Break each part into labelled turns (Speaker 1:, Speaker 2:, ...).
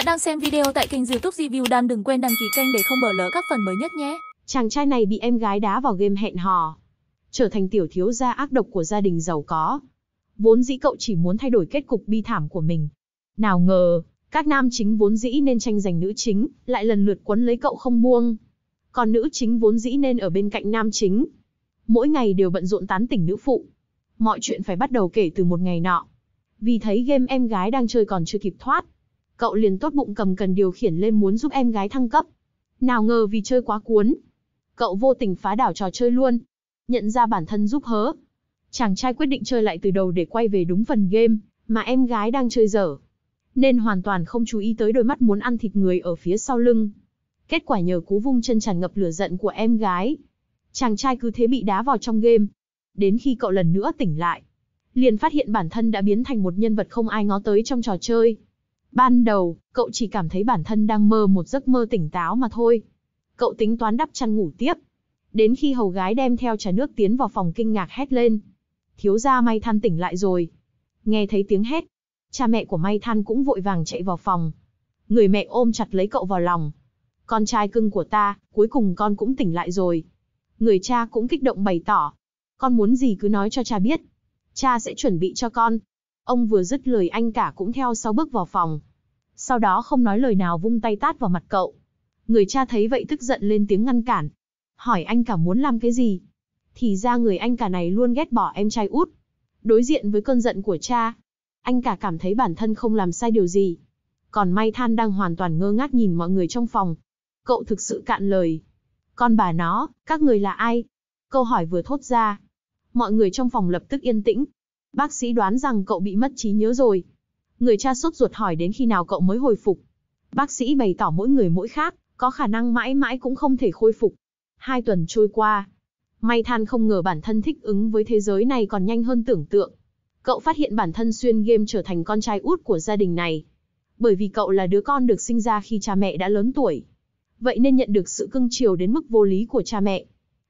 Speaker 1: bạn đang xem video tại kênh youtube review đam đừng quên đăng ký kênh để không bỏ lỡ các phần mới nhất nhé. Chàng trai này bị em gái đá vào game hẹn hò, trở thành tiểu thiếu gia ác độc của gia đình giàu có. Vốn dĩ cậu chỉ muốn thay đổi kết cục bi thảm của mình. Nào ngờ, các nam chính vốn dĩ nên tranh giành nữ chính, lại lần lượt quấn lấy cậu không buông. Còn nữ chính vốn dĩ nên ở bên cạnh nam chính. Mỗi ngày đều bận rộn tán tỉnh nữ phụ. Mọi chuyện phải bắt đầu kể từ một ngày nọ. Vì thấy game em gái đang chơi còn chưa kịp thoát, Cậu liền tốt bụng cầm cần điều khiển lên muốn giúp em gái thăng cấp. Nào ngờ vì chơi quá cuốn. Cậu vô tình phá đảo trò chơi luôn. Nhận ra bản thân giúp hớ. Chàng trai quyết định chơi lại từ đầu để quay về đúng phần game mà em gái đang chơi dở. Nên hoàn toàn không chú ý tới đôi mắt muốn ăn thịt người ở phía sau lưng. Kết quả nhờ cú vung chân tràn ngập lửa giận của em gái. Chàng trai cứ thế bị đá vào trong game. Đến khi cậu lần nữa tỉnh lại, liền phát hiện bản thân đã biến thành một nhân vật không ai ngó tới trong trò chơi. Ban đầu, cậu chỉ cảm thấy bản thân đang mơ một giấc mơ tỉnh táo mà thôi. Cậu tính toán đắp chăn ngủ tiếp. Đến khi hầu gái đem theo trà nước tiến vào phòng kinh ngạc hét lên. Thiếu gia may than tỉnh lại rồi. Nghe thấy tiếng hét, cha mẹ của may than cũng vội vàng chạy vào phòng. Người mẹ ôm chặt lấy cậu vào lòng. Con trai cưng của ta, cuối cùng con cũng tỉnh lại rồi. Người cha cũng kích động bày tỏ. Con muốn gì cứ nói cho cha biết. Cha sẽ chuẩn bị cho con. Ông vừa dứt lời anh cả cũng theo sau bước vào phòng sau đó không nói lời nào vung tay tát vào mặt cậu. Người cha thấy vậy tức giận lên tiếng ngăn cản. Hỏi anh cả muốn làm cái gì? Thì ra người anh cả này luôn ghét bỏ em trai út. Đối diện với cơn giận của cha, anh cả cảm thấy bản thân không làm sai điều gì. Còn May Than đang hoàn toàn ngơ ngác nhìn mọi người trong phòng. Cậu thực sự cạn lời. Con bà nó, các người là ai? Câu hỏi vừa thốt ra. Mọi người trong phòng lập tức yên tĩnh. Bác sĩ đoán rằng cậu bị mất trí nhớ rồi. Người cha sốt ruột hỏi đến khi nào cậu mới hồi phục. Bác sĩ bày tỏ mỗi người mỗi khác, có khả năng mãi mãi cũng không thể khôi phục. Hai tuần trôi qua. May than không ngờ bản thân thích ứng với thế giới này còn nhanh hơn tưởng tượng. Cậu phát hiện bản thân xuyên game trở thành con trai út của gia đình này. Bởi vì cậu là đứa con được sinh ra khi cha mẹ đã lớn tuổi. Vậy nên nhận được sự cưng chiều đến mức vô lý của cha mẹ.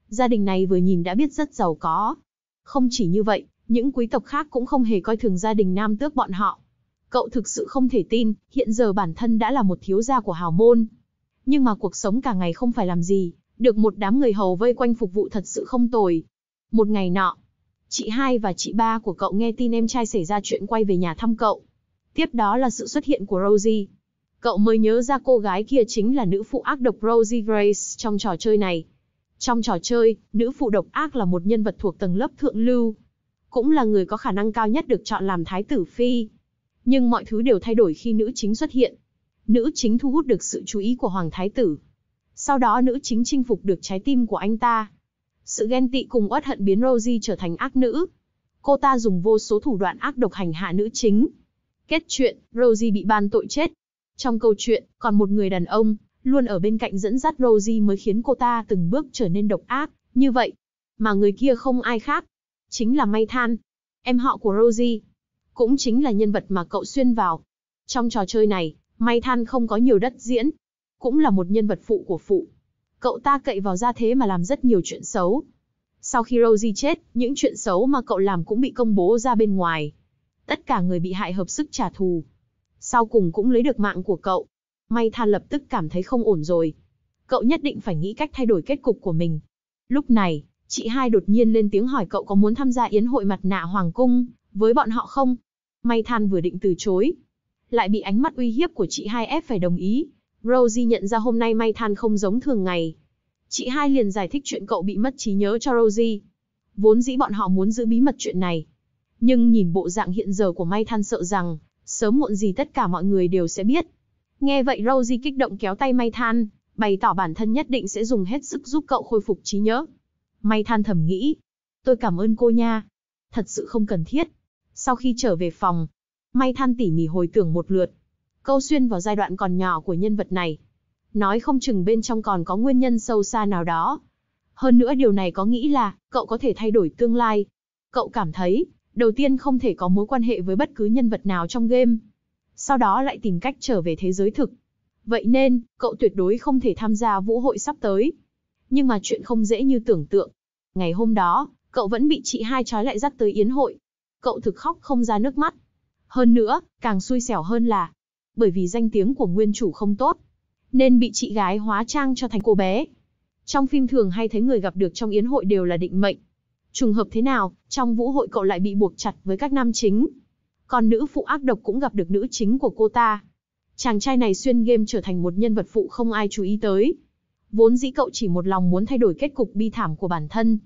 Speaker 1: Gia đình này vừa nhìn đã biết rất giàu có. Không chỉ như vậy, những quý tộc khác cũng không hề coi thường gia đình nam tước bọn họ. Cậu thực sự không thể tin, hiện giờ bản thân đã là một thiếu gia của hào môn. Nhưng mà cuộc sống cả ngày không phải làm gì, được một đám người hầu vây quanh phục vụ thật sự không tồi. Một ngày nọ, chị hai và chị ba của cậu nghe tin em trai xảy ra chuyện quay về nhà thăm cậu. Tiếp đó là sự xuất hiện của Rosie. Cậu mới nhớ ra cô gái kia chính là nữ phụ ác độc Rosie Grace trong trò chơi này. Trong trò chơi, nữ phụ độc ác là một nhân vật thuộc tầng lớp thượng lưu. Cũng là người có khả năng cao nhất được chọn làm thái tử phi nhưng mọi thứ đều thay đổi khi nữ chính xuất hiện. Nữ chính thu hút được sự chú ý của Hoàng Thái Tử. Sau đó nữ chính chinh phục được trái tim của anh ta. Sự ghen tị cùng uất hận biến Rosie trở thành ác nữ. Cô ta dùng vô số thủ đoạn ác độc hành hạ nữ chính. Kết chuyện, Rosie bị ban tội chết. Trong câu chuyện, còn một người đàn ông, luôn ở bên cạnh dẫn dắt Rosie mới khiến cô ta từng bước trở nên độc ác, như vậy. Mà người kia không ai khác. Chính là May Than, em họ của Rosie cũng chính là nhân vật mà cậu xuyên vào. Trong trò chơi này, may than không có nhiều đất diễn, cũng là một nhân vật phụ của phụ. Cậu ta cậy vào ra thế mà làm rất nhiều chuyện xấu. Sau khi Rosie chết, những chuyện xấu mà cậu làm cũng bị công bố ra bên ngoài. Tất cả người bị hại hợp sức trả thù. Sau cùng cũng lấy được mạng của cậu. May than lập tức cảm thấy không ổn rồi. Cậu nhất định phải nghĩ cách thay đổi kết cục của mình. Lúc này, chị hai đột nhiên lên tiếng hỏi cậu có muốn tham gia yến hội mặt nạ hoàng cung với bọn họ không? May than vừa định từ chối, lại bị ánh mắt uy hiếp của chị hai ép phải đồng ý. Rosie nhận ra hôm nay May than không giống thường ngày. Chị hai liền giải thích chuyện cậu bị mất trí nhớ cho Rosie. Vốn dĩ bọn họ muốn giữ bí mật chuyện này. Nhưng nhìn bộ dạng hiện giờ của May than sợ rằng, sớm muộn gì tất cả mọi người đều sẽ biết. Nghe vậy Rosie kích động kéo tay May than, bày tỏ bản thân nhất định sẽ dùng hết sức giúp cậu khôi phục trí nhớ. May than thầm nghĩ. Tôi cảm ơn cô nha. Thật sự không cần thiết, sau khi trở về phòng, may than tỉ mỉ hồi tưởng một lượt. Câu xuyên vào giai đoạn còn nhỏ của nhân vật này. Nói không chừng bên trong còn có nguyên nhân sâu xa nào đó. Hơn nữa điều này có nghĩa là, cậu có thể thay đổi tương lai. Cậu cảm thấy, đầu tiên không thể có mối quan hệ với bất cứ nhân vật nào trong game. Sau đó lại tìm cách trở về thế giới thực. Vậy nên, cậu tuyệt đối không thể tham gia vũ hội sắp tới. Nhưng mà chuyện không dễ như tưởng tượng. Ngày hôm đó, cậu vẫn bị chị hai trói lại dắt tới yến hội, cậu thực khóc không ra nước mắt. Hơn nữa, càng xui xẻo hơn là, bởi vì danh tiếng của nguyên chủ không tốt, nên bị chị gái hóa trang cho thành cô bé. Trong phim thường hay thấy người gặp được trong yến hội đều là định mệnh. Trùng hợp thế nào, trong vũ hội cậu lại bị buộc chặt với các nam chính. Còn nữ phụ ác độc cũng gặp được nữ chính của cô ta. Chàng trai này xuyên game trở thành một nhân vật phụ không ai chú ý tới. Vốn dĩ cậu chỉ một lòng muốn thay đổi kết cục bi thảm của bản thân.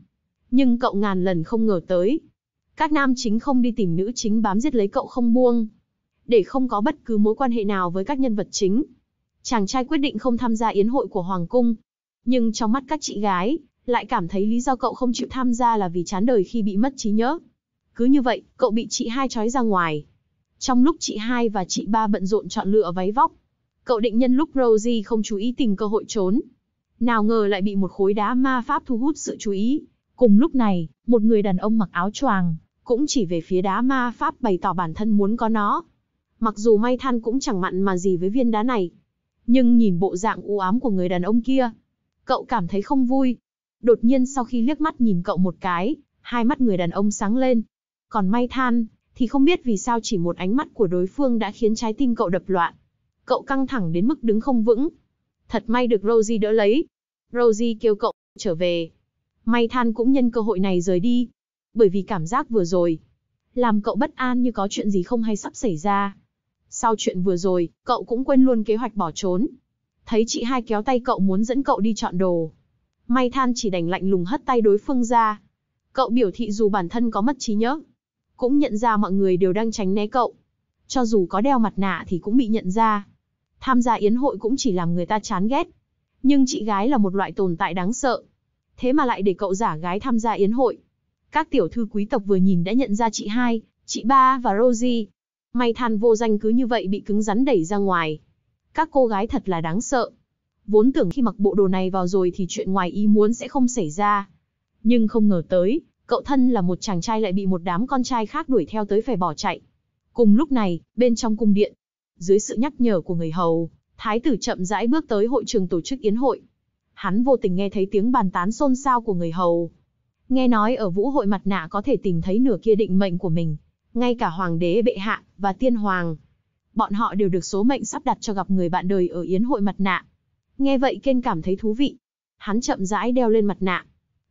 Speaker 1: Nhưng cậu ngàn lần không ngờ tới, các nam chính không đi tìm nữ chính bám giết lấy cậu không buông. Để không có bất cứ mối quan hệ nào với các nhân vật chính. Chàng trai quyết định không tham gia yến hội của Hoàng Cung. Nhưng trong mắt các chị gái, lại cảm thấy lý do cậu không chịu tham gia là vì chán đời khi bị mất trí nhớ. Cứ như vậy, cậu bị chị hai trói ra ngoài. Trong lúc chị hai và chị ba bận rộn chọn lựa váy vóc, cậu định nhân lúc Rosie không chú ý tìm cơ hội trốn. Nào ngờ lại bị một khối đá ma pháp thu hút sự chú ý. Cùng lúc này, một người đàn ông mặc áo choàng, cũng chỉ về phía đá ma pháp bày tỏ bản thân muốn có nó. Mặc dù may than cũng chẳng mặn mà gì với viên đá này, nhưng nhìn bộ dạng u ám của người đàn ông kia, cậu cảm thấy không vui. Đột nhiên sau khi liếc mắt nhìn cậu một cái, hai mắt người đàn ông sáng lên. Còn may than, thì không biết vì sao chỉ một ánh mắt của đối phương đã khiến trái tim cậu đập loạn. Cậu căng thẳng đến mức đứng không vững. Thật may được Rosie đỡ lấy. Rosie kêu cậu trở về. May than cũng nhân cơ hội này rời đi bởi vì cảm giác vừa rồi. Làm cậu bất an như có chuyện gì không hay sắp xảy ra. Sau chuyện vừa rồi, cậu cũng quên luôn kế hoạch bỏ trốn. Thấy chị hai kéo tay cậu muốn dẫn cậu đi chọn đồ. May than chỉ đành lạnh lùng hất tay đối phương ra. Cậu biểu thị dù bản thân có mất trí nhớ, cũng nhận ra mọi người đều đang tránh né cậu. Cho dù có đeo mặt nạ thì cũng bị nhận ra. Tham gia yến hội cũng chỉ làm người ta chán ghét. Nhưng chị gái là một loại tồn tại đáng sợ. Thế mà lại để cậu giả gái tham gia yến hội. Các tiểu thư quý tộc vừa nhìn đã nhận ra chị hai, chị ba và Rosie. May than vô danh cứ như vậy bị cứng rắn đẩy ra ngoài. Các cô gái thật là đáng sợ. Vốn tưởng khi mặc bộ đồ này vào rồi thì chuyện ngoài ý muốn sẽ không xảy ra. Nhưng không ngờ tới, cậu thân là một chàng trai lại bị một đám con trai khác đuổi theo tới phải bỏ chạy. Cùng lúc này, bên trong cung điện, dưới sự nhắc nhở của người hầu, thái tử chậm rãi bước tới hội trường tổ chức yến hội. Hắn vô tình nghe thấy tiếng bàn tán xôn xao của người hầu, Nghe nói ở vũ hội mặt nạ có thể tìm thấy nửa kia định mệnh của mình, ngay cả hoàng đế bệ hạ và tiên hoàng. Bọn họ đều được số mệnh sắp đặt cho gặp người bạn đời ở yến hội mặt nạ. Nghe vậy Ken cảm thấy thú vị. Hắn chậm rãi đeo lên mặt nạ.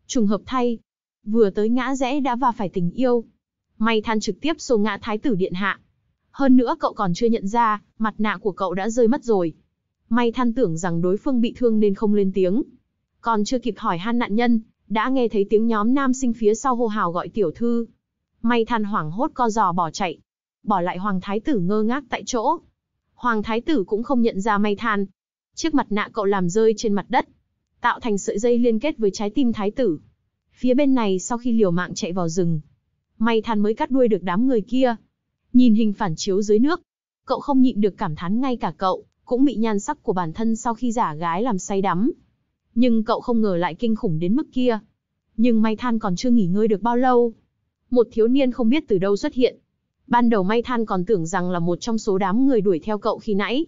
Speaker 1: Trùng hợp thay, vừa tới ngã rẽ đã va phải tình yêu. May than trực tiếp xô ngã thái tử điện hạ. Hơn nữa cậu còn chưa nhận ra, mặt nạ của cậu đã rơi mất rồi. May than tưởng rằng đối phương bị thương nên không lên tiếng. Còn chưa kịp hỏi han nạn nhân, đã nghe thấy tiếng nhóm nam sinh phía sau hô hào gọi tiểu thư. May than hoảng hốt co giò bỏ chạy, bỏ lại Hoàng Thái Tử ngơ ngác tại chỗ. Hoàng Thái Tử cũng không nhận ra may than. Chiếc mặt nạ cậu làm rơi trên mặt đất, tạo thành sợi dây liên kết với trái tim Thái Tử. Phía bên này sau khi liều mạng chạy vào rừng, may than mới cắt đuôi được đám người kia. Nhìn hình phản chiếu dưới nước, cậu không nhịn được cảm thán ngay cả cậu, cũng bị nhan sắc của bản thân sau khi giả gái làm say đắm, nhưng cậu không ngờ lại kinh khủng đến mức kia. Nhưng May Than còn chưa nghỉ ngơi được bao lâu. Một thiếu niên không biết từ đâu xuất hiện. Ban đầu May Than còn tưởng rằng là một trong số đám người đuổi theo cậu khi nãy.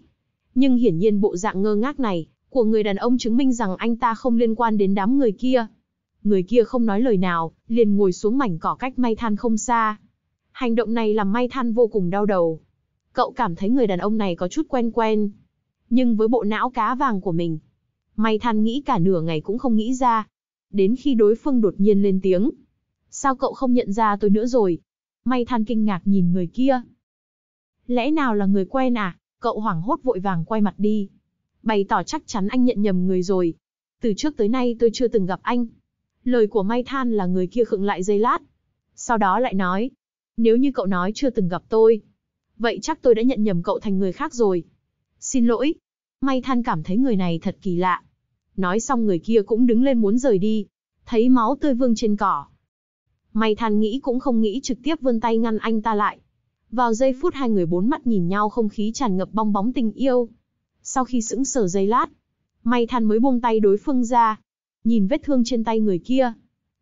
Speaker 1: Nhưng hiển nhiên bộ dạng ngơ ngác này của người đàn ông chứng minh rằng anh ta không liên quan đến đám người kia. Người kia không nói lời nào, liền ngồi xuống mảnh cỏ cách May Than không xa. Hành động này làm May Than vô cùng đau đầu. Cậu cảm thấy người đàn ông này có chút quen quen. Nhưng với bộ não cá vàng của mình, May than nghĩ cả nửa ngày cũng không nghĩ ra. Đến khi đối phương đột nhiên lên tiếng. Sao cậu không nhận ra tôi nữa rồi? May than kinh ngạc nhìn người kia. Lẽ nào là người quen à? Cậu hoảng hốt vội vàng quay mặt đi. Bày tỏ chắc chắn anh nhận nhầm người rồi. Từ trước tới nay tôi chưa từng gặp anh. Lời của May Than là người kia khựng lại giây lát. Sau đó lại nói. Nếu như cậu nói chưa từng gặp tôi. Vậy chắc tôi đã nhận nhầm cậu thành người khác rồi. Xin lỗi. May Than cảm thấy người này thật kỳ lạ. Nói xong người kia cũng đứng lên muốn rời đi, thấy máu tươi vương trên cỏ. May than nghĩ cũng không nghĩ trực tiếp vươn tay ngăn anh ta lại. Vào giây phút hai người bốn mắt nhìn nhau không khí tràn ngập bong bóng tình yêu. Sau khi sững sờ giây lát, May than mới buông tay đối phương ra. Nhìn vết thương trên tay người kia.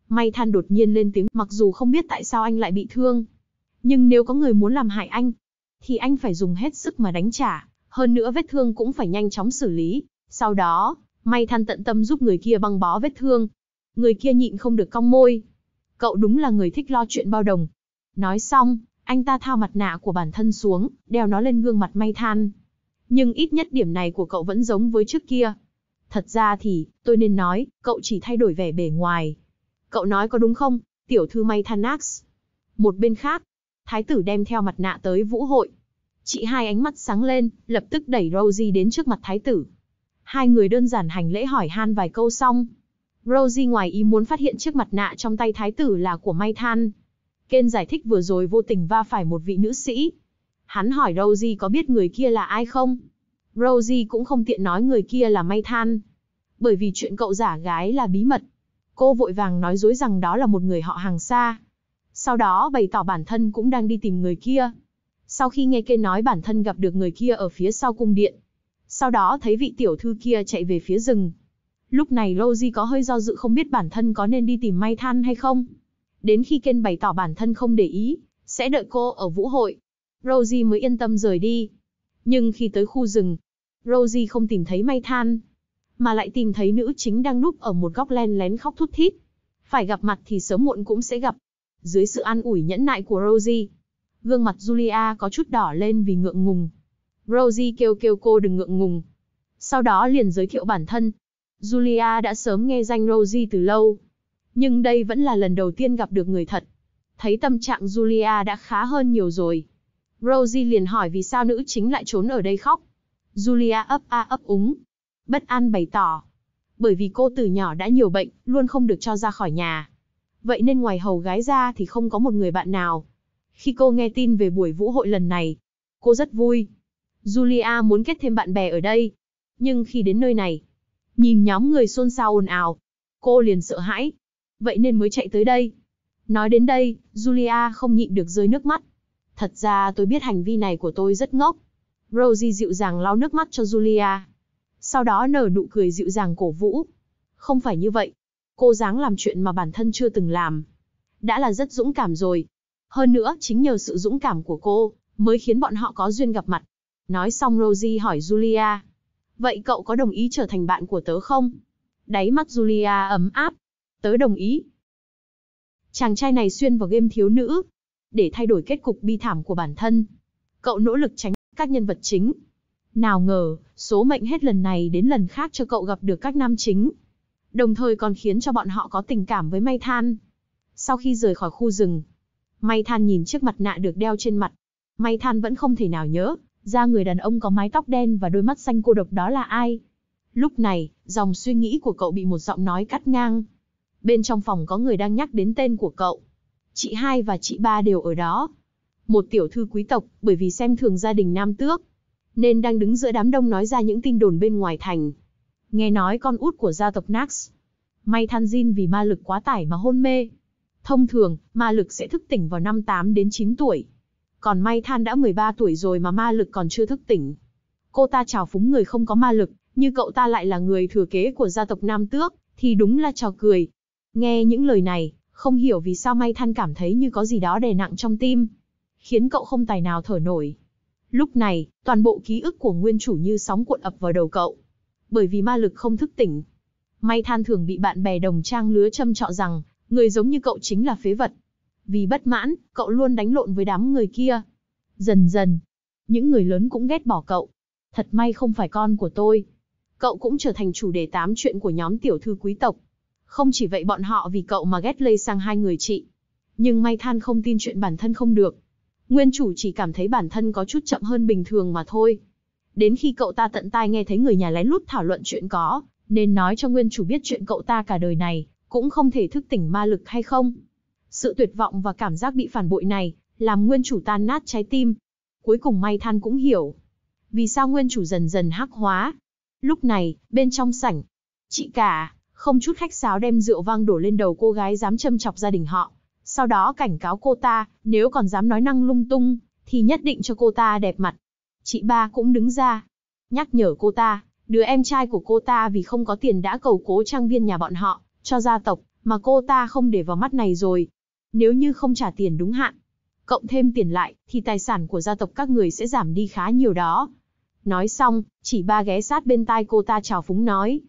Speaker 1: May than đột nhiên lên tiếng mặc dù không biết tại sao anh lại bị thương. Nhưng nếu có người muốn làm hại anh, thì anh phải dùng hết sức mà đánh trả. Hơn nữa vết thương cũng phải nhanh chóng xử lý. Sau đó, May than tận tâm giúp người kia băng bó vết thương. Người kia nhịn không được cong môi. Cậu đúng là người thích lo chuyện bao đồng. Nói xong, anh ta thao mặt nạ của bản thân xuống, đeo nó lên gương mặt May than. Nhưng ít nhất điểm này của cậu vẫn giống với trước kia. Thật ra thì, tôi nên nói, cậu chỉ thay đổi vẻ bề ngoài. Cậu nói có đúng không, tiểu thư May than Nax? Một bên khác, thái tử đem theo mặt nạ tới vũ hội. Chị hai ánh mắt sáng lên, lập tức đẩy Rosie đến trước mặt thái tử. Hai người đơn giản hành lễ hỏi han vài câu xong. Rosie ngoài ý muốn phát hiện chiếc mặt nạ trong tay thái tử là của May Than. Ken giải thích vừa rồi vô tình va phải một vị nữ sĩ. Hắn hỏi Rosie có biết người kia là ai không? Rosie cũng không tiện nói người kia là May Than. Bởi vì chuyện cậu giả gái là bí mật. Cô vội vàng nói dối rằng đó là một người họ hàng xa. Sau đó bày tỏ bản thân cũng đang đi tìm người kia. Sau khi nghe Ken nói bản thân gặp được người kia ở phía sau cung điện, sau đó thấy vị tiểu thư kia chạy về phía rừng. Lúc này Rosie có hơi do dự không biết bản thân có nên đi tìm may than hay không. Đến khi Ken bày tỏ bản thân không để ý, sẽ đợi cô ở vũ hội. Rosie mới yên tâm rời đi. Nhưng khi tới khu rừng, Rosie không tìm thấy may than, mà lại tìm thấy nữ chính đang núp ở một góc len lén khóc thút thít. Phải gặp mặt thì sớm muộn cũng sẽ gặp. Dưới sự an ủi nhẫn nại của Rosie, gương mặt Julia có chút đỏ lên vì ngượng ngùng, Rosie kêu kêu cô đừng ngượng ngùng. Sau đó liền giới thiệu bản thân. Julia đã sớm nghe danh Rosie từ lâu. Nhưng đây vẫn là lần đầu tiên gặp được người thật. Thấy tâm trạng Julia đã khá hơn nhiều rồi. Rosie liền hỏi vì sao nữ chính lại trốn ở đây khóc. Julia ấp a ấp úng. Bất an bày tỏ. Bởi vì cô từ nhỏ đã nhiều bệnh, luôn không được cho ra khỏi nhà. Vậy nên ngoài hầu gái ra thì không có một người bạn nào. Khi cô nghe tin về buổi vũ hội lần này, cô rất vui. Julia muốn kết thêm bạn bè ở đây. Nhưng khi đến nơi này, nhìn nhóm người xôn xao ồn ào, cô liền sợ hãi. Vậy nên mới chạy tới đây. Nói đến đây, Julia không nhịn được rơi nước mắt. Thật ra tôi biết hành vi này của tôi rất ngốc. Rosie dịu dàng lau nước mắt cho Julia. Sau đó nở nụ cười dịu dàng cổ vũ. Không phải như vậy. Cô dáng làm chuyện mà bản thân chưa từng làm. Đã là rất dũng cảm rồi. Hơn nữa, chính nhờ sự dũng cảm của cô, mới khiến bọn họ có duyên gặp mặt. Nói xong Rosie hỏi Julia. Vậy cậu có đồng ý trở thành bạn của tớ không? Đáy mắt Julia ấm áp. Tớ đồng ý. Chàng trai này xuyên vào game thiếu nữ. Để thay đổi kết cục bi thảm của bản thân. Cậu nỗ lực tránh các nhân vật chính. Nào ngờ, số mệnh hết lần này đến lần khác cho cậu gặp được các nam chính. Đồng thời còn khiến cho bọn họ có tình cảm với May Than. Sau khi rời khỏi khu rừng, May Than nhìn chiếc mặt nạ được đeo trên mặt. May Than vẫn không thể nào nhớ, ra người đàn ông có mái tóc đen và đôi mắt xanh cô độc đó là ai. Lúc này, dòng suy nghĩ của cậu bị một giọng nói cắt ngang. Bên trong phòng có người đang nhắc đến tên của cậu. Chị hai và chị ba đều ở đó. Một tiểu thư quý tộc, bởi vì xem thường gia đình nam tước. Nên đang đứng giữa đám đông nói ra những tin đồn bên ngoài thành. Nghe nói con út của gia tộc Nax. May than Jin vì ma lực quá tải mà hôn mê. Thông thường, ma lực sẽ thức tỉnh vào năm 8 đến 9 tuổi. Còn may than đã 13 tuổi rồi mà ma lực còn chưa thức tỉnh. Cô ta trào phúng người không có ma lực, như cậu ta lại là người thừa kế của gia tộc Nam Tước, thì đúng là trò cười. Nghe những lời này, không hiểu vì sao May Than cảm thấy như có gì đó đè nặng trong tim, khiến cậu không tài nào thở nổi. Lúc này, toàn bộ ký ức của nguyên chủ như sóng cuộn ập vào đầu cậu. Bởi vì ma lực không thức tỉnh. May Than thường bị bạn bè đồng trang lứa châm trọ rằng, người giống như cậu chính là phế vật, vì bất mãn, cậu luôn đánh lộn với đám người kia. Dần dần, những người lớn cũng ghét bỏ cậu. Thật may không phải con của tôi. Cậu cũng trở thành chủ đề tám chuyện của nhóm tiểu thư quý tộc. Không chỉ vậy bọn họ vì cậu mà ghét lây sang hai người chị. Nhưng may than không tin chuyện bản thân không được. Nguyên chủ chỉ cảm thấy bản thân có chút chậm hơn bình thường mà thôi. Đến khi cậu ta tận tai nghe thấy người nhà lén lút thảo luận chuyện có, nên nói cho nguyên chủ biết chuyện cậu ta cả đời này, cũng không thể thức tỉnh ma lực hay không. Sự tuyệt vọng và cảm giác bị phản bội này, làm nguyên chủ tan nát trái tim. Cuối cùng may than cũng hiểu. Vì sao nguyên chủ dần dần hắc hóa. Lúc này, bên trong sảnh, chị cả, không chút khách sáo đem rượu vang đổ lên đầu cô gái dám châm chọc gia đình họ. Sau đó cảnh cáo cô ta, nếu còn dám nói năng lung tung, thì nhất định cho cô ta đẹp mặt. Chị ba cũng đứng ra, nhắc nhở cô ta, đứa em trai của cô ta vì không có tiền đã cầu cố trang viên nhà bọn họ, cho gia tộc, mà cô ta không để vào mắt này rồi. Nếu như không trả tiền đúng hạn, cộng thêm tiền lại, thì tài sản của gia tộc các người sẽ giảm đi khá nhiều đó. Nói xong, chỉ ba ghé sát bên tai cô ta chào phúng nói.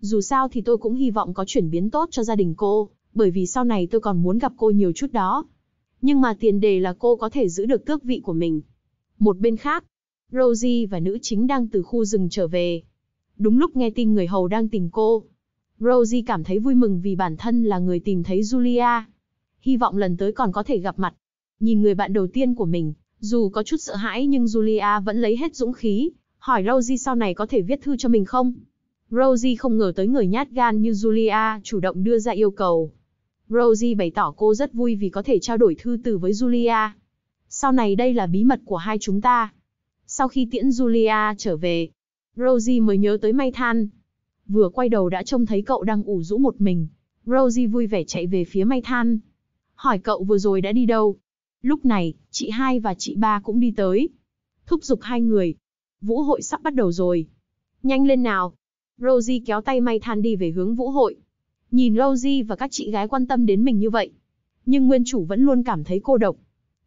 Speaker 1: Dù sao thì tôi cũng hy vọng có chuyển biến tốt cho gia đình cô, bởi vì sau này tôi còn muốn gặp cô nhiều chút đó. Nhưng mà tiền đề là cô có thể giữ được tước vị của mình. Một bên khác, Rosie và nữ chính đang từ khu rừng trở về. Đúng lúc nghe tin người hầu đang tìm cô, Rosie cảm thấy vui mừng vì bản thân là người tìm thấy Julia, hy vọng lần tới còn có thể gặp mặt. Nhìn người bạn đầu tiên của mình, dù có chút sợ hãi nhưng Julia vẫn lấy hết dũng khí, hỏi Rosie sau này có thể viết thư cho mình không. Rosie không ngờ tới người nhát gan như Julia chủ động đưa ra yêu cầu. Rosie bày tỏ cô rất vui vì có thể trao đổi thư từ với Julia. Sau này đây là bí mật của hai chúng ta. Sau khi tiễn Julia trở về, Rosie mới nhớ tới may than. Vừa quay đầu đã trông thấy cậu đang ủ rũ một mình. Rosie vui vẻ chạy về phía may than hỏi cậu vừa rồi đã đi đâu. Lúc này, chị hai và chị ba cũng đi tới. Thúc giục hai người. Vũ hội sắp bắt đầu rồi. Nhanh lên nào. Rosie kéo tay may than đi về hướng vũ hội. Nhìn Rosie và các chị gái quan tâm đến mình như vậy. Nhưng nguyên chủ vẫn luôn cảm thấy cô độc.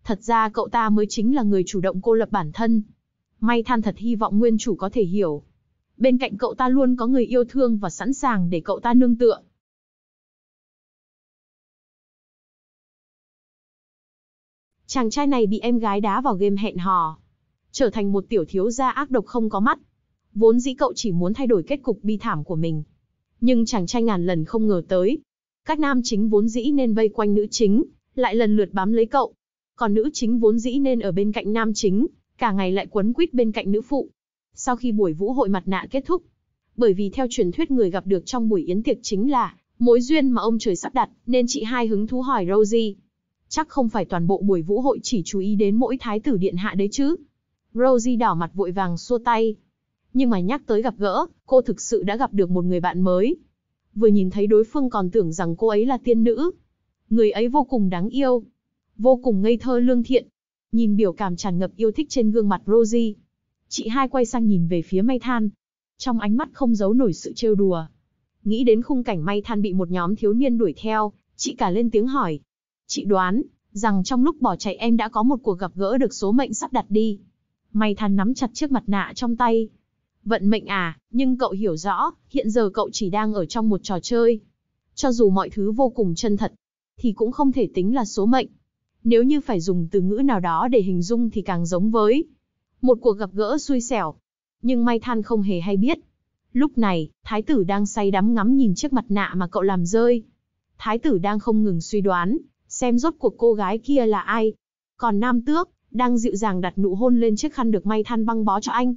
Speaker 1: Thật ra cậu ta mới chính là người chủ động cô lập bản thân. May than thật hy vọng nguyên chủ có thể hiểu.
Speaker 2: Bên cạnh cậu ta luôn có người yêu thương và sẵn sàng để cậu ta nương tựa. Chàng trai này bị em gái đá vào game hẹn hò, trở thành một tiểu thiếu gia ác độc không có mắt. Vốn
Speaker 1: dĩ cậu chỉ muốn thay đổi kết cục bi thảm của mình, nhưng chàng trai ngàn lần không ngờ tới. Các nam chính vốn dĩ nên vây quanh nữ chính, lại lần lượt bám lấy cậu. Còn nữ chính vốn dĩ nên ở bên cạnh nam chính, cả ngày lại quấn quýt bên cạnh nữ phụ. Sau khi buổi vũ hội mặt nạ kết thúc, bởi vì theo truyền thuyết người gặp được trong buổi yến tiệc chính là mối duyên mà ông trời sắp đặt, nên chị hai hứng thú hỏi Rosie, Chắc không phải toàn bộ buổi vũ hội chỉ chú ý đến mỗi thái tử điện hạ đấy chứ. Rosie đỏ mặt vội vàng xua tay. Nhưng mà nhắc tới gặp gỡ, cô thực sự đã gặp được một người bạn mới. Vừa nhìn thấy đối phương còn tưởng rằng cô ấy là tiên nữ. Người ấy vô cùng đáng yêu. Vô cùng ngây thơ lương thiện. Nhìn biểu cảm tràn ngập yêu thích trên gương mặt Rosie. Chị hai quay sang nhìn về phía may than. Trong ánh mắt không giấu nổi sự trêu đùa. Nghĩ đến khung cảnh may than bị một nhóm thiếu niên đuổi theo, chị cả lên tiếng hỏi. Chị đoán, rằng trong lúc bỏ chạy em đã có một cuộc gặp gỡ được số mệnh sắp đặt đi. May thắn nắm chặt chiếc mặt nạ trong tay. Vận mệnh à, nhưng cậu hiểu rõ, hiện giờ cậu chỉ đang ở trong một trò chơi. Cho dù mọi thứ vô cùng chân thật, thì cũng không thể tính là số mệnh. Nếu như phải dùng từ ngữ nào đó để hình dung thì càng giống với một cuộc gặp gỡ xui xẻo. Nhưng may than không hề hay biết. Lúc này, thái tử đang say đắm ngắm nhìn chiếc mặt nạ mà cậu làm rơi. Thái tử đang không ngừng suy đoán, xem rốt cuộc cô gái kia là ai. Còn nam tước, đang dịu dàng đặt nụ hôn lên chiếc khăn được may than băng bó cho anh.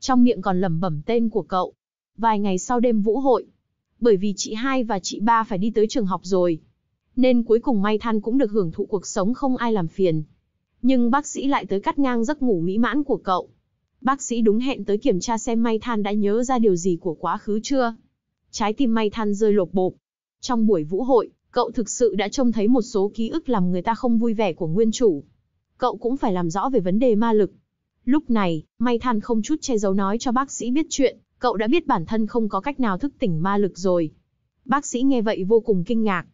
Speaker 1: Trong miệng còn lẩm bẩm tên của cậu. Vài ngày sau đêm vũ hội, bởi vì chị hai và chị ba phải đi tới trường học rồi. Nên cuối cùng may than cũng được hưởng thụ cuộc sống không ai làm phiền. Nhưng bác sĩ lại tới cắt ngang giấc ngủ mỹ mãn của cậu. Bác sĩ đúng hẹn tới kiểm tra xem may than đã nhớ ra điều gì của quá khứ chưa. Trái tim may than rơi lột bột. Trong buổi vũ hội, Cậu thực sự đã trông thấy một số ký ức làm người ta không vui vẻ của nguyên chủ. Cậu cũng phải làm rõ về vấn đề ma lực. Lúc này, May Than không chút che giấu nói cho bác sĩ biết chuyện, cậu đã biết bản thân không có cách nào thức tỉnh ma lực rồi. Bác sĩ nghe vậy vô cùng kinh ngạc.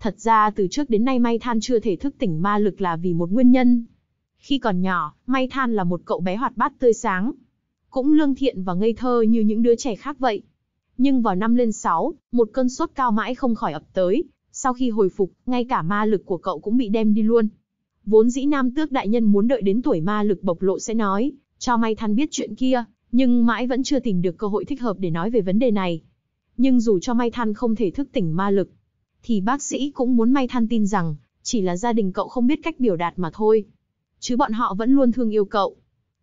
Speaker 1: Thật ra từ trước đến nay May Than chưa thể thức tỉnh ma lực là vì một nguyên nhân. Khi còn nhỏ, May Than là một cậu bé hoạt bát tươi sáng. Cũng lương thiện và ngây thơ như những đứa trẻ khác vậy. Nhưng vào năm lên 6, một cơn sốt cao mãi không khỏi ập tới, sau khi hồi phục, ngay cả ma lực của cậu cũng bị đem đi luôn. Vốn dĩ nam tước đại nhân muốn đợi đến tuổi ma lực bộc lộ sẽ nói, cho may thăn biết chuyện kia, nhưng mãi vẫn chưa tìm được cơ hội thích hợp để nói về vấn đề này. Nhưng dù cho may than không thể thức tỉnh ma lực, thì bác sĩ cũng muốn may than tin rằng, chỉ là gia đình cậu không biết cách biểu đạt mà thôi. Chứ bọn họ vẫn luôn thương yêu cậu.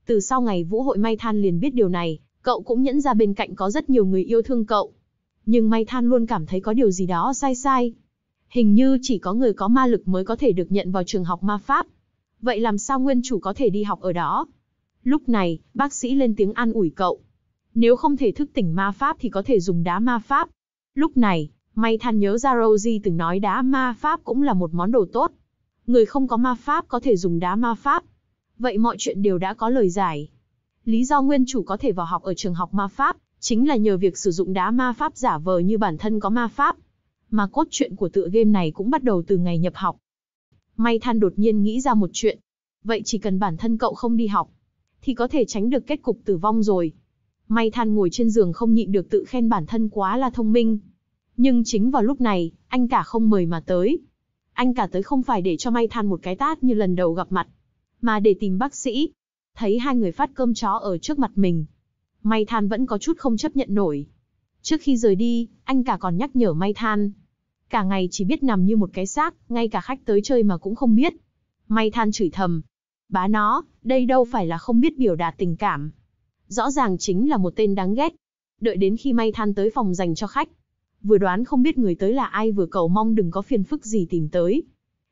Speaker 1: Từ sau ngày vũ hội may than liền biết điều này, cậu cũng nhẫn ra bên cạnh có rất nhiều người yêu thương cậu. Nhưng may than luôn cảm thấy có điều gì đó sai sai hình như chỉ có người có ma lực mới có thể được nhận vào trường học ma pháp. Vậy làm sao nguyên chủ có thể đi học ở đó? Lúc này, bác sĩ lên tiếng an ủi cậu. Nếu không thể thức tỉnh ma pháp thì có thể dùng đá ma pháp. Lúc này, may than nhớ ra Rosie từng nói đá ma pháp cũng là một món đồ tốt. Người không có ma pháp có thể dùng đá ma pháp. Vậy mọi chuyện đều đã có lời giải. Lý do nguyên chủ có thể vào học ở trường học ma pháp, chính là nhờ việc sử dụng đá ma pháp giả vờ như bản thân có ma pháp mà cốt truyện của tựa game này cũng bắt đầu từ ngày nhập học. May than đột nhiên nghĩ ra một chuyện. Vậy chỉ cần bản thân cậu không đi học, thì có thể tránh được kết cục tử vong rồi. May than ngồi trên giường không nhịn được tự khen bản thân quá là thông minh. Nhưng chính vào lúc này, anh cả không mời mà tới. Anh cả tới không phải để cho May than một cái tát như lần đầu gặp mặt, mà để tìm bác sĩ. Thấy hai người phát cơm chó ở trước mặt mình. May than vẫn có chút không chấp nhận nổi. Trước khi rời đi, anh cả còn nhắc nhở May Than. Cả ngày chỉ biết nằm như một cái xác, ngay cả khách tới chơi mà cũng không biết. May Than chửi thầm. Bá nó, đây đâu phải là không biết biểu đạt tình cảm. Rõ ràng chính là một tên đáng ghét. Đợi đến khi May Than tới phòng dành cho khách. Vừa đoán không biết người tới là ai vừa cầu mong đừng có phiền phức gì tìm tới.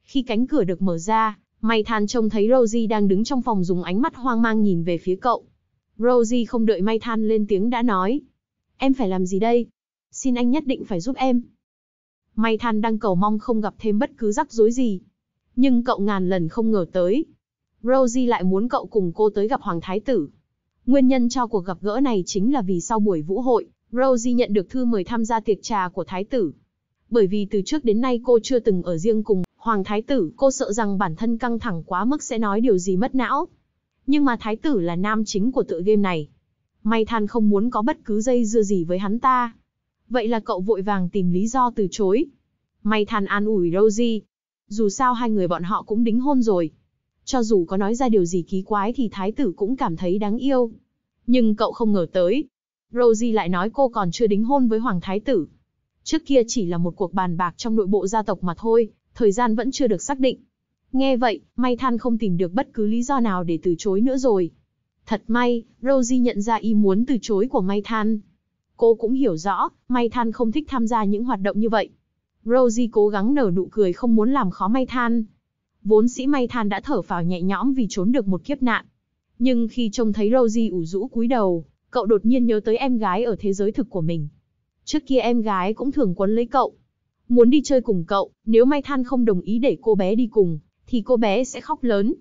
Speaker 1: Khi cánh cửa được mở ra, May Than trông thấy Rosie đang đứng trong phòng dùng ánh mắt hoang mang nhìn về phía cậu. Rosie không đợi May Than lên tiếng đã nói, Em phải làm gì đây? Xin anh nhất định phải giúp em. May than đang cầu mong không gặp thêm bất cứ rắc rối gì. Nhưng cậu ngàn lần không ngờ tới. Rosie lại muốn cậu cùng cô tới gặp Hoàng Thái Tử. Nguyên nhân cho cuộc gặp gỡ này chính là vì sau buổi vũ hội, Rosie nhận được thư mời tham gia tiệc trà của Thái Tử. Bởi vì từ trước đến nay cô chưa từng ở riêng cùng Hoàng Thái Tử, cô sợ rằng bản thân căng thẳng quá mức sẽ nói điều gì mất não. Nhưng mà Thái Tử là nam chính của tựa game này, May than không muốn có bất cứ dây dưa gì với hắn ta. Vậy là cậu vội vàng tìm lý do từ chối. May than an ủi Rosie. Dù sao hai người bọn họ cũng đính hôn rồi. Cho dù có nói ra điều gì kỳ quái thì thái tử cũng cảm thấy đáng yêu. Nhưng cậu không ngờ tới. Rosie lại nói cô còn chưa đính hôn với hoàng thái tử. Trước kia chỉ là một cuộc bàn bạc trong nội bộ gia tộc mà thôi, thời gian vẫn chưa được xác định. Nghe vậy, May Than không tìm được bất cứ lý do nào để từ chối nữa rồi. Thật may, Rosie nhận ra ý muốn từ chối của May Than. Cô cũng hiểu rõ, May Than không thích tham gia những hoạt động như vậy. Rosie cố gắng nở nụ cười không muốn làm khó May Than. Vốn sĩ May Than đã thở phào nhẹ nhõm vì trốn được một kiếp nạn. Nhưng khi trông thấy Rosie ủ rũ cúi đầu, cậu đột nhiên nhớ tới em gái ở thế giới thực của mình. Trước kia em gái cũng thường quấn lấy cậu. Muốn đi chơi cùng cậu, nếu May Than không đồng ý để cô bé đi cùng, thì cô bé sẽ khóc lớn,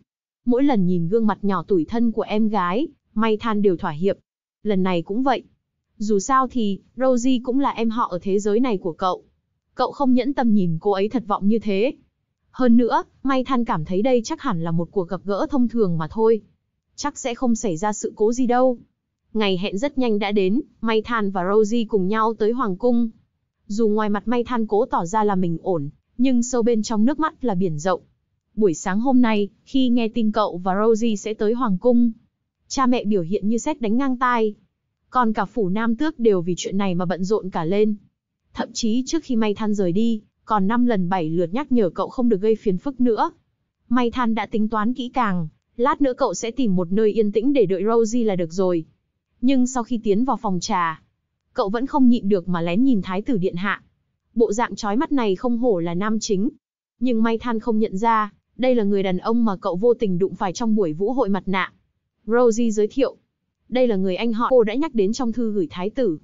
Speaker 1: mỗi lần nhìn gương mặt nhỏ tuổi thân của em gái, may than đều thỏa hiệp. Lần này cũng vậy. Dù sao thì, Rosie cũng là em họ ở thế giới này của cậu. Cậu không nhẫn tâm nhìn cô ấy thật vọng như thế. Hơn nữa, may than cảm thấy đây chắc hẳn là một cuộc gặp gỡ thông thường mà thôi. Chắc sẽ không xảy ra sự cố gì đâu. Ngày hẹn rất nhanh đã đến, May Than và Rosie cùng nhau tới Hoàng Cung. Dù ngoài mặt May Than cố tỏ ra là mình ổn, nhưng sâu bên trong nước mắt là biển rộng buổi sáng hôm nay, khi nghe tin cậu và Rosie sẽ tới Hoàng Cung, cha mẹ biểu hiện như xét đánh ngang tai. Còn cả phủ nam tước đều vì chuyện này mà bận rộn cả lên. Thậm chí trước khi May Than rời đi, còn năm lần bảy lượt nhắc nhở cậu không được gây phiền phức nữa. May Than đã tính toán kỹ càng, lát nữa cậu sẽ tìm một nơi yên tĩnh để đợi Rosie là được rồi. Nhưng sau khi tiến vào phòng trà, cậu vẫn không nhịn được mà lén nhìn Thái tử Điện Hạ. Bộ dạng trói mắt này không hổ là nam chính. Nhưng May Than không nhận ra, đây là người đàn ông mà cậu vô tình đụng phải trong buổi vũ hội mặt nạ. Rosie giới thiệu, đây là người anh họ cô đã nhắc đến trong thư gửi thái tử.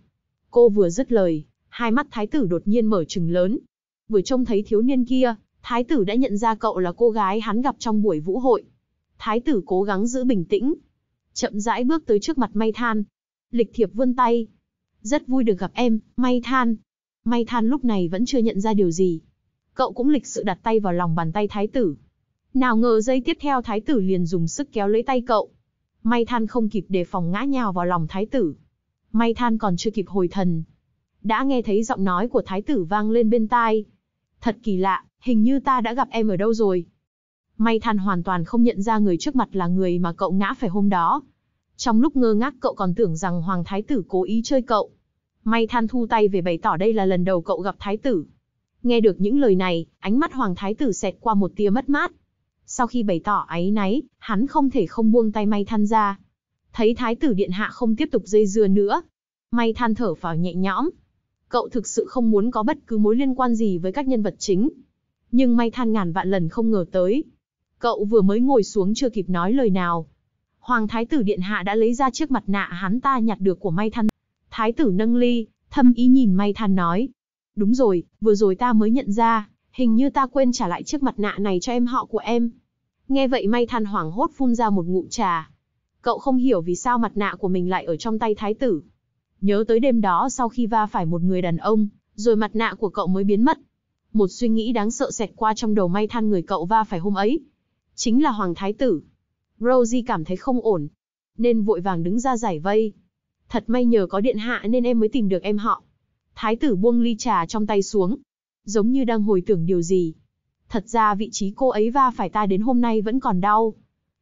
Speaker 1: Cô vừa dứt lời, hai mắt thái tử đột nhiên mở trừng lớn. Vừa trông thấy thiếu niên kia, thái tử đã nhận ra cậu là cô gái hắn gặp trong buổi vũ hội. Thái tử cố gắng giữ bình tĩnh, chậm rãi bước tới trước mặt May Than. Lịch thiệp vươn tay. Rất vui được gặp em, May Than. May Than lúc này vẫn chưa nhận ra điều gì. Cậu cũng lịch sự đặt tay vào lòng bàn tay thái tử. Nào ngờ giây tiếp theo thái tử liền dùng sức kéo lấy tay cậu. May than không kịp đề phòng ngã nhào vào lòng thái tử. May than còn chưa kịp hồi thần. Đã nghe thấy giọng nói của thái tử vang lên bên tai. Thật kỳ lạ, hình như ta đã gặp em ở đâu rồi. May than hoàn toàn không nhận ra người trước mặt là người mà cậu ngã phải hôm đó. Trong lúc ngơ ngác cậu còn tưởng rằng Hoàng Thái Tử cố ý chơi cậu. May than thu tay về bày tỏ đây là lần đầu cậu gặp Thái Tử. Nghe được những lời này, ánh mắt Hoàng Thái Tử xẹt qua một tia mất mát sau khi bày tỏ áy náy, hắn không thể không buông tay may than ra. Thấy thái tử điện hạ không tiếp tục dây dưa nữa, may than thở vào nhẹ nhõm. Cậu thực sự không muốn có bất cứ mối liên quan gì với các nhân vật chính. Nhưng may than ngàn vạn lần không ngờ tới. Cậu vừa mới ngồi xuống chưa kịp nói lời nào. Hoàng thái tử điện hạ đã lấy ra chiếc mặt nạ hắn ta nhặt được của may than. Thái tử nâng ly, thâm ý nhìn may than nói. Đúng rồi, vừa rồi ta mới nhận ra, hình như ta quên trả lại chiếc mặt nạ này cho em họ của em. Nghe vậy may than hoảng hốt phun ra một ngụm trà. Cậu không hiểu vì sao mặt nạ của mình lại ở trong tay thái tử. Nhớ tới đêm đó sau khi va phải một người đàn ông, rồi mặt nạ của cậu mới biến mất. Một suy nghĩ đáng sợ xẹt qua trong đầu may than người cậu va phải hôm ấy. Chính là Hoàng Thái Tử. Rosie cảm thấy không ổn, nên vội vàng đứng ra giải vây. Thật may nhờ có điện hạ nên em mới tìm được em họ. Thái tử buông ly trà trong tay xuống, giống như đang hồi tưởng điều gì, Thật ra vị trí cô ấy va phải ta đến hôm nay vẫn còn đau.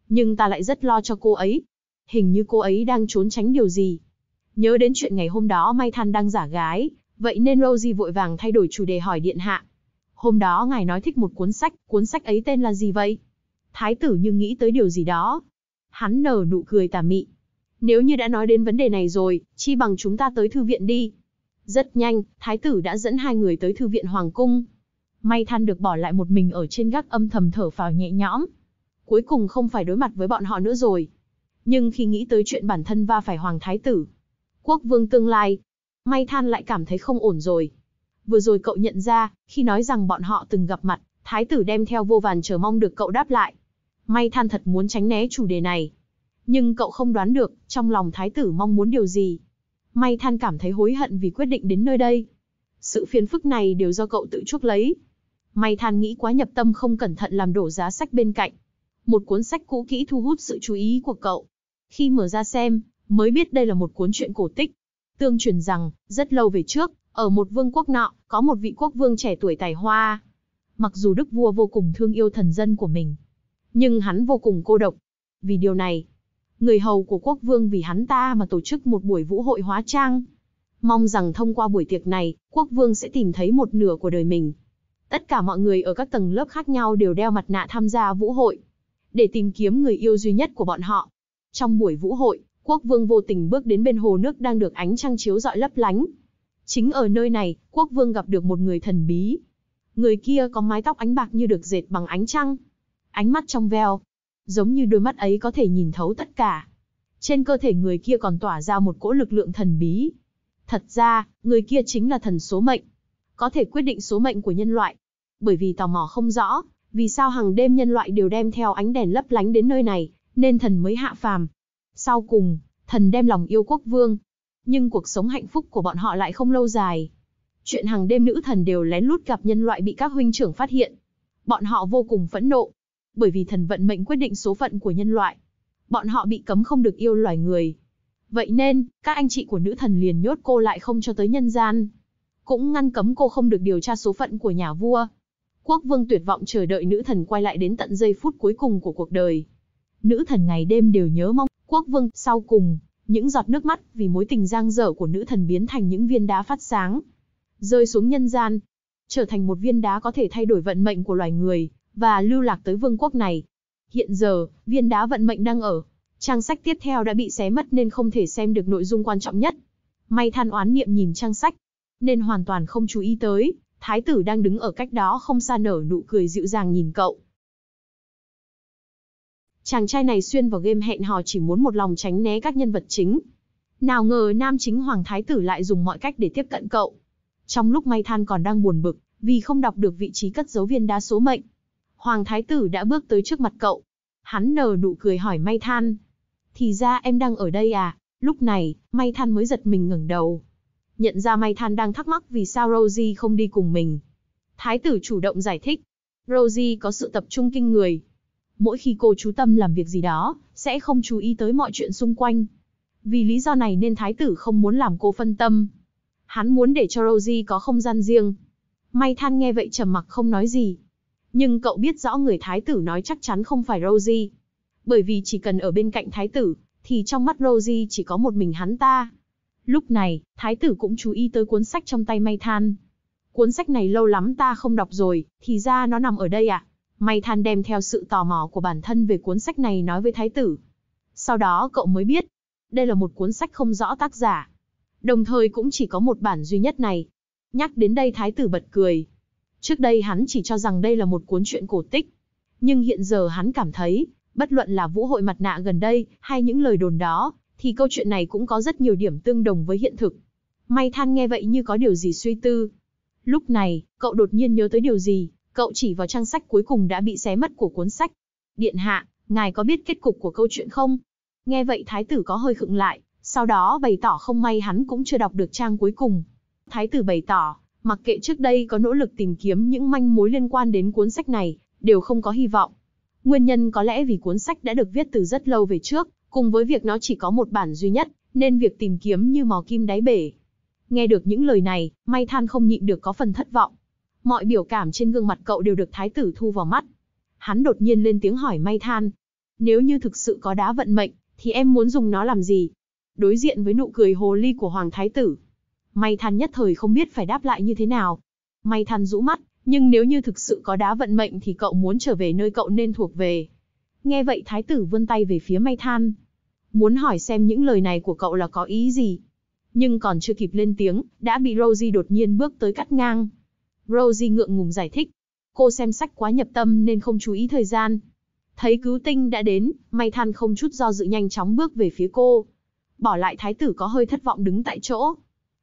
Speaker 1: Nhưng ta lại rất lo cho cô ấy. Hình như cô ấy đang trốn tránh điều gì. Nhớ đến chuyện ngày hôm đó Mai Than đang giả gái, vậy nên Rosie vội vàng thay đổi chủ đề hỏi Điện Hạ. Hôm đó ngài nói thích một cuốn sách, cuốn sách ấy tên là gì vậy? Thái tử như nghĩ tới điều gì đó. Hắn nở nụ cười tà mị. Nếu như đã nói đến vấn đề này rồi, chi bằng chúng ta tới thư viện đi. Rất nhanh, thái tử đã dẫn hai người tới thư viện Hoàng Cung. May than được bỏ lại một mình ở trên gác âm thầm thở phào nhẹ nhõm. Cuối cùng không phải đối mặt với bọn họ nữa rồi. Nhưng khi nghĩ tới chuyện bản thân va phải Hoàng Thái Tử, quốc vương tương lai, May than lại cảm thấy không ổn rồi. Vừa rồi cậu nhận ra, khi nói rằng bọn họ từng gặp mặt, Thái Tử đem theo vô vàn chờ mong được cậu đáp lại. May than thật muốn tránh né chủ đề này. Nhưng cậu không đoán được, trong lòng Thái Tử mong muốn điều gì. May than cảm thấy hối hận vì quyết định đến nơi đây. Sự phiền phức này đều do cậu tự chuốc lấy. May than nghĩ quá nhập tâm không cẩn thận làm đổ giá sách bên cạnh. Một cuốn sách cũ kỹ thu hút sự chú ý của cậu. Khi mở ra xem, mới biết đây là một cuốn truyện cổ tích. Tương truyền rằng, rất lâu về trước, ở một vương quốc nọ, có một vị quốc vương trẻ tuổi tài hoa. Mặc dù đức vua vô cùng thương yêu thần dân của mình, nhưng hắn vô cùng cô độc. Vì điều này, người hầu của quốc vương vì hắn ta mà tổ chức một buổi vũ hội hóa trang. Mong rằng thông qua buổi tiệc này, quốc vương sẽ tìm thấy một nửa của đời mình. Tất cả mọi người ở các tầng lớp khác nhau đều đeo mặt nạ tham gia vũ hội, để tìm kiếm người yêu duy nhất của bọn họ. Trong buổi vũ hội, quốc vương vô tình bước đến bên hồ nước đang được ánh trăng chiếu rọi lấp lánh. Chính ở nơi này, quốc vương gặp được một người thần bí. Người kia có mái tóc ánh bạc như được dệt bằng ánh trăng. Ánh mắt trong veo, giống như đôi mắt ấy có thể nhìn thấu tất cả. Trên cơ thể người kia còn tỏa ra một cỗ lực lượng thần bí. Thật ra, người kia chính là thần số mệnh, có thể quyết định số mệnh của nhân loại. Bởi vì tò mò không rõ, vì sao hàng đêm nhân loại đều đem theo ánh đèn lấp lánh đến nơi này, nên thần mới hạ phàm. Sau cùng, thần đem lòng yêu quốc vương. Nhưng cuộc sống hạnh phúc của bọn họ lại không lâu dài. Chuyện hàng đêm nữ thần đều lén lút gặp nhân loại bị các huynh trưởng phát hiện. Bọn họ vô cùng phẫn nộ, bởi vì thần vận mệnh quyết định số phận của nhân loại. Bọn họ bị cấm không được yêu loài người. Vậy nên, các anh chị của nữ thần liền nhốt cô lại không cho tới nhân gian cũng ngăn cấm cô không được điều tra số phận của nhà vua. Quốc vương tuyệt vọng chờ đợi nữ thần quay lại đến tận giây phút cuối cùng của cuộc đời. Nữ thần ngày đêm đều nhớ mong, quốc vương, sau cùng, những giọt nước mắt vì mối tình giang dở của nữ thần biến thành những viên đá phát sáng, rơi xuống nhân gian, trở thành một viên đá có thể thay đổi vận mệnh của loài người và lưu lạc tới vương quốc này. Hiện giờ, viên đá vận mệnh đang ở. Trang sách tiếp theo đã bị xé mất nên không thể xem được nội dung quan trọng nhất. May than oán niệm nhìn trang sách, nên hoàn toàn không chú ý tới, thái tử đang đứng ở cách đó không xa nở nụ cười dịu dàng nhìn cậu. Chàng trai này xuyên vào game hẹn hò chỉ muốn một lòng tránh né các nhân vật chính. Nào ngờ nam chính hoàng thái tử lại dùng mọi cách để tiếp cận cậu. Trong lúc may than còn đang buồn bực, vì không đọc được vị trí cất dấu viên đá số mệnh. Hoàng thái tử đã bước tới trước mặt cậu. Hắn nở nụ cười hỏi may than. Thì ra em đang ở đây à? Lúc này, may than mới giật mình ngẩng đầu, nhận ra May Than đang thắc mắc vì sao Rosie không đi cùng mình. Thái tử chủ động giải thích. Rosie có sự tập trung kinh người. Mỗi khi cô chú tâm làm việc gì đó, sẽ không chú ý tới mọi chuyện xung quanh. Vì lý do này nên thái tử không muốn làm cô phân tâm. Hắn muốn để cho Rosie có không gian riêng. May Than nghe vậy trầm mặc không nói gì. Nhưng cậu biết rõ người thái tử nói chắc chắn không phải Rosie. Bởi vì chỉ cần ở bên cạnh thái tử, thì trong mắt Rosie chỉ có một mình hắn ta. Lúc này, thái tử cũng chú ý tới cuốn sách trong tay May Than. Cuốn sách này lâu lắm ta không đọc rồi, thì ra nó nằm ở đây ạ. À? May Than đem theo sự tò mò của bản thân về cuốn sách này nói với thái tử. Sau đó cậu mới biết, đây là một cuốn sách không rõ tác giả. Đồng thời cũng chỉ có một bản duy nhất này. Nhắc đến đây thái tử bật cười. Trước đây hắn chỉ cho rằng đây là một cuốn truyện cổ tích. Nhưng hiện giờ hắn cảm thấy, bất luận là vũ hội mặt nạ gần đây, hay những lời đồn đó, thì câu chuyện này cũng có rất nhiều điểm tương đồng với hiện thực. May than nghe vậy như có điều gì suy tư. Lúc này, cậu đột nhiên nhớ tới điều gì, cậu chỉ vào trang sách cuối cùng đã bị xé mất của cuốn sách. Điện hạ, ngài có biết kết cục của câu chuyện không? Nghe vậy thái tử có hơi khựng lại, sau đó bày tỏ không may hắn cũng chưa đọc được trang cuối cùng. Thái tử bày tỏ, mặc kệ trước đây có nỗ lực tìm kiếm những manh mối liên quan đến cuốn sách này, đều không có hy vọng. Nguyên nhân có lẽ vì cuốn sách đã được viết từ rất lâu về trước, Cùng với việc nó chỉ có một bản duy nhất, nên việc tìm kiếm như mò kim đáy bể. Nghe được những lời này, May Than không nhịn được có phần thất vọng. Mọi biểu cảm trên gương mặt cậu đều được thái tử thu vào mắt. Hắn đột nhiên lên tiếng hỏi May Than. Nếu như thực sự có đá vận mệnh, thì em muốn dùng nó làm gì? Đối diện với nụ cười hồ ly của Hoàng Thái tử. May Than nhất thời không biết phải đáp lại như thế nào. May Than rũ mắt, nhưng nếu như thực sự có đá vận mệnh thì cậu muốn trở về nơi cậu nên thuộc về. Nghe vậy thái tử vươn tay về phía May Than. Muốn hỏi xem những lời này của cậu là có ý gì. Nhưng còn chưa kịp lên tiếng, đã bị Rosie đột nhiên bước tới cắt ngang. Rosie ngượng ngùng giải thích. Cô xem sách quá nhập tâm nên không chú ý thời gian. Thấy cứu tinh đã đến, May Than không chút do dự nhanh chóng bước về phía cô. Bỏ lại thái tử có hơi thất vọng đứng tại chỗ.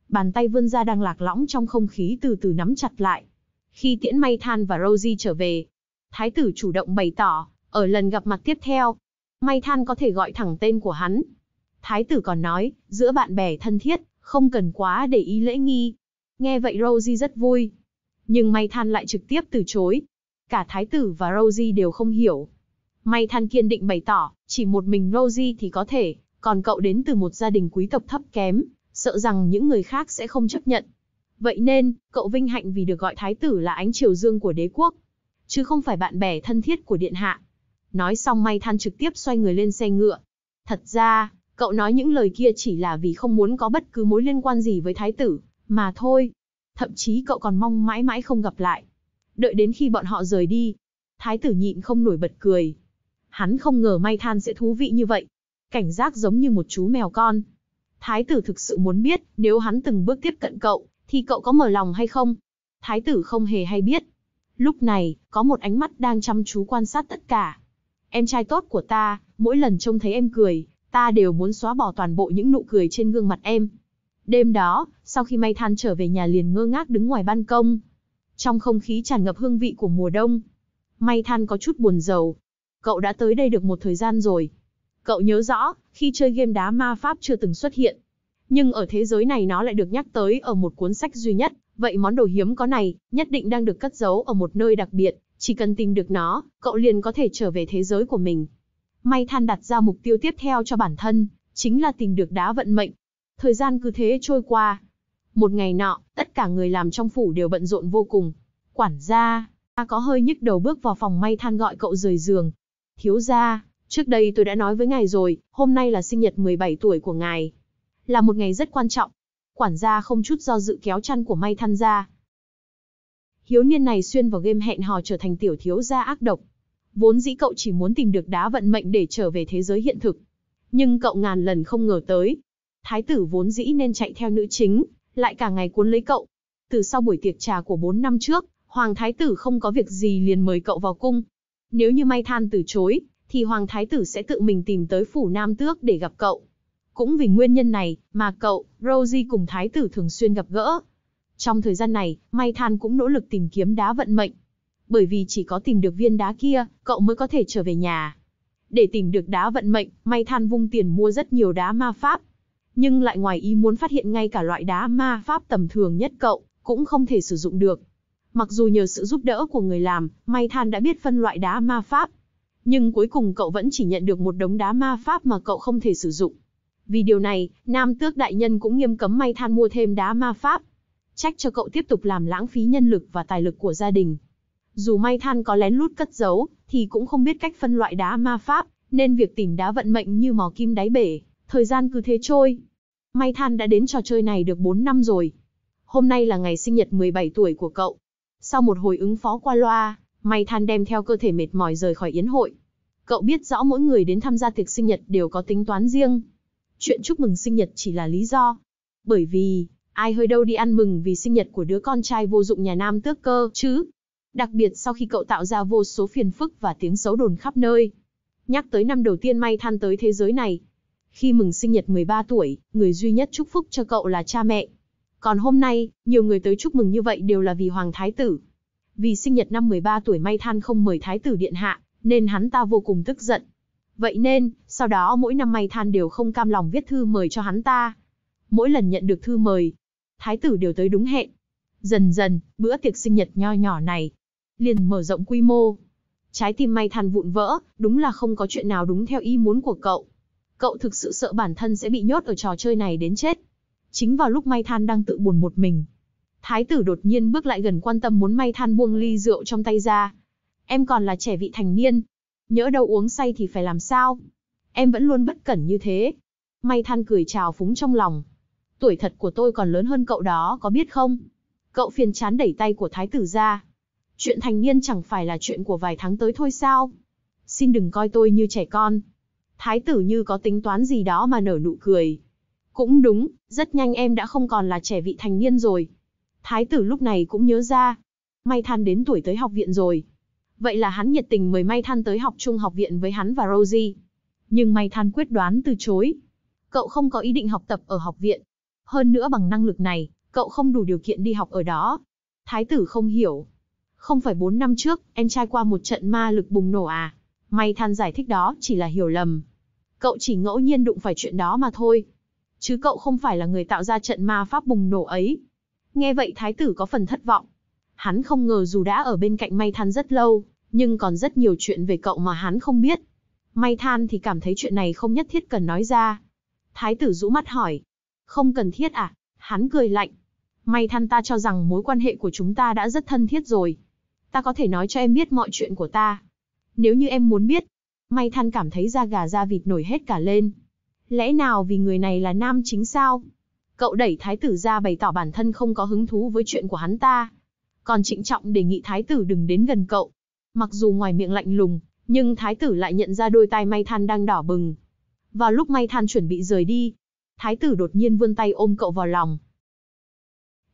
Speaker 1: Bàn tay vươn ra đang lạc lõng trong không khí từ từ nắm chặt lại. Khi tiễn May Than và Rosie trở về, thái tử chủ động bày tỏ, ở lần gặp mặt tiếp theo, may than có thể gọi thẳng tên của hắn. Thái tử còn nói, giữa bạn bè thân thiết, không cần quá để ý lễ nghi. Nghe vậy Rosie rất vui. Nhưng may than lại trực tiếp từ chối. Cả thái tử và Rosie đều không hiểu. May than kiên định bày tỏ, chỉ một mình Rosie thì có thể, còn cậu đến từ một gia đình quý tộc thấp kém, sợ rằng những người khác sẽ không chấp nhận. Vậy nên, cậu vinh hạnh vì được gọi thái tử là ánh triều dương của đế quốc, chứ không phải bạn bè thân thiết của điện hạ. Nói xong may than trực tiếp xoay người lên xe ngựa. Thật ra, cậu nói những lời kia chỉ là vì không muốn có bất cứ mối liên quan gì với thái tử, mà thôi. Thậm chí cậu còn mong mãi mãi không gặp lại. Đợi đến khi bọn họ rời đi, thái tử nhịn không nổi bật cười. Hắn không ngờ may than sẽ thú vị như vậy. Cảnh giác giống như một chú mèo con. Thái tử thực sự muốn biết, nếu hắn từng bước tiếp cận cậu, thì cậu có mở lòng hay không? Thái tử không hề hay biết. Lúc này, có một ánh mắt đang chăm chú quan sát tất cả. Em trai tốt của ta, mỗi lần trông thấy em cười, ta đều muốn xóa bỏ toàn bộ những nụ cười trên gương mặt em. Đêm đó, sau khi may than trở về nhà liền ngơ ngác đứng ngoài ban công. Trong không khí tràn ngập hương vị của mùa đông. May than có chút buồn rầu. Cậu đã tới đây được một thời gian rồi. Cậu nhớ rõ, khi chơi game đá ma pháp chưa từng xuất hiện. Nhưng ở thế giới này nó lại được nhắc tới ở một cuốn sách duy nhất. Vậy món đồ hiếm có này, nhất định đang được cất giấu ở một nơi đặc biệt. Chỉ cần tìm được nó, cậu liền có thể trở về thế giới của mình. May than đặt ra mục tiêu tiếp theo cho bản thân, chính là tìm được đá vận mệnh. Thời gian cứ thế trôi qua. Một ngày nọ, tất cả người làm trong phủ đều bận rộn vô cùng. Quản gia, ta có hơi nhức đầu bước vào phòng may than gọi cậu rời giường. Thiếu gia, trước đây tôi đã nói với ngài rồi, hôm nay là sinh nhật 17 tuổi của ngài. Là một ngày rất quan trọng. Quản gia không chút do dự kéo chăn của may than ra, hiếu niên này xuyên vào game hẹn hò trở thành tiểu thiếu gia ác độc. Vốn dĩ cậu chỉ muốn tìm được đá vận mệnh để trở về thế giới hiện thực. Nhưng cậu ngàn lần không ngờ tới. Thái tử vốn dĩ nên chạy theo nữ chính, lại cả ngày cuốn lấy cậu. Từ sau buổi tiệc trà của 4 năm trước, Hoàng Thái tử không có việc gì liền mời cậu vào cung. Nếu như may than từ chối, thì Hoàng Thái tử sẽ tự mình tìm tới phủ Nam Tước để gặp cậu. Cũng vì nguyên nhân này mà cậu, Rosie cùng Thái tử thường xuyên gặp gỡ, trong thời gian này, May Than cũng nỗ lực tìm kiếm đá vận mệnh. Bởi vì chỉ có tìm được viên đá kia, cậu mới có thể trở về nhà. Để tìm được đá vận mệnh, May Than vung tiền mua rất nhiều đá ma pháp. Nhưng lại ngoài ý muốn phát hiện ngay cả loại đá ma pháp tầm thường nhất cậu, cũng không thể sử dụng được. Mặc dù nhờ sự giúp đỡ của người làm, May Than đã biết phân loại đá ma pháp. Nhưng cuối cùng cậu vẫn chỉ nhận được một đống đá ma pháp mà cậu không thể sử dụng. Vì điều này, Nam Tước Đại Nhân cũng nghiêm cấm May Than mua thêm đá ma pháp. Trách cho cậu tiếp tục làm lãng phí nhân lực và tài lực của gia đình. Dù may than có lén lút cất giấu, thì cũng không biết cách phân loại đá ma pháp, nên việc tìm đá vận mệnh như mò kim đáy bể, thời gian cứ thế trôi. May than đã đến trò chơi này được 4 năm rồi. Hôm nay là ngày sinh nhật 17 tuổi của cậu. Sau một hồi ứng phó qua loa, May than đem theo cơ thể mệt mỏi rời khỏi yến hội. Cậu biết rõ mỗi người đến tham gia tiệc sinh nhật đều có tính toán riêng. Chuyện chúc mừng sinh nhật chỉ là lý do. Bởi vì, ai hơi đâu đi ăn mừng vì sinh nhật của đứa con trai vô dụng nhà nam tước cơ chứ. Đặc biệt sau khi cậu tạo ra vô số phiền phức và tiếng xấu đồn khắp nơi. Nhắc tới năm đầu tiên may than tới thế giới này. Khi mừng sinh nhật 13 tuổi, người duy nhất chúc phúc cho cậu là cha mẹ. Còn hôm nay, nhiều người tới chúc mừng như vậy đều là vì Hoàng Thái Tử. Vì sinh nhật năm 13 tuổi may than không mời Thái Tử Điện Hạ, nên hắn ta vô cùng tức giận. Vậy nên, sau đó mỗi năm may than đều không cam lòng viết thư mời cho hắn ta. Mỗi lần nhận được thư mời, thái tử đều tới đúng hẹn. Dần dần, bữa tiệc sinh nhật nho nhỏ này liền mở rộng quy mô. Trái tim may than vụn vỡ, đúng là không có chuyện nào đúng theo ý muốn của cậu. Cậu thực sự sợ bản thân sẽ bị nhốt ở trò chơi này đến chết. Chính vào lúc may than đang tự buồn một mình, thái tử đột nhiên bước lại gần quan tâm muốn may than buông ly rượu trong tay ra. Em còn là trẻ vị thành niên, nhỡ đâu uống say thì phải làm sao? Em vẫn luôn bất cẩn như thế. May than cười trào phúng trong lòng, tuổi thật của tôi còn lớn hơn cậu đó có biết không? Cậu phiền chán đẩy tay của thái tử ra. Chuyện thành niên chẳng phải là chuyện của vài tháng tới thôi sao? Xin đừng coi tôi như trẻ con. Thái tử như có tính toán gì đó mà nở nụ cười. Cũng đúng, rất nhanh em đã không còn là trẻ vị thành niên rồi. Thái tử lúc này cũng nhớ ra. May than đến tuổi tới học viện rồi. Vậy là hắn nhiệt tình mời May Than tới học trung học viện với hắn và Rosie. Nhưng May Than quyết đoán từ chối. Cậu không có ý định học tập ở học viện, hơn nữa bằng năng lực này, cậu không đủ điều kiện đi học ở đó. Thái tử không hiểu. Không phải 4 năm trước, em trai qua một trận ma lực bùng nổ à? May than giải thích đó chỉ là hiểu lầm. Cậu chỉ ngẫu nhiên đụng phải chuyện đó mà thôi. Chứ cậu không phải là người tạo ra trận ma pháp bùng nổ ấy. Nghe vậy thái tử có phần thất vọng. Hắn không ngờ dù đã ở bên cạnh May Than rất lâu, nhưng còn rất nhiều chuyện về cậu mà hắn không biết. May Than thì cảm thấy chuyện này không nhất thiết cần nói ra. Thái tử rũ mắt hỏi, không cần thiết à? Hắn cười lạnh. May thăn ta cho rằng mối quan hệ của chúng ta đã rất thân thiết rồi. Ta có thể nói cho em biết mọi chuyện của ta. Nếu như em muốn biết. May thăn cảm thấy da gà da vịt nổi hết cả lên. Lẽ nào vì người này là nam chính sao? Cậu đẩy thái tử ra bày tỏ bản thân không có hứng thú với chuyện của hắn ta. Còn trịnh trọng đề nghị thái tử đừng đến gần cậu. Mặc dù ngoài miệng lạnh lùng, nhưng thái tử lại nhận ra đôi tai may than đang đỏ bừng. Vào lúc may than chuẩn bị rời đi, Thái tử đột nhiên vươn tay ôm cậu vào lòng.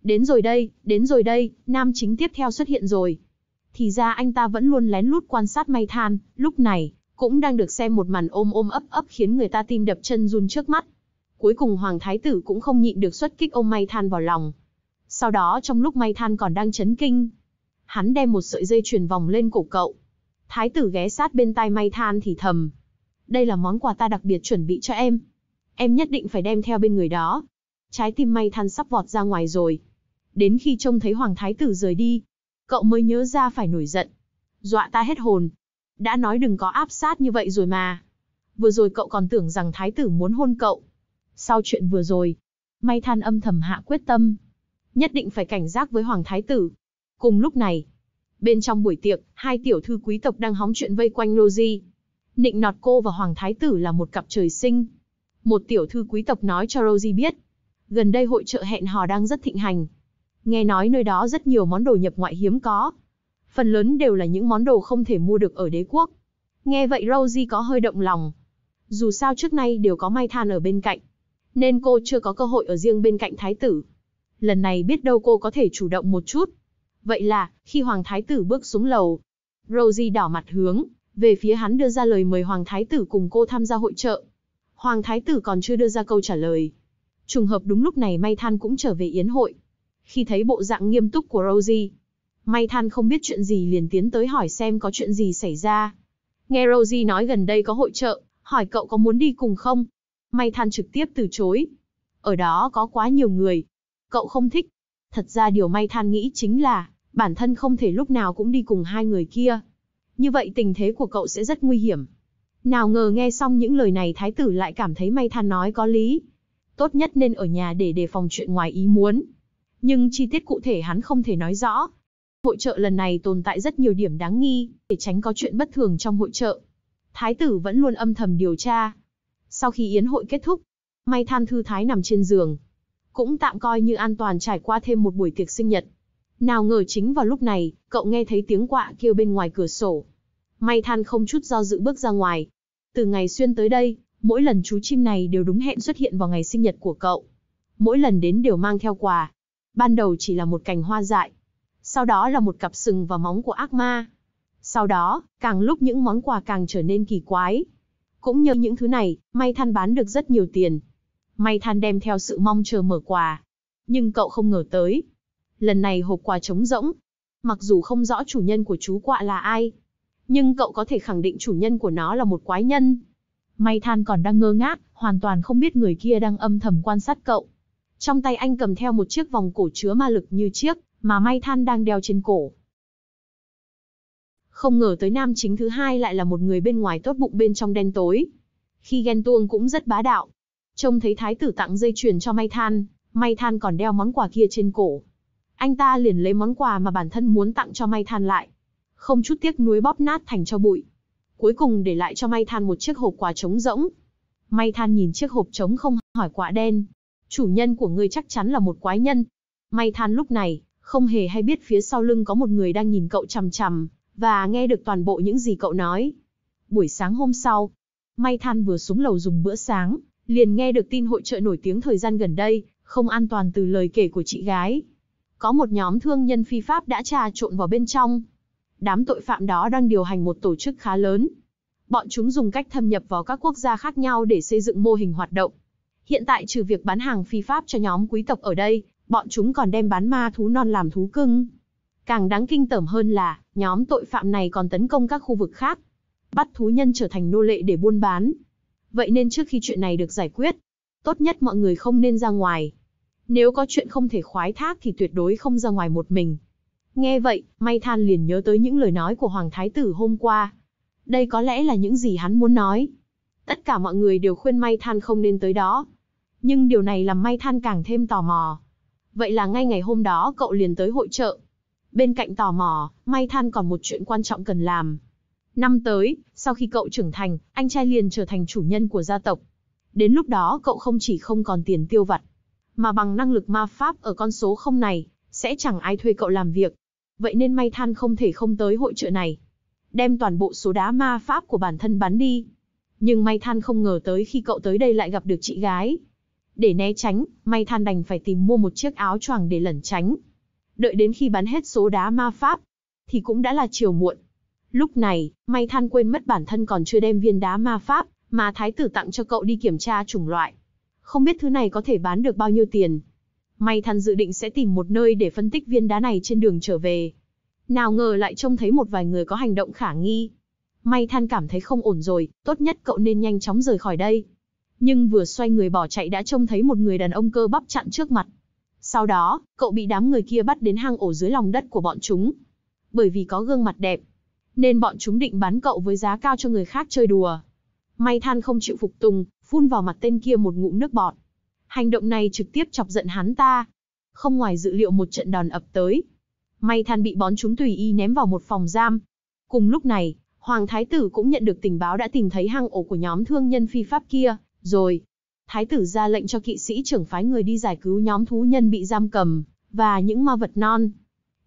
Speaker 1: Đến rồi đây, đến rồi đây, nam chính tiếp theo xuất hiện rồi. Thì ra anh ta vẫn luôn lén lút quan sát may than, lúc này, cũng đang được xem một màn ôm ôm ấp ấp khiến người ta tim đập chân run trước mắt. Cuối cùng Hoàng Thái Tử cũng không nhịn được xuất kích ôm May Than vào lòng. Sau đó trong lúc May Than còn đang chấn kinh, hắn đem một sợi dây chuyền vòng lên cổ cậu. Thái tử ghé sát bên tai May Than thì thầm. Đây là món quà ta đặc biệt chuẩn bị cho em. Em nhất định phải đem theo bên người đó. Trái tim may than sắp vọt ra ngoài rồi. Đến khi trông thấy Hoàng Thái Tử rời đi, cậu mới nhớ ra phải nổi giận. Dọa ta hết hồn. Đã nói đừng có áp sát như vậy rồi mà. Vừa rồi cậu còn tưởng rằng Thái Tử muốn hôn cậu. Sau chuyện vừa rồi, may than âm thầm hạ quyết tâm. Nhất định phải cảnh giác với Hoàng Thái Tử. Cùng lúc này, bên trong buổi tiệc, hai tiểu thư quý tộc đang hóng chuyện vây quanh Lô Di. Nịnh nọt cô và Hoàng Thái Tử là một cặp trời sinh. Một tiểu thư quý tộc nói cho Rosie biết. Gần đây hội trợ hẹn hò đang rất thịnh hành. Nghe nói nơi đó rất nhiều món đồ nhập ngoại hiếm có. Phần lớn đều là những món đồ không thể mua được ở đế quốc. Nghe vậy Rosie có hơi động lòng. Dù sao trước nay đều có may Than ở bên cạnh. Nên cô chưa có cơ hội ở riêng bên cạnh thái tử. Lần này biết đâu cô có thể chủ động một chút. Vậy là, khi Hoàng Thái Tử bước xuống lầu, Rosie đỏ mặt hướng, về phía hắn đưa ra lời mời Hoàng Thái Tử cùng cô tham gia hội trợ. Hoàng Thái Tử còn chưa đưa ra câu trả lời. Trùng hợp đúng lúc này May Than cũng trở về yến hội. Khi thấy bộ dạng nghiêm túc của Rosie, May Than không biết chuyện gì liền tiến tới hỏi xem có chuyện gì xảy ra. Nghe Rosie nói gần đây có hội trợ, hỏi cậu có muốn đi cùng không? May Than trực tiếp từ chối. Ở đó có quá nhiều người. Cậu không thích. Thật ra điều May Than nghĩ chính là, bản thân không thể lúc nào cũng đi cùng hai người kia. Như vậy tình thế của cậu sẽ rất nguy hiểm. Nào ngờ nghe xong những lời này thái tử lại cảm thấy may than nói có lý. Tốt nhất nên ở nhà để đề phòng chuyện ngoài ý muốn. Nhưng chi tiết cụ thể hắn không thể nói rõ. Hội trợ lần này tồn tại rất nhiều điểm đáng nghi, để tránh có chuyện bất thường trong hội trợ. Thái tử vẫn luôn âm thầm điều tra. Sau khi yến hội kết thúc, may than thư thái nằm trên giường. Cũng tạm coi như an toàn trải qua thêm một buổi tiệc sinh nhật. Nào ngờ chính vào lúc này, cậu nghe thấy tiếng quạ kêu bên ngoài cửa sổ. May than không chút do dự bước ra ngoài. Từ ngày xuyên tới đây, mỗi lần chú chim này đều đúng hẹn xuất hiện vào ngày sinh nhật của cậu. Mỗi lần đến đều mang theo quà. Ban đầu chỉ là một cành hoa dại. Sau đó là một cặp sừng và móng của ác ma. Sau đó, càng lúc những món quà càng trở nên kỳ quái. Cũng nhờ những thứ này, May Than bán được rất nhiều tiền. May Than đem theo sự mong chờ mở quà. Nhưng cậu không ngờ tới. Lần này hộp quà trống rỗng. Mặc dù không rõ chủ nhân của chú quạ là ai, nhưng cậu có thể khẳng định chủ nhân của nó là một quái nhân. May than còn đang ngơ ngác, hoàn toàn không biết người kia đang âm thầm quan sát cậu. Trong tay anh cầm theo một chiếc vòng cổ chứa ma lực như chiếc, mà may than đang đeo trên cổ. Không ngờ tới nam chính thứ hai lại là một người bên ngoài tốt bụng bên trong đen tối. Khi ghen tuông cũng rất bá đạo. Trông thấy thái tử tặng dây chuyền cho may than, may than còn đeo món quà kia trên cổ. Anh ta liền lấy món quà mà bản thân muốn tặng cho may than lại, không chút tiếc nuối bóp nát thành cho bụi. Cuối cùng để lại cho May Than một chiếc hộp quà trống rỗng. May Than nhìn chiếc hộp trống không hỏi quả đen. Chủ nhân của ngươi chắc chắn là một quái nhân. May Than lúc này, không hề hay biết phía sau lưng có một người đang nhìn cậu chằm chằm, và nghe được toàn bộ những gì cậu nói. Buổi sáng hôm sau, May Than vừa xuống lầu dùng bữa sáng, liền nghe được tin hội trợ nổi tiếng thời gian gần đây, không an toàn từ lời kể của chị gái. Có một nhóm thương nhân phi pháp đã trà trộn vào bên trong, đám tội phạm đó đang điều hành một tổ chức khá lớn. Bọn chúng dùng cách thâm nhập vào các quốc gia khác nhau để xây dựng mô hình hoạt động. Hiện tại trừ việc bán hàng phi pháp cho nhóm quý tộc ở đây, bọn chúng còn đem bán ma thú non làm thú cưng. Càng đáng kinh tởm hơn là, nhóm tội phạm này còn tấn công các khu vực khác, bắt thú nhân trở thành nô lệ để buôn bán. Vậy nên trước khi chuyện này được giải quyết, tốt nhất mọi người không nên ra ngoài. Nếu có chuyện không thể khoái thác thì tuyệt đối không ra ngoài một mình, Nghe vậy, May Than liền nhớ tới những lời nói của Hoàng Thái Tử hôm qua. Đây có lẽ là những gì hắn muốn nói. Tất cả mọi người đều khuyên May Than không nên tới đó. Nhưng điều này làm May Than càng thêm tò mò. Vậy là ngay ngày hôm đó cậu liền tới hội trợ. Bên cạnh tò mò, May Than còn một chuyện quan trọng cần làm. Năm tới, sau khi cậu trưởng thành, anh trai liền trở thành chủ nhân của gia tộc. Đến lúc đó cậu không chỉ không còn tiền tiêu vặt, mà bằng năng lực ma pháp ở con số không này, sẽ chẳng ai thuê cậu làm việc vậy nên may than không thể không tới hội trợ này. Đem toàn bộ số đá ma pháp của bản thân bắn đi. Nhưng may than không ngờ tới khi cậu tới đây lại gặp được chị gái. Để né tránh, may than đành phải tìm mua một chiếc áo choàng để lẩn tránh. Đợi đến khi bắn hết số đá ma pháp, thì cũng đã là chiều muộn. Lúc này, may than quên mất bản thân còn chưa đem viên đá ma pháp mà thái tử tặng cho cậu đi kiểm tra chủng loại. Không biết thứ này có thể bán được bao nhiêu tiền, May thằn dự định sẽ tìm một nơi để phân tích viên đá này trên đường trở về. Nào ngờ lại trông thấy một vài người có hành động khả nghi. May than cảm thấy không ổn rồi, tốt nhất cậu nên nhanh chóng rời khỏi đây. Nhưng vừa xoay người bỏ chạy đã trông thấy một người đàn ông cơ bắp chặn trước mặt. Sau đó, cậu bị đám người kia bắt đến hang ổ dưới lòng đất của bọn chúng. Bởi vì có gương mặt đẹp, nên bọn chúng định bán cậu với giá cao cho người khác chơi đùa. May than không chịu phục tùng, phun vào mặt tên kia một ngụm nước bọt. Hành động này trực tiếp chọc giận hắn ta. Không ngoài dự liệu một trận đòn ập tới. May than bị bón chúng tùy y ném vào một phòng giam. Cùng lúc này, Hoàng Thái Tử cũng nhận được tình báo đã tìm thấy hang ổ của nhóm thương nhân phi pháp kia, rồi. Thái Tử ra lệnh cho kỵ sĩ trưởng phái người đi giải cứu nhóm thú nhân bị giam cầm, và những ma vật non.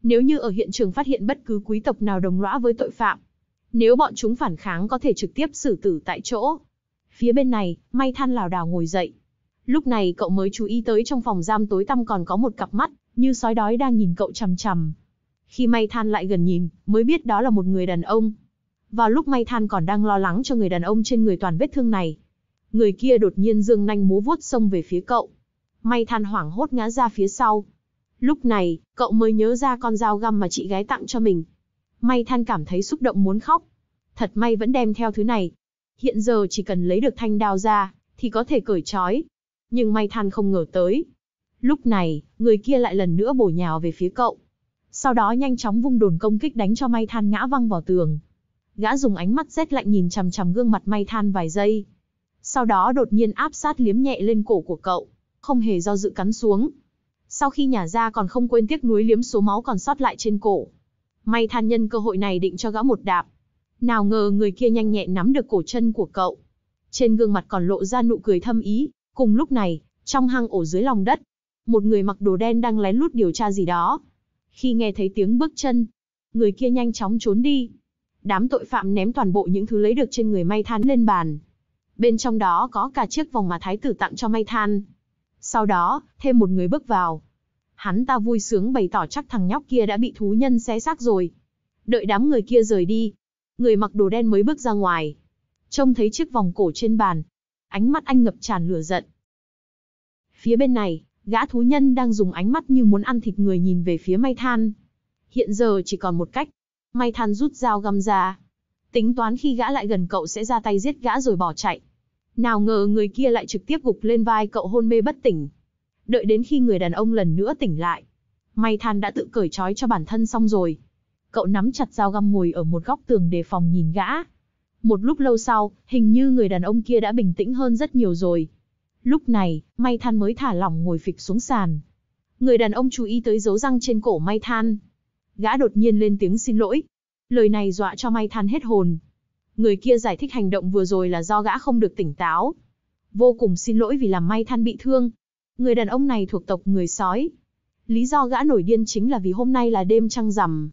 Speaker 1: Nếu như ở hiện trường phát hiện bất cứ quý tộc nào đồng lõa với tội phạm, nếu bọn chúng phản kháng có thể trực tiếp xử tử tại chỗ. Phía bên này, May Than lảo đảo ngồi dậy, Lúc này cậu mới chú ý tới trong phòng giam tối tăm còn có một cặp mắt, như sói đói đang nhìn cậu chằm chằm. Khi May Than lại gần nhìn, mới biết đó là một người đàn ông. Vào lúc May Than còn đang lo lắng cho người đàn ông trên người toàn vết thương này, người kia đột nhiên dương nanh múa vuốt xông về phía cậu. May Than hoảng hốt ngã ra phía sau. Lúc này, cậu mới nhớ ra con dao găm mà chị gái tặng cho mình. May Than cảm thấy xúc động muốn khóc. Thật may vẫn đem theo thứ này. Hiện giờ chỉ cần lấy được thanh đao ra, thì có thể cởi trói, nhưng may than không ngờ tới. Lúc này, người kia lại lần nữa bổ nhào về phía cậu. Sau đó nhanh chóng vung đồn công kích đánh cho may than ngã văng vào tường. Gã dùng ánh mắt rét lạnh nhìn chằm chằm gương mặt may than vài giây. Sau đó đột nhiên áp sát liếm nhẹ lên cổ của cậu, không hề do dự cắn xuống. Sau khi nhả ra còn không quên tiếc nuối liếm số máu còn sót lại trên cổ. May than nhân cơ hội này định cho gã một đạp. Nào ngờ người kia nhanh nhẹn nắm được cổ chân của cậu. Trên gương mặt còn lộ ra nụ cười thâm ý, Cùng lúc này, trong hang ổ dưới lòng đất, một người mặc đồ đen đang lén lút điều tra gì đó. Khi nghe thấy tiếng bước chân, người kia nhanh chóng trốn đi. Đám tội phạm ném toàn bộ những thứ lấy được trên người May Than lên bàn. Bên trong đó có cả chiếc vòng mà thái tử tặng cho May Than. Sau đó, thêm một người bước vào. Hắn ta vui sướng bày tỏ chắc thằng nhóc kia đã bị thú nhân xé xác rồi. Đợi đám người kia rời đi, người mặc đồ đen mới bước ra ngoài. Trông thấy chiếc vòng cổ trên bàn, ánh mắt anh ngập tràn lửa giận. Phía bên này, gã thú nhân đang dùng ánh mắt như muốn ăn thịt người nhìn về phía May Than. Hiện giờ chỉ còn một cách. May Than rút dao găm ra. Tính toán khi gã lại gần cậu sẽ ra tay giết gã rồi bỏ chạy. Nào ngờ người kia lại trực tiếp gục lên vai cậu hôn mê bất tỉnh. Đợi đến khi người đàn ông lần nữa tỉnh lại. May Than đã tự cởi trói cho bản thân xong rồi. Cậu nắm chặt dao găm ngồi ở một góc tường đề phòng nhìn gã. Một lúc lâu sau, hình như người đàn ông kia đã bình tĩnh hơn rất nhiều rồi. Lúc này, May Than mới thả lỏng ngồi phịch xuống sàn. Người đàn ông chú ý tới dấu răng trên cổ May Than. Gã đột nhiên lên tiếng xin lỗi. Lời này dọa cho May Than hết hồn. Người kia giải thích hành động vừa rồi là do gã không được tỉnh táo. Vô cùng xin lỗi vì làm May Than bị thương. Người đàn ông này thuộc tộc người sói. Lý do gã nổi điên chính là vì hôm nay là đêm trăng rằm,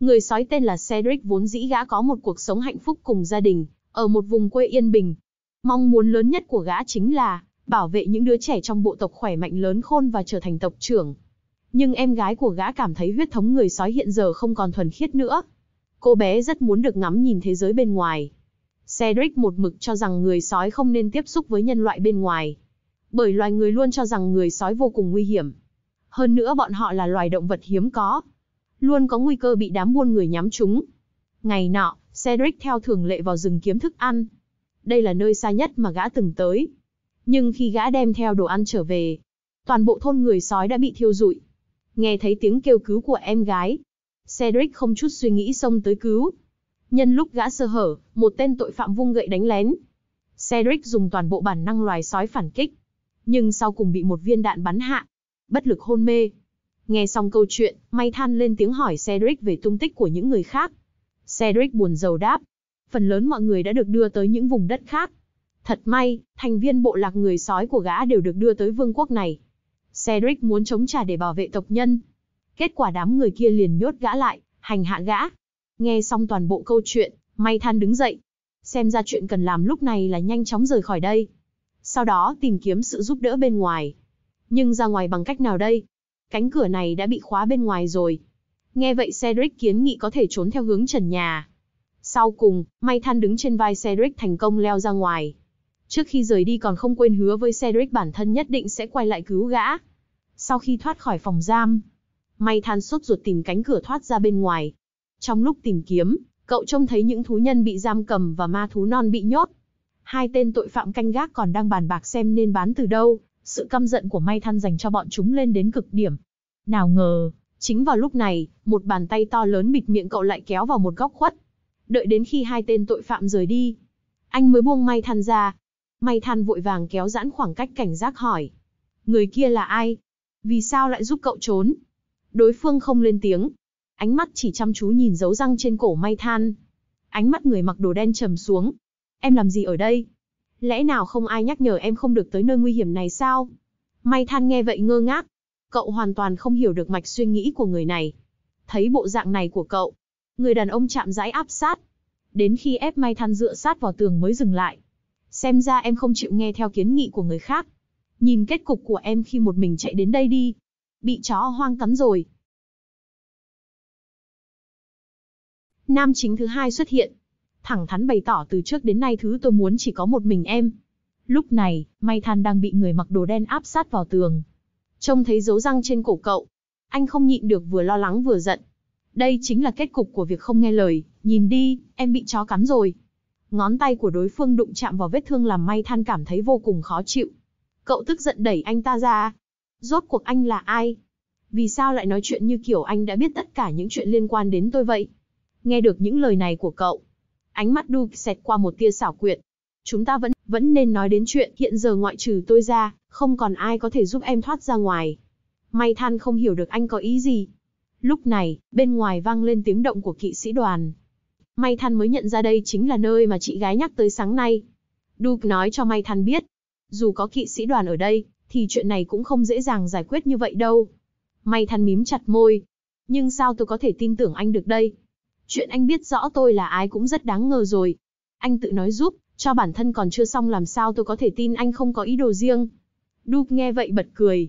Speaker 1: Người sói tên là Cedric vốn dĩ gã có một cuộc sống hạnh phúc cùng gia đình, ở một vùng quê yên bình. Mong muốn lớn nhất của gã chính là bảo vệ những đứa trẻ trong bộ tộc khỏe mạnh lớn khôn và trở thành tộc trưởng. Nhưng em gái của gã cảm thấy huyết thống người sói hiện giờ không còn thuần khiết nữa. Cô bé rất muốn được ngắm nhìn thế giới bên ngoài. Cedric một mực cho rằng người sói không nên tiếp xúc với nhân loại bên ngoài. Bởi loài người luôn cho rằng người sói vô cùng nguy hiểm. Hơn nữa bọn họ là loài động vật hiếm có, luôn có nguy cơ bị đám buôn người nhắm trúng. Ngày nọ, Cedric theo thường lệ vào rừng kiếm thức ăn. Đây là nơi xa nhất mà gã từng tới. Nhưng khi gã đem theo đồ ăn trở về, toàn bộ thôn người sói đã bị thiêu rụi. Nghe thấy tiếng kêu cứu của em gái, Cedric không chút suy nghĩ xông tới cứu. Nhân lúc gã sơ hở, một tên tội phạm vung gậy đánh lén. Cedric dùng toàn bộ bản năng loài sói phản kích, nhưng sau cùng bị một viên đạn bắn hạ, bất lực hôn mê. Nghe xong câu chuyện, may than lên tiếng hỏi Cedric về tung tích của những người khác. Cedric buồn rầu đáp. Phần lớn mọi người đã được đưa tới những vùng đất khác. Thật may, thành viên bộ lạc người sói của gã đều được đưa tới vương quốc này. Cedric muốn chống trả để bảo vệ tộc nhân. Kết quả đám người kia liền nhốt gã lại, hành hạ gã. Nghe xong toàn bộ câu chuyện, may than đứng dậy. Xem ra chuyện cần làm lúc này là nhanh chóng rời khỏi đây. Sau đó tìm kiếm sự giúp đỡ bên ngoài. Nhưng ra ngoài bằng cách nào đây? cánh cửa này đã bị khóa bên ngoài rồi. Nghe vậy Cedric kiến nghị có thể trốn theo hướng trần nhà. Sau cùng, may than đứng trên vai Cedric thành công leo ra ngoài. Trước khi rời đi còn không quên hứa với Cedric bản thân nhất định sẽ quay lại cứu gã. Sau khi thoát khỏi phòng giam, may than sốt ruột tìm cánh cửa thoát ra bên ngoài. Trong lúc tìm kiếm, cậu trông thấy những thú nhân bị giam cầm và ma thú non bị nhốt. Hai tên tội phạm canh gác còn đang bàn bạc xem nên bán từ đâu, sự căm giận của may than dành cho bọn chúng lên đến cực điểm. Nào ngờ, chính vào lúc này, một bàn tay to lớn bịt miệng cậu lại kéo vào một góc khuất. Đợi đến khi hai tên tội phạm rời đi, anh mới buông may than ra. May than vội vàng kéo giãn khoảng cách cảnh giác hỏi. Người kia là ai? Vì sao lại giúp cậu trốn? Đối phương không lên tiếng. Ánh mắt chỉ chăm chú nhìn dấu răng trên cổ may than. Ánh mắt người mặc đồ đen trầm xuống. Em làm gì ở đây? Lẽ nào không ai nhắc nhở em không được tới nơi nguy hiểm này sao? May than nghe vậy ngơ ngác. Cậu hoàn toàn không hiểu được mạch suy nghĩ của người này. Thấy bộ dạng này của cậu, người đàn ông chạm rãi áp sát. Đến khi ép May than dựa sát vào tường mới dừng lại. Xem ra em không chịu nghe theo kiến nghị của người khác. Nhìn kết cục của em khi một mình chạy đến đây đi. Bị chó hoang cắn rồi. Nam chính thứ hai xuất hiện, thẳng thắn bày tỏ từ trước đến nay thứ tôi muốn chỉ có một mình em. Lúc này, May Than đang bị người mặc đồ đen áp sát vào tường. Trông thấy dấu răng trên cổ cậu, anh không nhịn được vừa lo lắng vừa giận. Đây chính là kết cục của việc không nghe lời, nhìn đi, em bị chó cắn rồi. Ngón tay của đối phương đụng chạm vào vết thương làm May Than cảm thấy vô cùng khó chịu. Cậu tức giận đẩy anh ta ra. Rốt cuộc anh là ai? Vì sao lại nói chuyện như kiểu anh đã biết tất cả những chuyện liên quan đến tôi vậy? Nghe được những lời này của cậu, Ánh mắt Duke xẹt qua một tia xảo quyệt. Chúng ta vẫn, vẫn nên nói đến chuyện hiện giờ ngoại trừ tôi ra, không còn ai có thể giúp em thoát ra ngoài. May than không hiểu được anh có ý gì. Lúc này, bên ngoài vang lên tiếng động của kỵ sĩ đoàn. May than mới nhận ra đây chính là nơi mà chị gái nhắc tới sáng nay. Duke nói cho May than biết. Dù có kỵ sĩ đoàn ở đây, thì chuyện này cũng không dễ dàng giải quyết như vậy đâu. May than mím chặt môi. Nhưng sao tôi có thể tin tưởng anh được đây? Chuyện anh biết rõ tôi là ai cũng rất đáng ngờ rồi. Anh tự nói giúp, cho bản thân còn chưa xong làm sao tôi có thể tin anh không có ý đồ riêng. Đúp nghe vậy bật cười.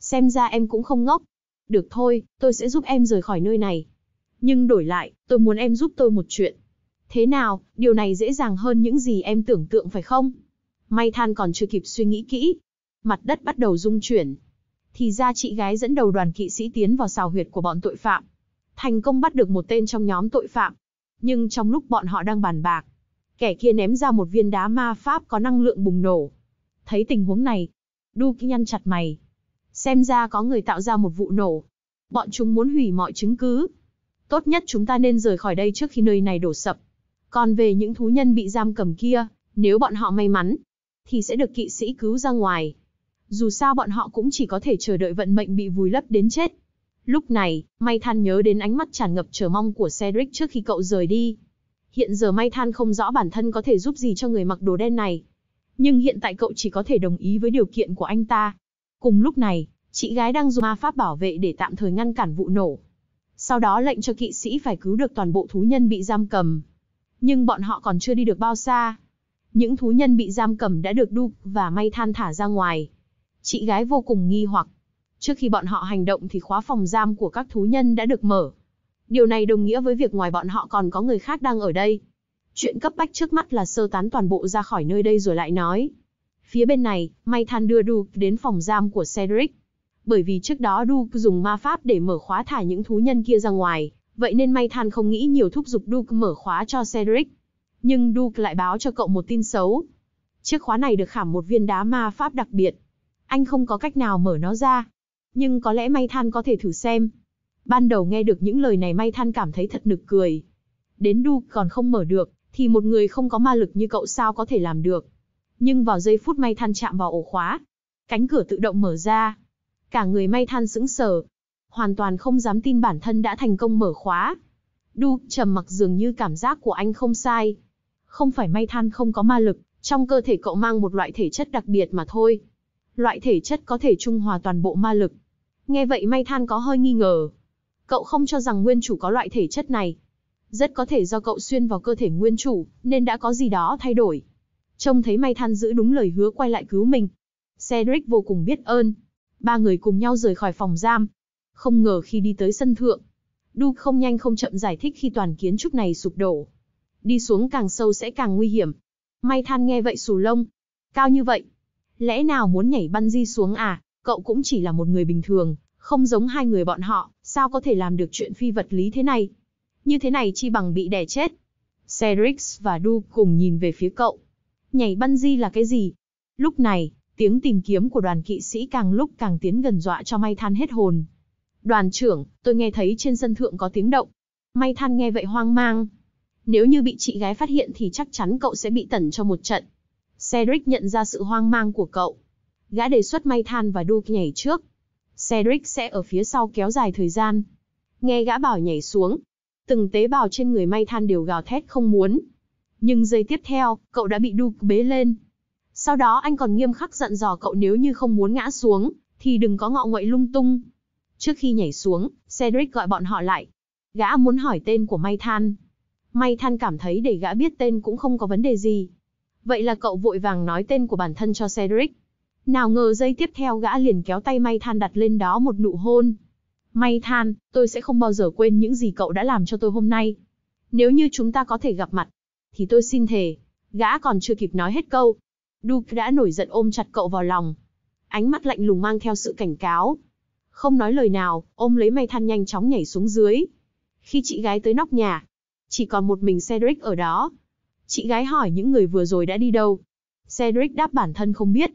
Speaker 1: Xem ra em cũng không ngốc. Được thôi, tôi sẽ giúp em rời khỏi nơi này. Nhưng đổi lại, tôi muốn em giúp tôi một chuyện. Thế nào, điều này dễ dàng hơn những gì em tưởng tượng phải không? May than còn chưa kịp suy nghĩ kỹ. Mặt đất bắt đầu rung chuyển. Thì ra chị gái dẫn đầu đoàn kỵ sĩ tiến vào xào huyệt của bọn tội phạm thành công bắt được một tên trong nhóm tội phạm. Nhưng trong lúc bọn họ đang bàn bạc, kẻ kia ném ra một viên đá ma pháp có năng lượng bùng nổ. Thấy tình huống này, Du Kĩ nhăn chặt mày. Xem ra có người tạo ra một vụ nổ. Bọn chúng muốn hủy mọi chứng cứ. Tốt nhất chúng ta nên rời khỏi đây trước khi nơi này đổ sập. Còn về những thú nhân bị giam cầm kia, nếu bọn họ may mắn, thì sẽ được kỵ sĩ cứu ra ngoài. Dù sao bọn họ cũng chỉ có thể chờ đợi vận mệnh bị vùi lấp đến chết. Lúc này, May Than nhớ đến ánh mắt tràn ngập chờ mong của Cedric trước khi cậu rời đi. Hiện giờ May Than không rõ bản thân có thể giúp gì cho người mặc đồ đen này. Nhưng hiện tại cậu chỉ có thể đồng ý với điều kiện của anh ta. Cùng lúc này, chị gái đang dùng ma pháp bảo vệ để tạm thời ngăn cản vụ nổ. Sau đó lệnh cho kỵ sĩ phải cứu được toàn bộ thú nhân bị giam cầm. Nhưng bọn họ còn chưa đi được bao xa. Những thú nhân bị giam cầm đã được Duke và May Than thả ra ngoài. Chị gái vô cùng nghi hoặc, Trước khi bọn họ hành động thì khóa phòng giam của các thú nhân đã được mở. Điều này đồng nghĩa với việc ngoài bọn họ còn có người khác đang ở đây. Chuyện cấp bách trước mắt là sơ tán toàn bộ ra khỏi nơi đây rồi lại nói. Phía bên này, May Than đưa Duke đến phòng giam của Cedric. Bởi vì trước đó Duke dùng ma pháp để mở khóa thả những thú nhân kia ra ngoài, vậy nên May Than không nghĩ nhiều thúc giục Duke mở khóa cho Cedric. Nhưng Duke lại báo cho cậu một tin xấu. Chiếc khóa này được khảm một viên đá ma pháp đặc biệt. Anh không có cách nào mở nó ra, nhưng có lẽ May Than có thể thử xem. Ban đầu nghe được những lời này May Than cảm thấy thật nực cười. Đến đu còn không mở được, thì một người không có ma lực như cậu sao có thể làm được. Nhưng vào giây phút May Than chạm vào ổ khóa, cánh cửa tự động mở ra. Cả người May Than sững sờ, hoàn toàn không dám tin bản thân đã thành công mở khóa. Đu trầm mặc dường như cảm giác của anh không sai. Không phải May Than không có ma lực, trong cơ thể cậu mang một loại thể chất đặc biệt mà thôi. Loại thể chất có thể trung hòa toàn bộ ma lực, Nghe vậy May Than có hơi nghi ngờ. Cậu không cho rằng nguyên chủ có loại thể chất này. Rất có thể do cậu xuyên vào cơ thể nguyên chủ, nên đã có gì đó thay đổi. Trông thấy May Than giữ đúng lời hứa quay lại cứu mình. Cedric vô cùng biết ơn. Ba người cùng nhau rời khỏi phòng giam. Không ngờ khi đi tới sân thượng, Duke không nhanh không chậm giải thích khi toàn kiến trúc này sụp đổ. Đi xuống càng sâu sẽ càng nguy hiểm. May Than nghe vậy xù lông. Cao như vậy, lẽ nào muốn nhảy bungee xuống à? cậu cũng chỉ là một người bình thường, không giống hai người bọn họ, sao có thể làm được chuyện phi vật lý thế này? Như thế này chi bằng bị đè chết. Cedric và Du cùng nhìn về phía cậu. Nhảy băn di là cái gì? Lúc này, tiếng tìm kiếm của đoàn kỵ sĩ càng lúc càng tiến gần dọa cho may than hết hồn. Đoàn trưởng, tôi nghe thấy trên sân thượng có tiếng động. May than nghe vậy hoang mang. Nếu như bị chị gái phát hiện thì chắc chắn cậu sẽ bị tẩn cho một trận. Cedric nhận ra sự hoang mang của cậu, gã đề xuất may than và Duke nhảy trước. Cedric sẽ ở phía sau kéo dài thời gian. Nghe gã bảo nhảy xuống, từng tế bào trên người may than đều gào thét không muốn. Nhưng giây tiếp theo, cậu đã bị Duke bế lên. Sau đó anh còn nghiêm khắc dặn dò cậu nếu như không muốn ngã xuống, thì đừng có ngọ nguậy lung tung. Trước khi nhảy xuống, Cedric gọi bọn họ lại. Gã muốn hỏi tên của May Than. May Than cảm thấy để gã biết tên cũng không có vấn đề gì. Vậy là cậu vội vàng nói tên của bản thân cho Cedric. Nào ngờ giây tiếp theo gã liền kéo tay May Than đặt lên đó một nụ hôn. May Than, tôi sẽ không bao giờ quên những gì cậu đã làm cho tôi hôm nay. Nếu như chúng ta có thể gặp mặt, thì tôi xin thề. Gã còn chưa kịp nói hết câu. Duke đã nổi giận ôm chặt cậu vào lòng. Ánh mắt lạnh lùng mang theo sự cảnh cáo. Không nói lời nào, ôm lấy May Than nhanh chóng nhảy xuống dưới. Khi chị gái tới nóc nhà, chỉ còn một mình Cedric ở đó. Chị gái hỏi những người vừa rồi đã đi đâu. Cedric đáp bản thân không biết.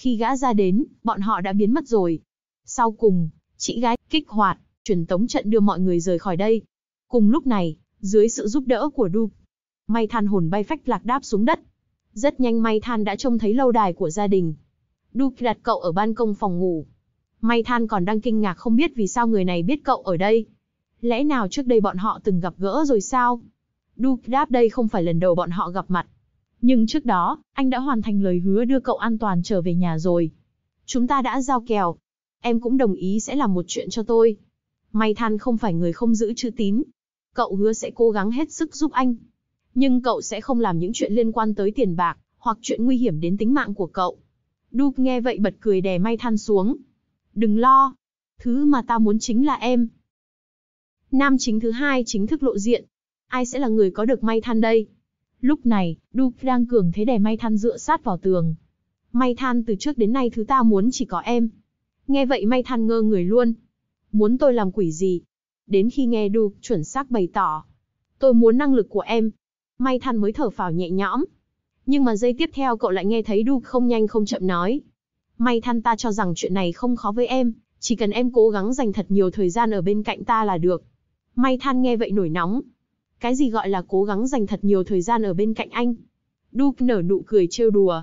Speaker 1: Khi gã ra đến, bọn họ đã biến mất rồi. Sau cùng, chị gái kích hoạt, truyền tống trận đưa mọi người rời khỏi đây. Cùng lúc này, dưới sự giúp đỡ của Du, May Than hồn bay phách lạc đáp xuống đất. Rất nhanh May Than đã trông thấy lâu đài của gia đình. Du đặt cậu ở ban công phòng ngủ. May Than còn đang kinh ngạc không biết vì sao người này biết cậu ở đây. Lẽ nào trước đây bọn họ từng gặp gỡ rồi sao? Du đáp đây không phải lần đầu bọn họ gặp mặt, nhưng trước đó, anh đã hoàn thành lời hứa đưa cậu an toàn trở về nhà rồi. Chúng ta đã giao kèo. Em cũng đồng ý sẽ làm một chuyện cho tôi. May than không phải người không giữ chữ tín. Cậu hứa sẽ cố gắng hết sức giúp anh. Nhưng cậu sẽ không làm những chuyện liên quan tới tiền bạc, hoặc chuyện nguy hiểm đến tính mạng của cậu. Đúp nghe vậy bật cười đè may than xuống. Đừng lo. Thứ mà ta muốn chính là em. Nam chính thứ hai chính thức lộ diện. Ai sẽ là người có được may than đây? Lúc này, Duke đang cường thế đè may than dựa sát vào tường. May than từ trước đến nay thứ ta muốn chỉ có em. Nghe vậy may than ngơ người luôn. Muốn tôi làm quỷ gì? Đến khi nghe Duke chuẩn xác bày tỏ. Tôi muốn năng lực của em. May than mới thở phào nhẹ nhõm. Nhưng mà giây tiếp theo cậu lại nghe thấy Duke không nhanh không chậm nói. May than ta cho rằng chuyện này không khó với em, chỉ cần em cố gắng dành thật nhiều thời gian ở bên cạnh ta là được. May than nghe vậy nổi nóng, cái gì gọi là cố gắng dành thật nhiều thời gian ở bên cạnh anh? Duke nở nụ cười trêu đùa.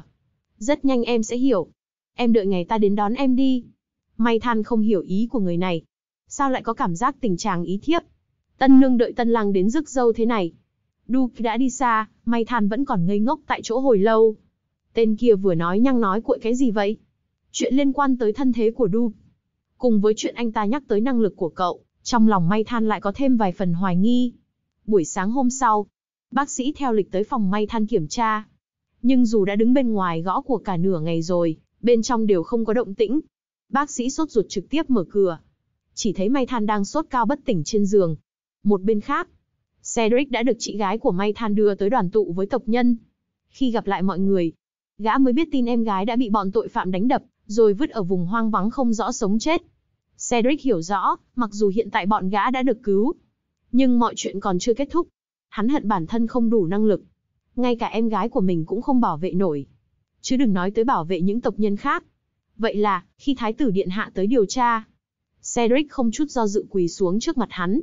Speaker 1: Rất nhanh em sẽ hiểu. Em đợi ngày ta đến đón em đi. May than không hiểu ý của người này. Sao lại có cảm giác tình trạng ý thiếp? Tân nương đợi tân lang đến rước dâu thế này. Duke đã đi xa, may than vẫn còn ngây ngốc tại chỗ hồi lâu. Tên kia vừa nói nhăng nói cuội cái gì vậy? Chuyện liên quan tới thân thế của Duke. Cùng với chuyện anh ta nhắc tới năng lực của cậu, trong lòng may than lại có thêm vài phần hoài nghi. Buổi sáng hôm sau, bác sĩ theo lịch tới phòng may than kiểm tra. Nhưng dù đã đứng bên ngoài gõ của cả nửa ngày rồi, bên trong đều không có động tĩnh. Bác sĩ sốt ruột trực tiếp mở cửa. Chỉ thấy may than đang sốt cao bất tỉnh trên giường. Một bên khác, Cedric đã được chị gái của may than đưa tới đoàn tụ với tộc nhân. Khi gặp lại mọi người, gã mới biết tin em gái đã bị bọn tội phạm đánh đập, rồi vứt ở vùng hoang vắng không rõ sống chết. Cedric hiểu rõ, mặc dù hiện tại bọn gã đã được cứu, nhưng mọi chuyện còn chưa kết thúc. Hắn hận bản thân không đủ năng lực. Ngay cả em gái của mình cũng không bảo vệ nổi. Chứ đừng nói tới bảo vệ những tộc nhân khác. Vậy là, khi Thái tử Điện Hạ tới điều tra, Cedric không chút do dự quỳ xuống trước mặt hắn.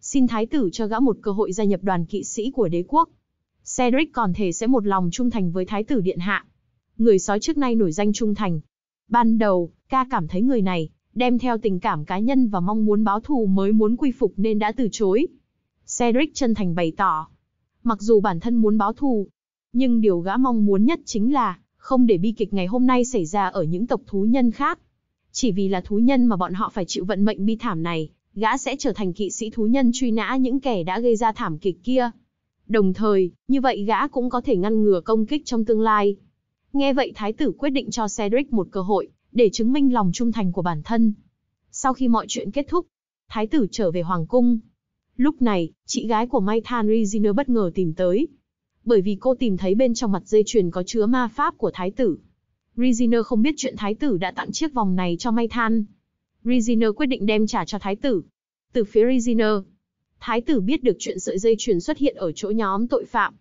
Speaker 1: Xin Thái tử cho gã một cơ hội gia nhập đoàn kỵ sĩ của đế quốc. Cedric còn thể sẽ một lòng trung thành với Thái tử Điện Hạ. Người sói trước nay nổi danh trung thành. Ban đầu, ca cảm thấy người này đem theo tình cảm cá nhân và mong muốn báo thù mới muốn quy phục nên đã từ chối. Cedric chân thành bày tỏ, mặc dù bản thân muốn báo thù, nhưng điều gã mong muốn nhất chính là không để bi kịch ngày hôm nay xảy ra ở những tộc thú nhân khác. Chỉ vì là thú nhân mà bọn họ phải chịu vận mệnh bi thảm này, gã sẽ trở thành kỵ sĩ thú nhân truy nã những kẻ đã gây ra thảm kịch kia. Đồng thời, như vậy gã cũng có thể ngăn ngừa công kích trong tương lai. Nghe vậy thái tử quyết định cho Cedric một cơ hội, để chứng minh lòng trung thành của bản thân. Sau khi mọi chuyện kết thúc, thái tử trở về hoàng cung. Lúc này, chị gái của Mai Than Riziner bất ngờ tìm tới. Bởi vì cô tìm thấy bên trong mặt dây chuyền có chứa ma pháp của thái tử. Riziner không biết chuyện thái tử đã tặng chiếc vòng này cho Mai Than. Riziner quyết định đem trả cho thái tử. Từ phía Riziner, thái tử biết được chuyện sợi dây chuyền xuất hiện ở chỗ nhóm tội phạm.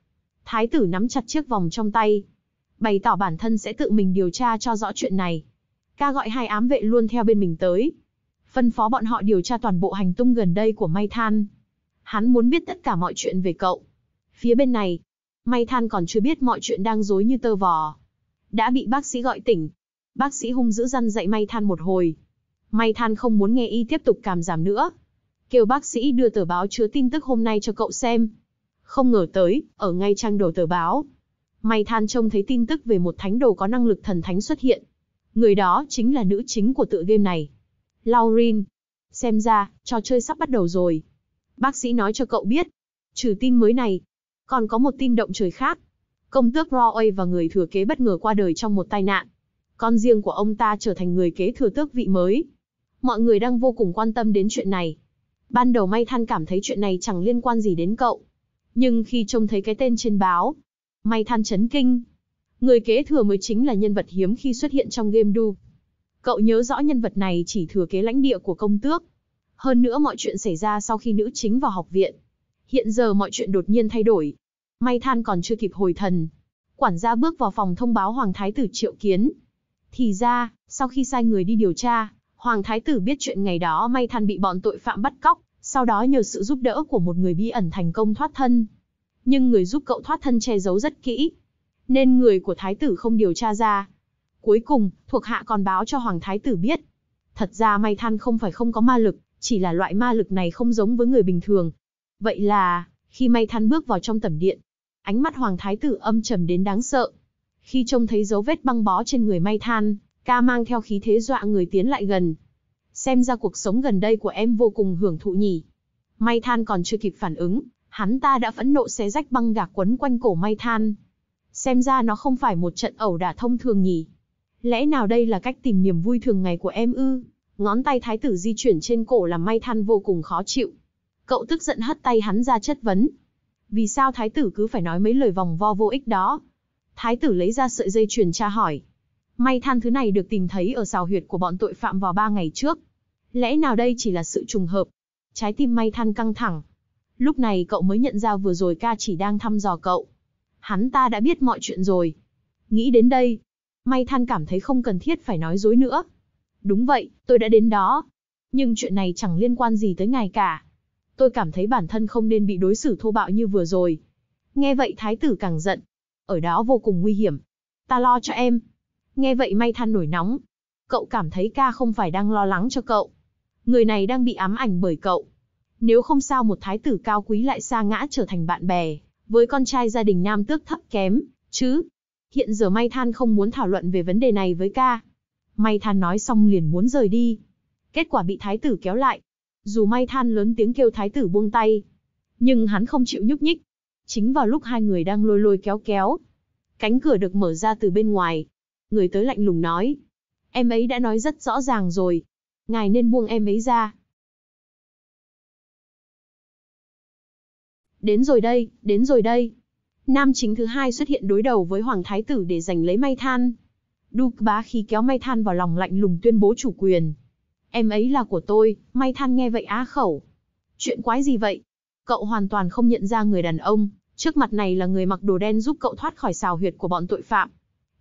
Speaker 1: Thái tử nắm chặt chiếc vòng trong tay, bày tỏ bản thân sẽ tự mình điều tra cho rõ chuyện này ca gọi hai ám vệ luôn theo bên mình tới. Phân phó bọn họ điều tra toàn bộ hành tung gần đây của May Than. Hắn muốn biết tất cả mọi chuyện về cậu. Phía bên này, May Than còn chưa biết mọi chuyện đang dối như tơ vò. Đã bị bác sĩ gọi tỉnh. Bác sĩ hung dữ răn dạy May Than một hồi. May Than không muốn nghe y tiếp tục cảm giảm nữa. Kêu bác sĩ đưa tờ báo chứa tin tức hôm nay cho cậu xem. Không ngờ tới, ở ngay trang đầu tờ báo. May Than trông thấy tin tức về một thánh đồ có năng lực thần thánh xuất hiện, Người đó chính là nữ chính của tựa game này. Laurin. Xem ra, trò chơi sắp bắt đầu rồi. Bác sĩ nói cho cậu biết. Trừ tin mới này, còn có một tin động trời khác. Công tước Roy và người thừa kế bất ngờ qua đời trong một tai nạn. Con riêng của ông ta trở thành người kế thừa tước vị mới. Mọi người đang vô cùng quan tâm đến chuyện này. Ban đầu May Than cảm thấy chuyện này chẳng liên quan gì đến cậu. Nhưng khi trông thấy cái tên trên báo, May Than chấn kinh, Người kế thừa mới chính là nhân vật hiếm khi xuất hiện trong game Du. Cậu nhớ rõ nhân vật này chỉ thừa kế lãnh địa của công tước. Hơn nữa mọi chuyện xảy ra sau khi nữ chính vào học viện. Hiện giờ mọi chuyện đột nhiên thay đổi. May than còn chưa kịp hồi thần. Quản gia bước vào phòng thông báo Hoàng Thái tử triệu kiến. Thì ra, sau khi sai người đi điều tra, Hoàng Thái tử biết chuyện ngày đó May than bị bọn tội phạm bắt cóc, sau đó nhờ sự giúp đỡ của một người bí ẩn thành công thoát thân. Nhưng người giúp cậu thoát thân che giấu rất kỹ, nên người của thái tử không điều tra ra. Cuối cùng, thuộc hạ còn báo cho hoàng thái tử biết. Thật ra may than không phải không có ma lực, chỉ là loại ma lực này không giống với người bình thường. Vậy là, khi may than bước vào trong tẩm điện, ánh mắt hoàng thái tử âm trầm đến đáng sợ. Khi trông thấy dấu vết băng bó trên người may than, ca mang theo khí thế dọa người tiến lại gần. Xem ra cuộc sống gần đây của em vô cùng hưởng thụ nhỉ. May than còn chưa kịp phản ứng, hắn ta đã phẫn nộ xé rách băng gạc quấn quanh cổ may than, Xem ra nó không phải một trận ẩu đả thông thường nhỉ. Lẽ nào đây là cách tìm niềm vui thường ngày của em ư? Ngón tay thái tử di chuyển trên cổ làm may than vô cùng khó chịu. Cậu tức giận hất tay hắn ra chất vấn. Vì sao thái tử cứ phải nói mấy lời vòng vo vô ích đó? Thái tử lấy ra sợi dây chuyền tra hỏi. May than thứ này được tìm thấy ở xào huyệt của bọn tội phạm vào ba ngày trước. Lẽ nào đây chỉ là sự trùng hợp? Trái tim may than căng thẳng. Lúc này cậu mới nhận ra vừa rồi ca chỉ đang thăm dò cậu hắn ta đã biết mọi chuyện rồi. Nghĩ đến đây, May Than cảm thấy không cần thiết phải nói dối nữa. Đúng vậy, tôi đã đến đó. Nhưng chuyện này chẳng liên quan gì tới ngài cả. Tôi cảm thấy bản thân không nên bị đối xử thô bạo như vừa rồi. Nghe vậy thái tử càng giận. Ở đó vô cùng nguy hiểm. Ta lo cho em. Nghe vậy May Than nổi nóng. Cậu cảm thấy ca không phải đang lo lắng cho cậu. Người này đang bị ám ảnh bởi cậu. Nếu không sao một thái tử cao quý lại xa ngã trở thành bạn bè, với con trai gia đình nam tước thấp kém, chứ. Hiện giờ May Than không muốn thảo luận về vấn đề này với ca. May Than nói xong liền muốn rời đi. Kết quả bị thái tử kéo lại. Dù May Than lớn tiếng kêu thái tử buông tay, nhưng hắn không chịu nhúc nhích. Chính vào lúc hai người đang lôi lôi kéo kéo, cánh cửa được mở ra từ bên ngoài. Người tới lạnh lùng nói, em ấy đã nói rất rõ ràng rồi, ngài nên buông em ấy ra.
Speaker 2: Đến rồi đây, đến rồi đây. Nam chính thứ hai xuất hiện đối đầu với Hoàng Thái Tử để giành lấy may than.
Speaker 1: Duke bá khí kéo may than vào lòng lạnh lùng tuyên bố chủ quyền. Em ấy là của tôi, may than nghe vậy á khẩu. Chuyện quái gì vậy? Cậu hoàn toàn không nhận ra người đàn ông, trước mặt này là người mặc đồ đen giúp cậu thoát khỏi xào huyệt của bọn tội phạm.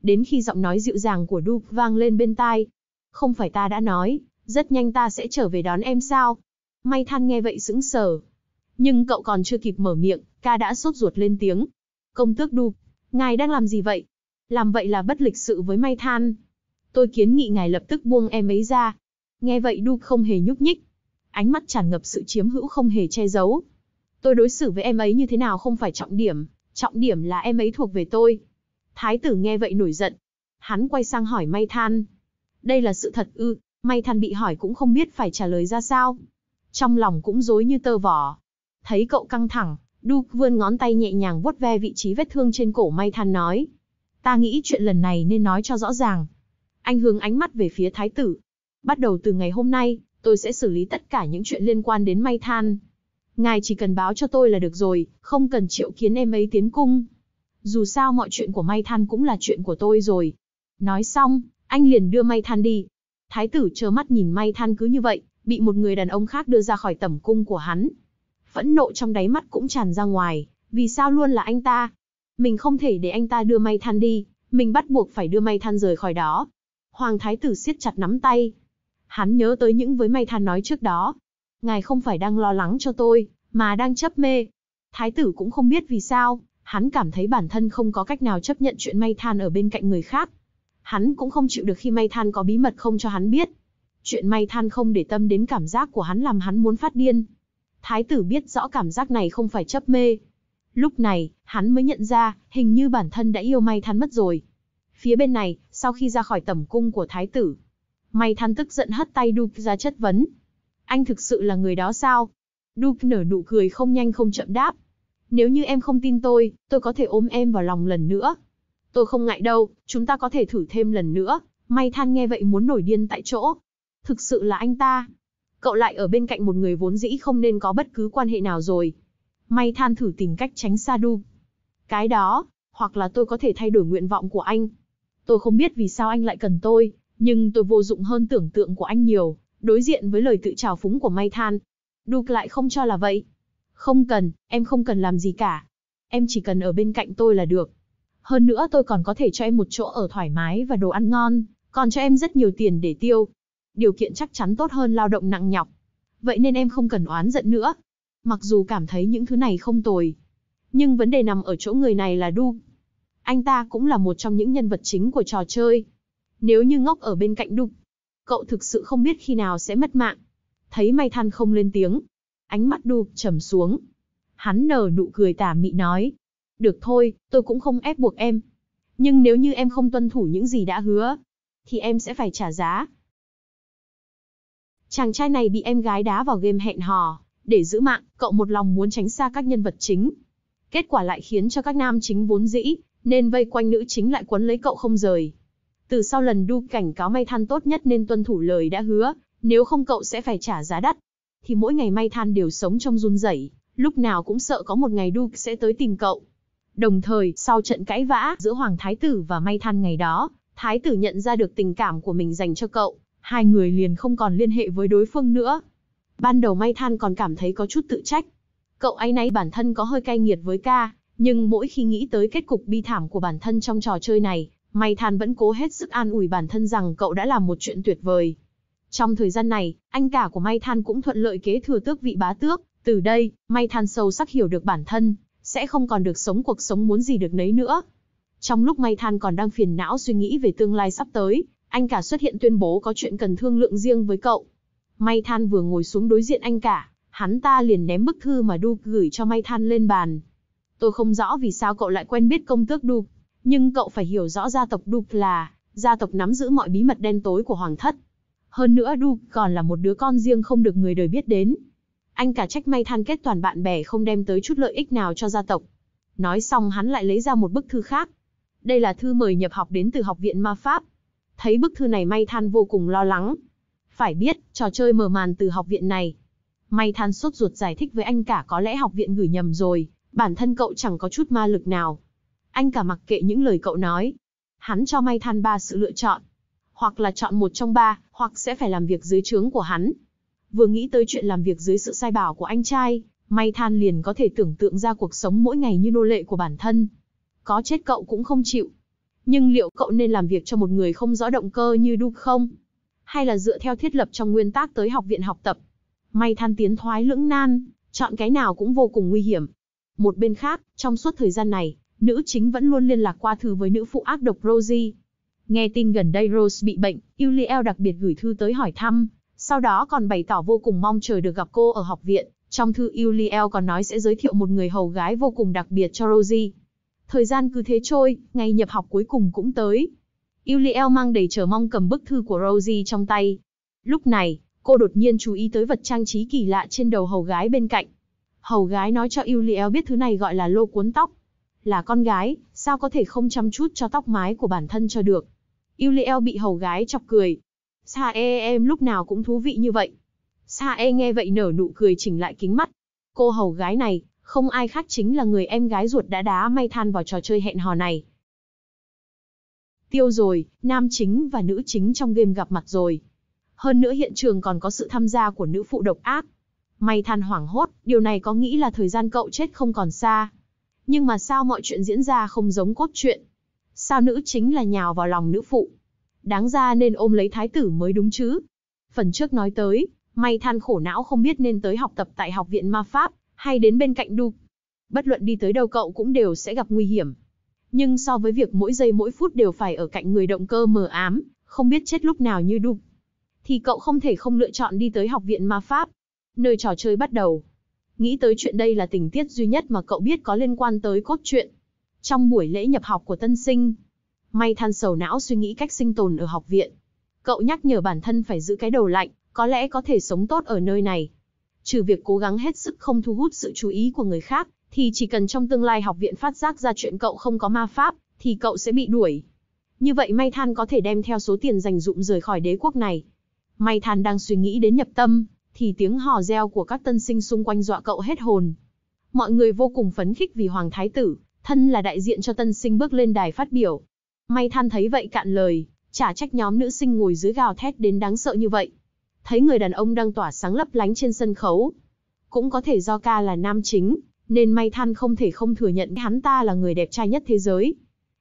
Speaker 1: Đến khi giọng nói dịu dàng của Duke vang lên bên tai. Không phải ta đã nói, rất nhanh ta sẽ trở về đón em sao? May than nghe vậy sững sờ, nhưng cậu còn chưa kịp mở miệng, ca đã sốt ruột lên tiếng. Công tước đu, ngài đang làm gì vậy? Làm vậy là bất lịch sự với may than. Tôi kiến nghị ngài lập tức buông em ấy ra. Nghe vậy đu không hề nhúc nhích. Ánh mắt tràn ngập sự chiếm hữu không hề che giấu. Tôi đối xử với em ấy như thế nào không phải trọng điểm, trọng điểm là em ấy thuộc về tôi. Thái tử nghe vậy nổi giận. Hắn quay sang hỏi may than. Đây là sự thật ư, may than bị hỏi cũng không biết phải trả lời ra sao. Trong lòng cũng dối như tơ vỏ, Thấy cậu căng thẳng, Duke vươn ngón tay nhẹ nhàng vuốt ve vị trí vết thương trên cổ may than nói. Ta nghĩ chuyện lần này nên nói cho rõ ràng. Anh hướng ánh mắt về phía thái tử. Bắt đầu từ ngày hôm nay, tôi sẽ xử lý tất cả những chuyện liên quan đến may than. Ngài chỉ cần báo cho tôi là được rồi, không cần triệu kiến em ấy tiến cung. Dù sao mọi chuyện của may than cũng là chuyện của tôi rồi. Nói xong, anh liền đưa may than đi. Thái tử trơ mắt nhìn may than cứ như vậy, bị một người đàn ông khác đưa ra khỏi tầm cung của hắn, phẫn nộ trong đáy mắt cũng tràn ra ngoài, vì sao luôn là anh ta? Mình không thể để anh ta đưa may than đi, mình bắt buộc phải đưa may than rời khỏi đó. Hoàng thái tử siết chặt nắm tay. Hắn nhớ tới những với may than nói trước đó. Ngài không phải đang lo lắng cho tôi, mà đang chấp mê. Thái tử cũng không biết vì sao, hắn cảm thấy bản thân không có cách nào chấp nhận chuyện may than ở bên cạnh người khác. Hắn cũng không chịu được khi may than có bí mật không cho hắn biết. Chuyện may than không để tâm đến cảm giác của hắn làm hắn muốn phát điên, Thái tử biết rõ cảm giác này không phải chấp mê. Lúc này, hắn mới nhận ra, hình như bản thân đã yêu may thắn mất rồi. Phía bên này, sau khi ra khỏi tẩm cung của thái tử, may thắn tức giận hất tay Duke ra chất vấn. Anh thực sự là người đó sao? Duke nở nụ cười không nhanh không chậm đáp. Nếu như em không tin tôi, tôi có thể ôm em vào lòng lần nữa. Tôi không ngại đâu, chúng ta có thể thử thêm lần nữa. May than nghe vậy muốn nổi điên tại chỗ. Thực sự là anh ta, cậu lại ở bên cạnh một người vốn dĩ không nên có bất cứ quan hệ nào rồi. May than thử tìm cách tránh xa đu. Cái đó, hoặc là tôi có thể thay đổi nguyện vọng của anh. Tôi không biết vì sao anh lại cần tôi, nhưng tôi vô dụng hơn tưởng tượng của anh nhiều, đối diện với lời tự trào phúng của May Than. Đu lại không cho là vậy. Không cần, em không cần làm gì cả. Em chỉ cần ở bên cạnh tôi là được. Hơn nữa tôi còn có thể cho em một chỗ ở thoải mái và đồ ăn ngon, còn cho em rất nhiều tiền để tiêu, điều kiện chắc chắn tốt hơn lao động nặng nhọc. Vậy nên em không cần oán giận nữa. Mặc dù cảm thấy những thứ này không tồi, nhưng vấn đề nằm ở chỗ người này là Du. Anh ta cũng là một trong những nhân vật chính của trò chơi. Nếu như ngốc ở bên cạnh Du, cậu thực sự không biết khi nào sẽ mất mạng. Thấy may than không lên tiếng, ánh mắt Du trầm xuống. Hắn nở nụ cười tà mị nói, được thôi, tôi cũng không ép buộc em. Nhưng nếu như em không tuân thủ những gì đã hứa, thì em sẽ phải trả giá. Chàng trai này bị em gái đá vào game hẹn hò, để giữ mạng, cậu một lòng muốn tránh xa các nhân vật chính. Kết quả lại khiến cho các nam chính vốn dĩ, nên vây quanh nữ chính lại quấn lấy cậu không rời. Từ sau lần đu cảnh cáo may than tốt nhất nên tuân thủ lời đã hứa, nếu không cậu sẽ phải trả giá đắt. Thì mỗi ngày may than đều sống trong run rẩy, lúc nào cũng sợ có một ngày Duke sẽ tới tìm cậu. Đồng thời, sau trận cãi vã giữa Hoàng Thái Tử và May Than ngày đó, Thái Tử nhận ra được tình cảm của mình dành cho cậu, hai người liền không còn liên hệ với đối phương nữa. Ban đầu May Than còn cảm thấy có chút tự trách. Cậu ấy nãy bản thân có hơi cay nghiệt với ca, nhưng mỗi khi nghĩ tới kết cục bi thảm của bản thân trong trò chơi này, May Than vẫn cố hết sức an ủi bản thân rằng cậu đã làm một chuyện tuyệt vời. Trong thời gian này, anh cả của May Than cũng thuận lợi kế thừa tước vị bá tước, từ đây, May Than sâu sắc hiểu được bản thân, sẽ không còn được sống cuộc sống muốn gì được nấy nữa. Trong lúc May Than còn đang phiền não suy nghĩ về tương lai sắp tới, anh cả xuất hiện tuyên bố có chuyện cần thương lượng riêng với cậu. May Than vừa ngồi xuống đối diện anh cả, hắn ta liền ném bức thư mà Duke gửi cho May Than lên bàn. Tôi không rõ vì sao cậu lại quen biết công tước Duke, nhưng cậu phải hiểu rõ gia tộc Duke là gia tộc nắm giữ mọi bí mật đen tối của hoàng thất. Hơn nữa Duke còn là một đứa con riêng không được người đời biết đến. Anh cả trách May Than kết toàn bạn bè không đem tới chút lợi ích nào cho gia tộc. Nói xong hắn lại lấy ra một bức thư khác. Đây là thư mời nhập học đến từ học viện ma pháp, Thấy bức thư này May Than vô cùng lo lắng. Phải biết, trò chơi mở màn từ học viện này. May Than sốt ruột giải thích với anh cả có lẽ học viện gửi nhầm rồi, bản thân cậu chẳng có chút ma lực nào. Anh cả mặc kệ những lời cậu nói. Hắn cho May Than ba sự lựa chọn. Hoặc là chọn một trong ba, hoặc sẽ phải làm việc dưới trướng của hắn. Vừa nghĩ tới chuyện làm việc dưới sự sai bảo của anh trai, May Than liền có thể tưởng tượng ra cuộc sống mỗi ngày như nô lệ của bản thân. Có chết cậu cũng không chịu. Nhưng liệu cậu nên làm việc cho một người không rõ động cơ như Duke không? Hay là dựa theo thiết lập trong nguyên tắc tới học viện học tập? May than tiến thoái lưỡng nan, chọn cái nào cũng vô cùng nguy hiểm. Một bên khác, trong suốt thời gian này, nữ chính vẫn luôn liên lạc qua thư với nữ phụ ác độc Rosie. Nghe tin gần đây Rose bị bệnh, Yuliel đặc biệt gửi thư tới hỏi thăm, sau đó còn bày tỏ vô cùng mong chờ được gặp cô ở học viện. Trong thư Yuliel còn nói sẽ giới thiệu một người hầu gái vô cùng đặc biệt cho Rosie. Thời gian cứ thế trôi, ngày nhập học cuối cùng cũng tới. Yuliel mang đầy chờ mong cầm bức thư của Rosie trong tay. Lúc này, cô đột nhiên chú ý tới vật trang trí kỳ lạ trên đầu hầu gái bên cạnh. Hầu gái nói cho Yuliel biết thứ này gọi là lô cuốn tóc. Là con gái, sao có thể không chăm chút cho tóc mái của bản thân cho được. Yuliel bị hầu gái chọc cười. Sa e em lúc nào cũng thú vị như vậy. Sa e nghe vậy nở nụ cười chỉnh lại kính mắt. Cô hầu gái này, không ai khác chính là người em gái ruột đã đá may than vào trò chơi hẹn hò này. Tiêu rồi, nam chính và nữ chính trong game gặp mặt rồi. Hơn nữa hiện trường còn có sự tham gia của nữ phụ độc ác. May than hoảng hốt, điều này có nghĩ là thời gian cậu chết không còn xa. Nhưng mà sao mọi chuyện diễn ra không giống cốt truyện? Sao nữ chính là nhào vào lòng nữ phụ? Đáng ra nên ôm lấy thái tử mới đúng chứ. Phần trước nói tới, May than khổ não không biết nên tới học tập tại học viện ma pháp, hay đến bên cạnh Đu. Bất luận đi tới đâu cậu cũng đều sẽ gặp nguy hiểm. Nhưng so với việc mỗi giây mỗi phút đều phải ở cạnh người động cơ mờ ám, không biết chết lúc nào như Đu, thì cậu không thể không lựa chọn đi tới học viện ma pháp, nơi trò chơi bắt đầu. Nghĩ tới chuyện đây là tình tiết duy nhất mà cậu biết có liên quan tới cốt truyện. Trong buổi lễ nhập học của tân sinh, may than sầu não suy nghĩ cách sinh tồn ở học viện. Cậu nhắc nhở bản thân phải giữ cái đầu lạnh, có lẽ có thể sống tốt ở nơi này, trừ việc cố gắng hết sức không thu hút sự chú ý của người khác, thì chỉ cần trong tương lai học viện phát giác ra chuyện cậu không có ma pháp, thì cậu sẽ bị đuổi. Như vậy May Than có thể đem theo số tiền dành dụm rời khỏi đế quốc này. May Than đang suy nghĩ đến nhập tâm, thì tiếng hò reo của các tân sinh xung quanh dọa cậu hết hồn. Mọi người vô cùng phấn khích vì Hoàng Thái Tử, thân là đại diện cho tân sinh bước lên đài phát biểu. May Than thấy vậy cạn lời, chả trách nhóm nữ sinh ngồi dưới gào thét đến đáng sợ như vậy thấy người đàn ông đang tỏa sáng lấp lánh trên sân khấu. Cũng có thể do ca là nam chính, nên may than không thể không thừa nhận hắn ta là người đẹp trai nhất thế giới.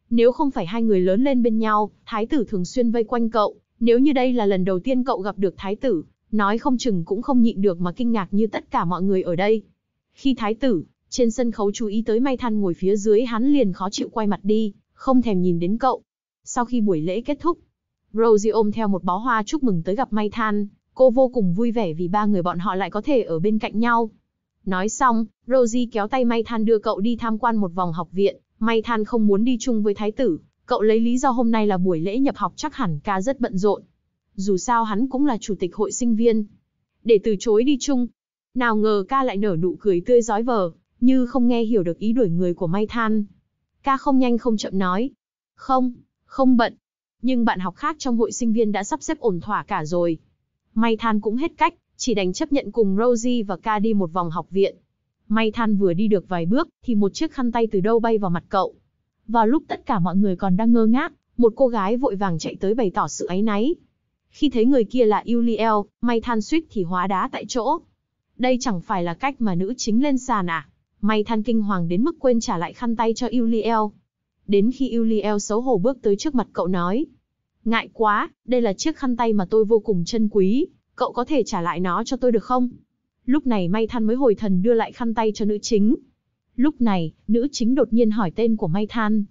Speaker 1: Nếu không phải hai người lớn lên bên nhau, thái tử thường xuyên vây quanh cậu, nếu như đây là lần đầu tiên cậu gặp được thái tử, nói không chừng cũng không nhịn được mà kinh ngạc như tất cả mọi người ở đây. Khi thái tử, trên sân khấu chú ý tới may than ngồi phía dưới hắn liền khó chịu quay mặt đi, không thèm nhìn đến cậu. Sau khi buổi lễ kết thúc, Rosie ôm theo một bó hoa chúc mừng tới gặp may than, Cô vô cùng vui vẻ vì ba người bọn họ lại có thể ở bên cạnh nhau. Nói xong, Rosie kéo tay May Than đưa cậu đi tham quan một vòng học viện. May Than không muốn đi chung với thái tử, cậu lấy lý do hôm nay là buổi lễ nhập học chắc hẳn ca rất bận rộn. Dù sao hắn cũng là chủ tịch hội sinh viên. Để từ chối đi chung, nào ngờ ca lại nở nụ cười tươi giói vờ, như không nghe hiểu được ý đuổi người của May Than. Ca không nhanh không chậm nói. Không, không bận. Nhưng bạn học khác trong hội sinh viên đã sắp xếp ổn thỏa cả rồi. May than cũng hết cách, chỉ đành chấp nhận cùng Rosie và Ca đi một vòng học viện. May than vừa đi được vài bước, thì một chiếc khăn tay từ đâu bay vào mặt cậu. Vào lúc tất cả mọi người còn đang ngơ ngác, một cô gái vội vàng chạy tới bày tỏ sự áy náy. Khi thấy người kia là Yuliel, May than suýt thì hóa đá tại chỗ. Đây chẳng phải là cách mà nữ chính lên sàn à? May than kinh hoàng đến mức quên trả lại khăn tay cho Yuliel. Đến khi Yuliel xấu hổ bước tới trước mặt cậu nói, Ngại quá, đây là chiếc khăn tay mà tôi vô cùng trân quý, cậu có thể trả lại nó cho tôi được không? Lúc này May Than mới hồi thần đưa lại khăn tay cho nữ chính. Lúc này, nữ chính đột nhiên hỏi tên của May Than.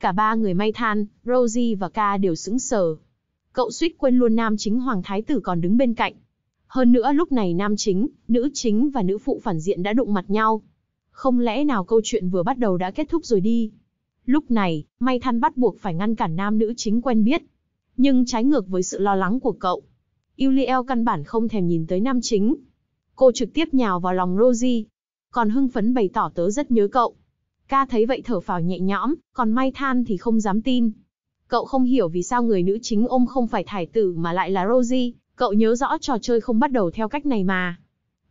Speaker 1: Cả ba người May Than, Rosie và Ca đều sững sờ. Cậu suýt quên luôn nam chính Hoàng Thái Tử còn đứng bên cạnh. Hơn nữa lúc này nam chính, nữ chính và nữ phụ phản diện đã đụng mặt nhau. Không lẽ nào câu chuyện vừa bắt đầu đã kết thúc rồi đi? Lúc này, May Than bắt buộc phải ngăn cản nam nữ chính quen biết, nhưng trái ngược với sự lo lắng của cậu. Yuliel căn bản không thèm nhìn tới nam chính. Cô trực tiếp nhào vào lòng Rosie. Còn hưng phấn bày tỏ tớ rất nhớ cậu. Ca thấy vậy thở phào nhẹ nhõm, còn may than thì không dám tin. Cậu không hiểu vì sao người nữ chính ôm không phải thải tử mà lại là Rosie, cậu nhớ rõ trò chơi không bắt đầu theo cách này mà.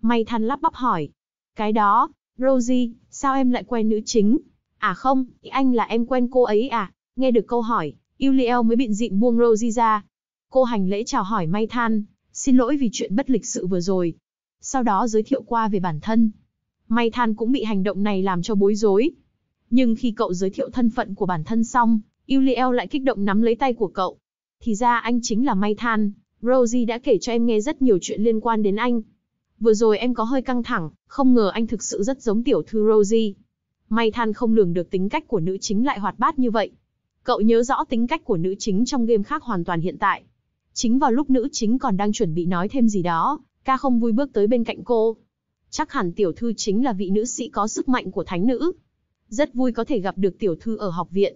Speaker 1: May than lắp bắp hỏi. Cái đó, Rosie, sao em lại quen nữ chính? À không, anh là em quen cô ấy à? Nghe được câu hỏi, Yuliel mới biện dịn buông Rosie ra. Cô hành lễ chào hỏi may than, xin lỗi vì chuyện bất lịch sự vừa rồi. Sau đó giới thiệu qua về bản thân. May than cũng bị hành động này làm cho bối rối. Nhưng khi cậu giới thiệu thân phận của bản thân xong, Yuliel lại kích động nắm lấy tay của cậu. Thì ra anh chính là May Than, Rosie đã kể cho em nghe rất nhiều chuyện liên quan đến anh. Vừa rồi em có hơi căng thẳng, không ngờ anh thực sự rất giống tiểu thư Rosie. May Than không lường được tính cách của nữ chính lại hoạt bát như vậy. Cậu nhớ rõ tính cách của nữ chính trong game khác hoàn toàn hiện tại. Chính vào lúc nữ chính còn đang chuẩn bị nói thêm gì đó, ca không vui bước tới bên cạnh cô. Chắc hẳn tiểu thư chính là vị nữ sĩ có sức mạnh của thánh nữ. Rất
Speaker 2: vui có thể gặp được tiểu thư ở học viện.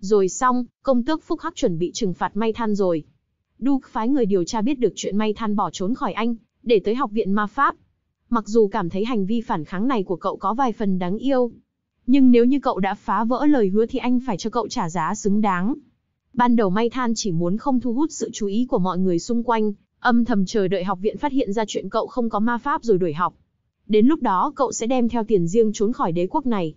Speaker 2: Rồi xong, công tước Phúc Hắc chuẩn bị trừng
Speaker 1: phạt May Than rồi. Duke phái người điều tra biết được chuyện May Than bỏ trốn khỏi Anh, để tới học viện ma pháp. Mặc dù cảm thấy hành vi phản kháng này của cậu có vài phần đáng yêu, nhưng nếu như cậu đã phá vỡ lời hứa thì anh phải cho cậu trả giá xứng đáng. Ban đầu May Than chỉ muốn không thu hút sự chú ý của mọi người xung quanh, âm thầm chờ đợi học viện phát hiện ra chuyện cậu không có ma pháp rồi đuổi học. Đến lúc đó cậu sẽ đem theo tiền riêng trốn khỏi đế quốc này.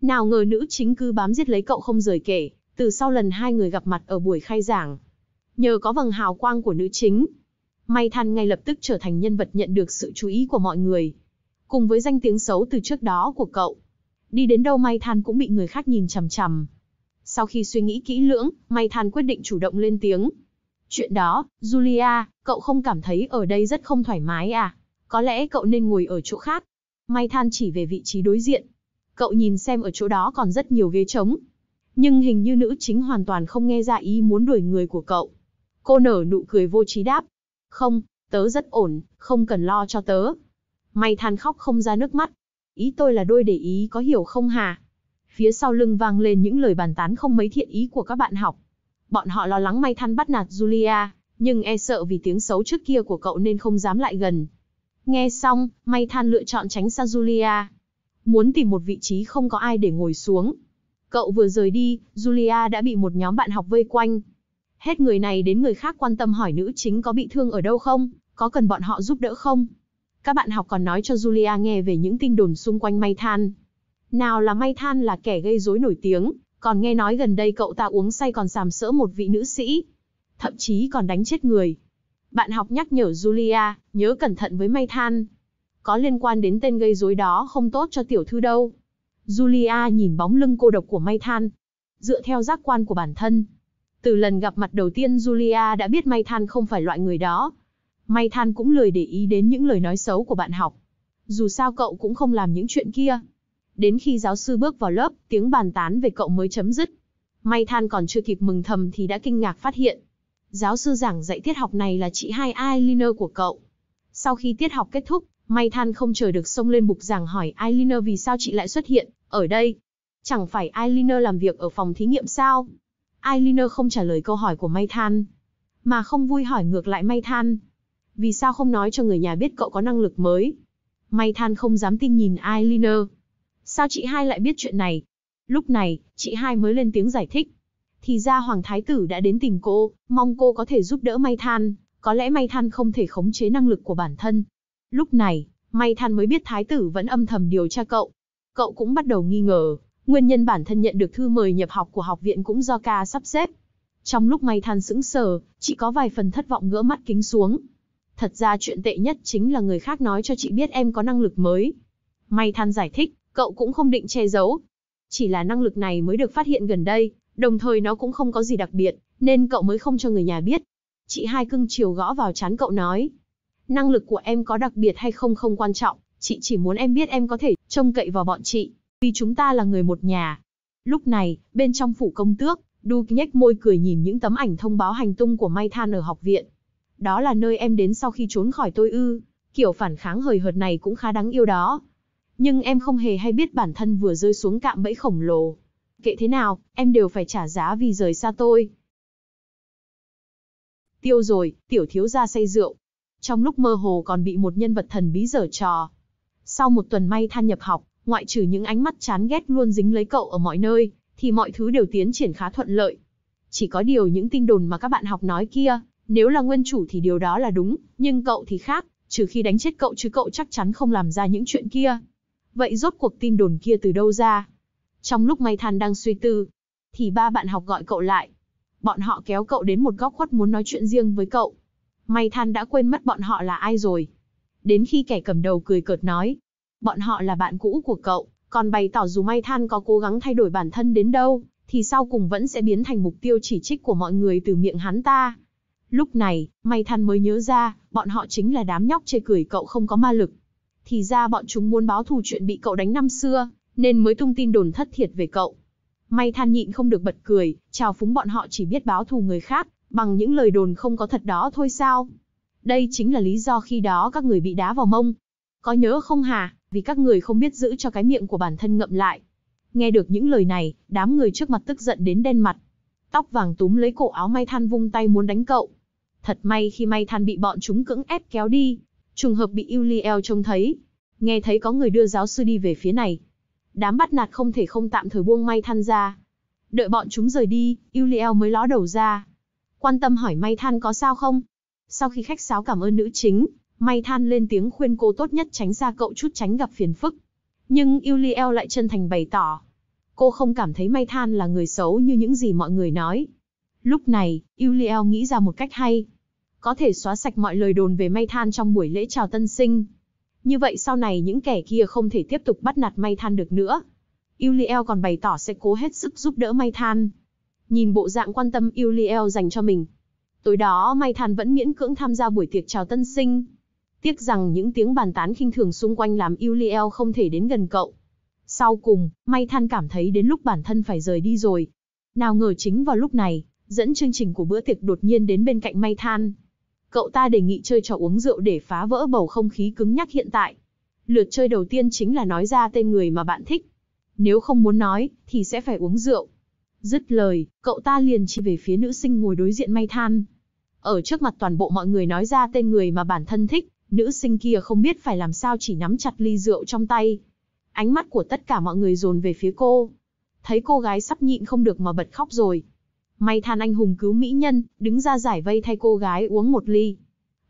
Speaker 1: Nào ngờ nữ chính cứ bám giết lấy cậu không rời kể từ sau lần hai người gặp mặt ở buổi khai giảng. Nhờ có vầng hào quang của nữ chính, May Than ngay lập tức trở thành nhân vật nhận được sự chú ý của mọi người. Cùng với danh tiếng xấu từ trước đó của cậu, đi đến đâu May Than cũng bị người khác nhìn chằm chằm. Sau khi suy nghĩ kỹ lưỡng, May Than quyết định chủ động lên tiếng. Chuyện đó, Julia, cậu không cảm thấy ở đây rất không thoải mái à? Có lẽ cậu nên ngồi ở chỗ khác. May Than chỉ về vị trí đối diện. Cậu nhìn xem ở chỗ đó còn rất nhiều ghế trống, nhưng hình như nữ chính hoàn toàn không nghe ra ý muốn đuổi người của cậu. Cô nở nụ cười vô trí đáp. Không, tớ rất ổn, không cần lo cho tớ. May than khóc không ra nước mắt. Ý tôi là đôi để ý có hiểu không hà? Phía sau lưng vang lên những lời bàn tán không mấy thiện ý của các bạn học. Bọn họ lo lắng may than bắt nạt Julia, nhưng e sợ vì tiếng xấu trước kia của cậu nên không dám lại gần. Nghe xong, may than lựa chọn tránh xa Julia. Muốn tìm một vị trí không có ai để ngồi xuống, Cậu vừa rời đi, Julia đã bị một nhóm bạn học vây quanh. Hết người này đến người khác quan tâm hỏi nữ chính có bị thương ở đâu không, có cần bọn họ giúp đỡ không. Các bạn học còn nói cho Julia nghe về những tin đồn xung quanh May Than. Nào là May Than là kẻ gây rối nổi tiếng, còn nghe nói gần đây cậu ta uống say còn sàm sỡ một vị nữ sĩ. Thậm chí còn đánh chết người. Bạn học nhắc nhở Julia, nhớ cẩn thận với May Than. Có liên quan đến tên gây rối đó không tốt cho tiểu thư đâu. Julia nhìn bóng lưng cô độc của May Than. Dựa theo giác quan của bản thân, từ lần gặp mặt đầu tiên Julia đã biết May Than không phải loại người đó. May Than cũng lười để ý đến những lời nói xấu của bạn học. Dù sao cậu cũng không làm những chuyện kia. Đến khi giáo sư bước vào lớp, tiếng bàn tán về cậu mới chấm dứt. May Than còn chưa kịp mừng thầm thì đã kinh ngạc phát hiện. Giáo sư giảng dạy tiết học này là chị hai Eyeliner của cậu. Sau khi tiết học kết thúc, May than không chờ được xông lên bục giảng hỏi Eileen vì sao chị lại xuất hiện, ở đây. Chẳng phải Eileen làm việc ở phòng thí nghiệm sao? Eileen không trả lời câu hỏi của May than, mà không vui hỏi ngược lại May than. Vì sao không nói cho người nhà biết cậu có năng lực mới? May than không dám tin nhìn Eileen. Sao chị hai lại biết chuyện này? Lúc này, chị hai mới lên tiếng giải thích. Thì ra Hoàng Thái Tử đã đến tìm cô, mong cô có thể giúp đỡ May Than. Có lẽ May Than không thể khống chế năng lực của bản thân, Lúc này, may than mới biết thái tử vẫn âm thầm điều tra cậu. Cậu cũng bắt đầu nghi ngờ, nguyên nhân bản thân nhận được thư mời nhập học của học viện cũng do ca sắp xếp. Trong lúc may than sững sờ, chị có vài phần thất vọng ngỡ mắt kính xuống. Thật ra chuyện tệ nhất chính là người khác nói cho chị biết em có năng lực mới. May than giải thích, cậu cũng không định che giấu. Chỉ là năng lực này mới được phát hiện gần đây, đồng thời nó cũng không có gì đặc biệt, nên cậu mới không cho người nhà biết. Chị hai cưng chiều gõ vào chán cậu nói, năng lực của em có đặc biệt hay không không quan trọng, chị chỉ muốn em biết em có thể trông cậy vào bọn chị, vì chúng ta là người một nhà. Lúc này, bên trong phủ công tước, Du nhếch môi cười nhìn những tấm ảnh thông báo hành tung của Mai Than ở học viện. Đó là nơi em đến sau khi trốn khỏi tôi ư, kiểu phản kháng hời hợt này cũng khá đáng yêu đó. Nhưng em không hề hay biết bản thân vừa rơi xuống cạm bẫy khổng lồ. Kệ thế nào, em đều phải trả giá vì rời xa tôi. Tiêu rồi, tiểu thiếu gia say rượu, trong lúc mơ hồ còn bị một nhân vật thần bí giở trò. Sau một tuần may than nhập học, ngoại trừ những ánh mắt chán ghét luôn dính lấy cậu ở mọi nơi, thì mọi thứ đều tiến triển khá thuận lợi. Chỉ có điều những tin đồn mà các bạn học nói kia, nếu là nguyên chủ thì điều đó là đúng, nhưng cậu thì khác, trừ khi đánh chết cậu chứ cậu chắc chắn không làm ra những chuyện kia. Vậy rốt cuộc tin đồn kia từ đâu ra? Trong lúc May Than đang suy tư, thì ba bạn học gọi cậu lại. Bọn họ kéo cậu đến một góc khuất muốn nói chuyện riêng với cậu. May than đã quên mất bọn họ là ai rồi. Đến khi kẻ cầm đầu cười cợt nói, bọn họ là bạn cũ của cậu, còn bày tỏ dù May than có cố gắng thay đổi bản thân đến đâu, thì sau cùng vẫn sẽ biến thành mục tiêu chỉ trích của mọi người từ miệng hắn ta. Lúc này, May than mới nhớ ra, bọn họ chính là đám nhóc chê cười cậu không có ma lực. Thì ra bọn chúng muốn báo thù chuyện bị cậu đánh năm xưa, nên mới tung tin đồn thất thiệt về cậu. May than nhịn không được bật cười, chào phúng bọn họ chỉ biết báo thù người khác, Bằng những lời đồn không có thật đó thôi sao? Đây chính là lý do khi đó các người bị đá vào mông. Có nhớ không hả? vì các người không biết giữ cho cái miệng của bản thân ngậm lại. Nghe được những lời này, đám người trước mặt tức giận đến đen mặt. Tóc vàng túm lấy cổ áo may Than vung tay muốn đánh cậu. Thật may khi may Than bị bọn chúng cưỡng ép kéo đi, trùng hợp bị Yuliel trông thấy. Nghe thấy có người đưa giáo sư đi về phía này. Đám bắt nạt không thể không tạm thời buông may Than ra. Đợi bọn chúng rời đi, Yuliel mới ló đầu ra quan tâm hỏi May Than có sao không. Sau khi khách sáo cảm ơn nữ chính, May Than lên tiếng khuyên cô tốt nhất tránh ra cậu chút tránh gặp phiền phức. Nhưng Yuliel lại chân thành bày tỏ. Cô không cảm thấy May Than là người xấu như những gì mọi người nói. Lúc này, Yuliel nghĩ ra một cách hay. Có thể xóa sạch mọi lời đồn về May Than trong buổi lễ chào tân sinh. Như vậy sau này những kẻ kia không thể tiếp tục bắt nạt May Than được nữa. Yuliel còn bày tỏ sẽ cố hết sức giúp đỡ May Than, nhìn bộ dạng quan tâm Uriel dành cho mình. Tối đó may Than vẫn miễn cưỡng tham gia buổi tiệc chào tân sinh. Tiếc rằng những tiếng bàn tán khinh thường xung quanh làm Uriel không thể đến gần cậu. Sau cùng, may Than cảm thấy đến lúc bản thân phải rời đi rồi. Nào ngờ chính vào lúc này, dẫn chương trình của bữa tiệc đột nhiên đến bên cạnh may Than. Cậu ta đề nghị chơi trò uống rượu để phá vỡ bầu không khí cứng nhắc hiện tại. Lượt chơi đầu tiên chính là nói ra tên người mà bạn thích. Nếu không muốn nói, thì sẽ phải uống rượu. Dứt lời, cậu ta liền chỉ về phía nữ sinh ngồi đối diện may than. Ở trước mặt toàn bộ mọi người nói ra tên người mà bản thân thích, nữ sinh kia không biết phải làm sao chỉ nắm chặt ly rượu trong tay. Ánh mắt của tất cả mọi người dồn về phía cô. Thấy cô gái sắp nhịn không được mà bật khóc rồi. May than anh hùng cứu mỹ nhân, đứng ra giải vây thay cô gái uống một ly.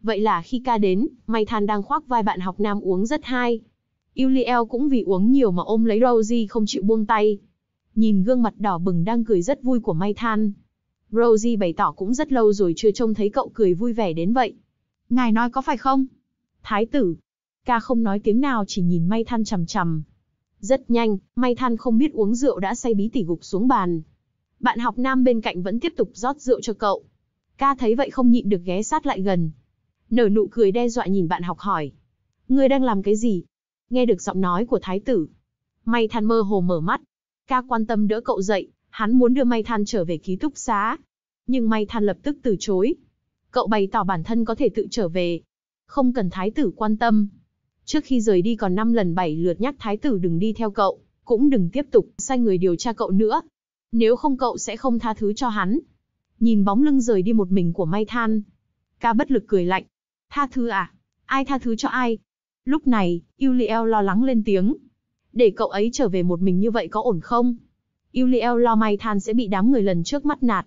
Speaker 1: Vậy là khi ca đến, May than đang khoác vai bạn học nam uống rất hay. Yuliel cũng vì uống nhiều mà ôm lấy Rosie không chịu buông tay nhìn gương mặt đỏ bừng đang cười rất vui của Mai Than. Rosie bày tỏ cũng rất lâu rồi chưa trông thấy cậu cười vui vẻ đến vậy. Ngài nói có phải không? Thái tử. Ca không nói tiếng nào chỉ nhìn Mai Than chằm chằm. Rất nhanh, Mai Than không biết uống rượu đã say bí tỉ gục xuống bàn. Bạn học nam bên cạnh vẫn tiếp tục rót rượu cho cậu. Ca thấy vậy không nhịn được ghé sát lại gần. Nở nụ cười đe dọa nhìn bạn học hỏi. người đang làm cái gì? Nghe được giọng nói của thái tử. May than mơ hồ mở mắt, Ca quan tâm đỡ cậu dậy, hắn muốn đưa May Than trở về ký túc xá. Nhưng May Than lập tức từ chối. Cậu bày tỏ bản thân có thể tự trở về. Không cần thái tử quan tâm. Trước khi rời đi còn 5 lần 7 lượt nhắc thái tử đừng đi theo cậu, cũng đừng tiếp tục sai người điều tra cậu nữa. Nếu không cậu sẽ không tha thứ cho hắn. Nhìn bóng lưng rời đi một mình của May Than. Ca bất lực cười lạnh. Tha thứ à? Ai tha thứ cho ai? Lúc này, Yuliel lo lắng lên tiếng để cậu ấy trở về một mình như vậy có ổn không? Yuliel lo May Than sẽ bị đám người lần trước mắt nạt.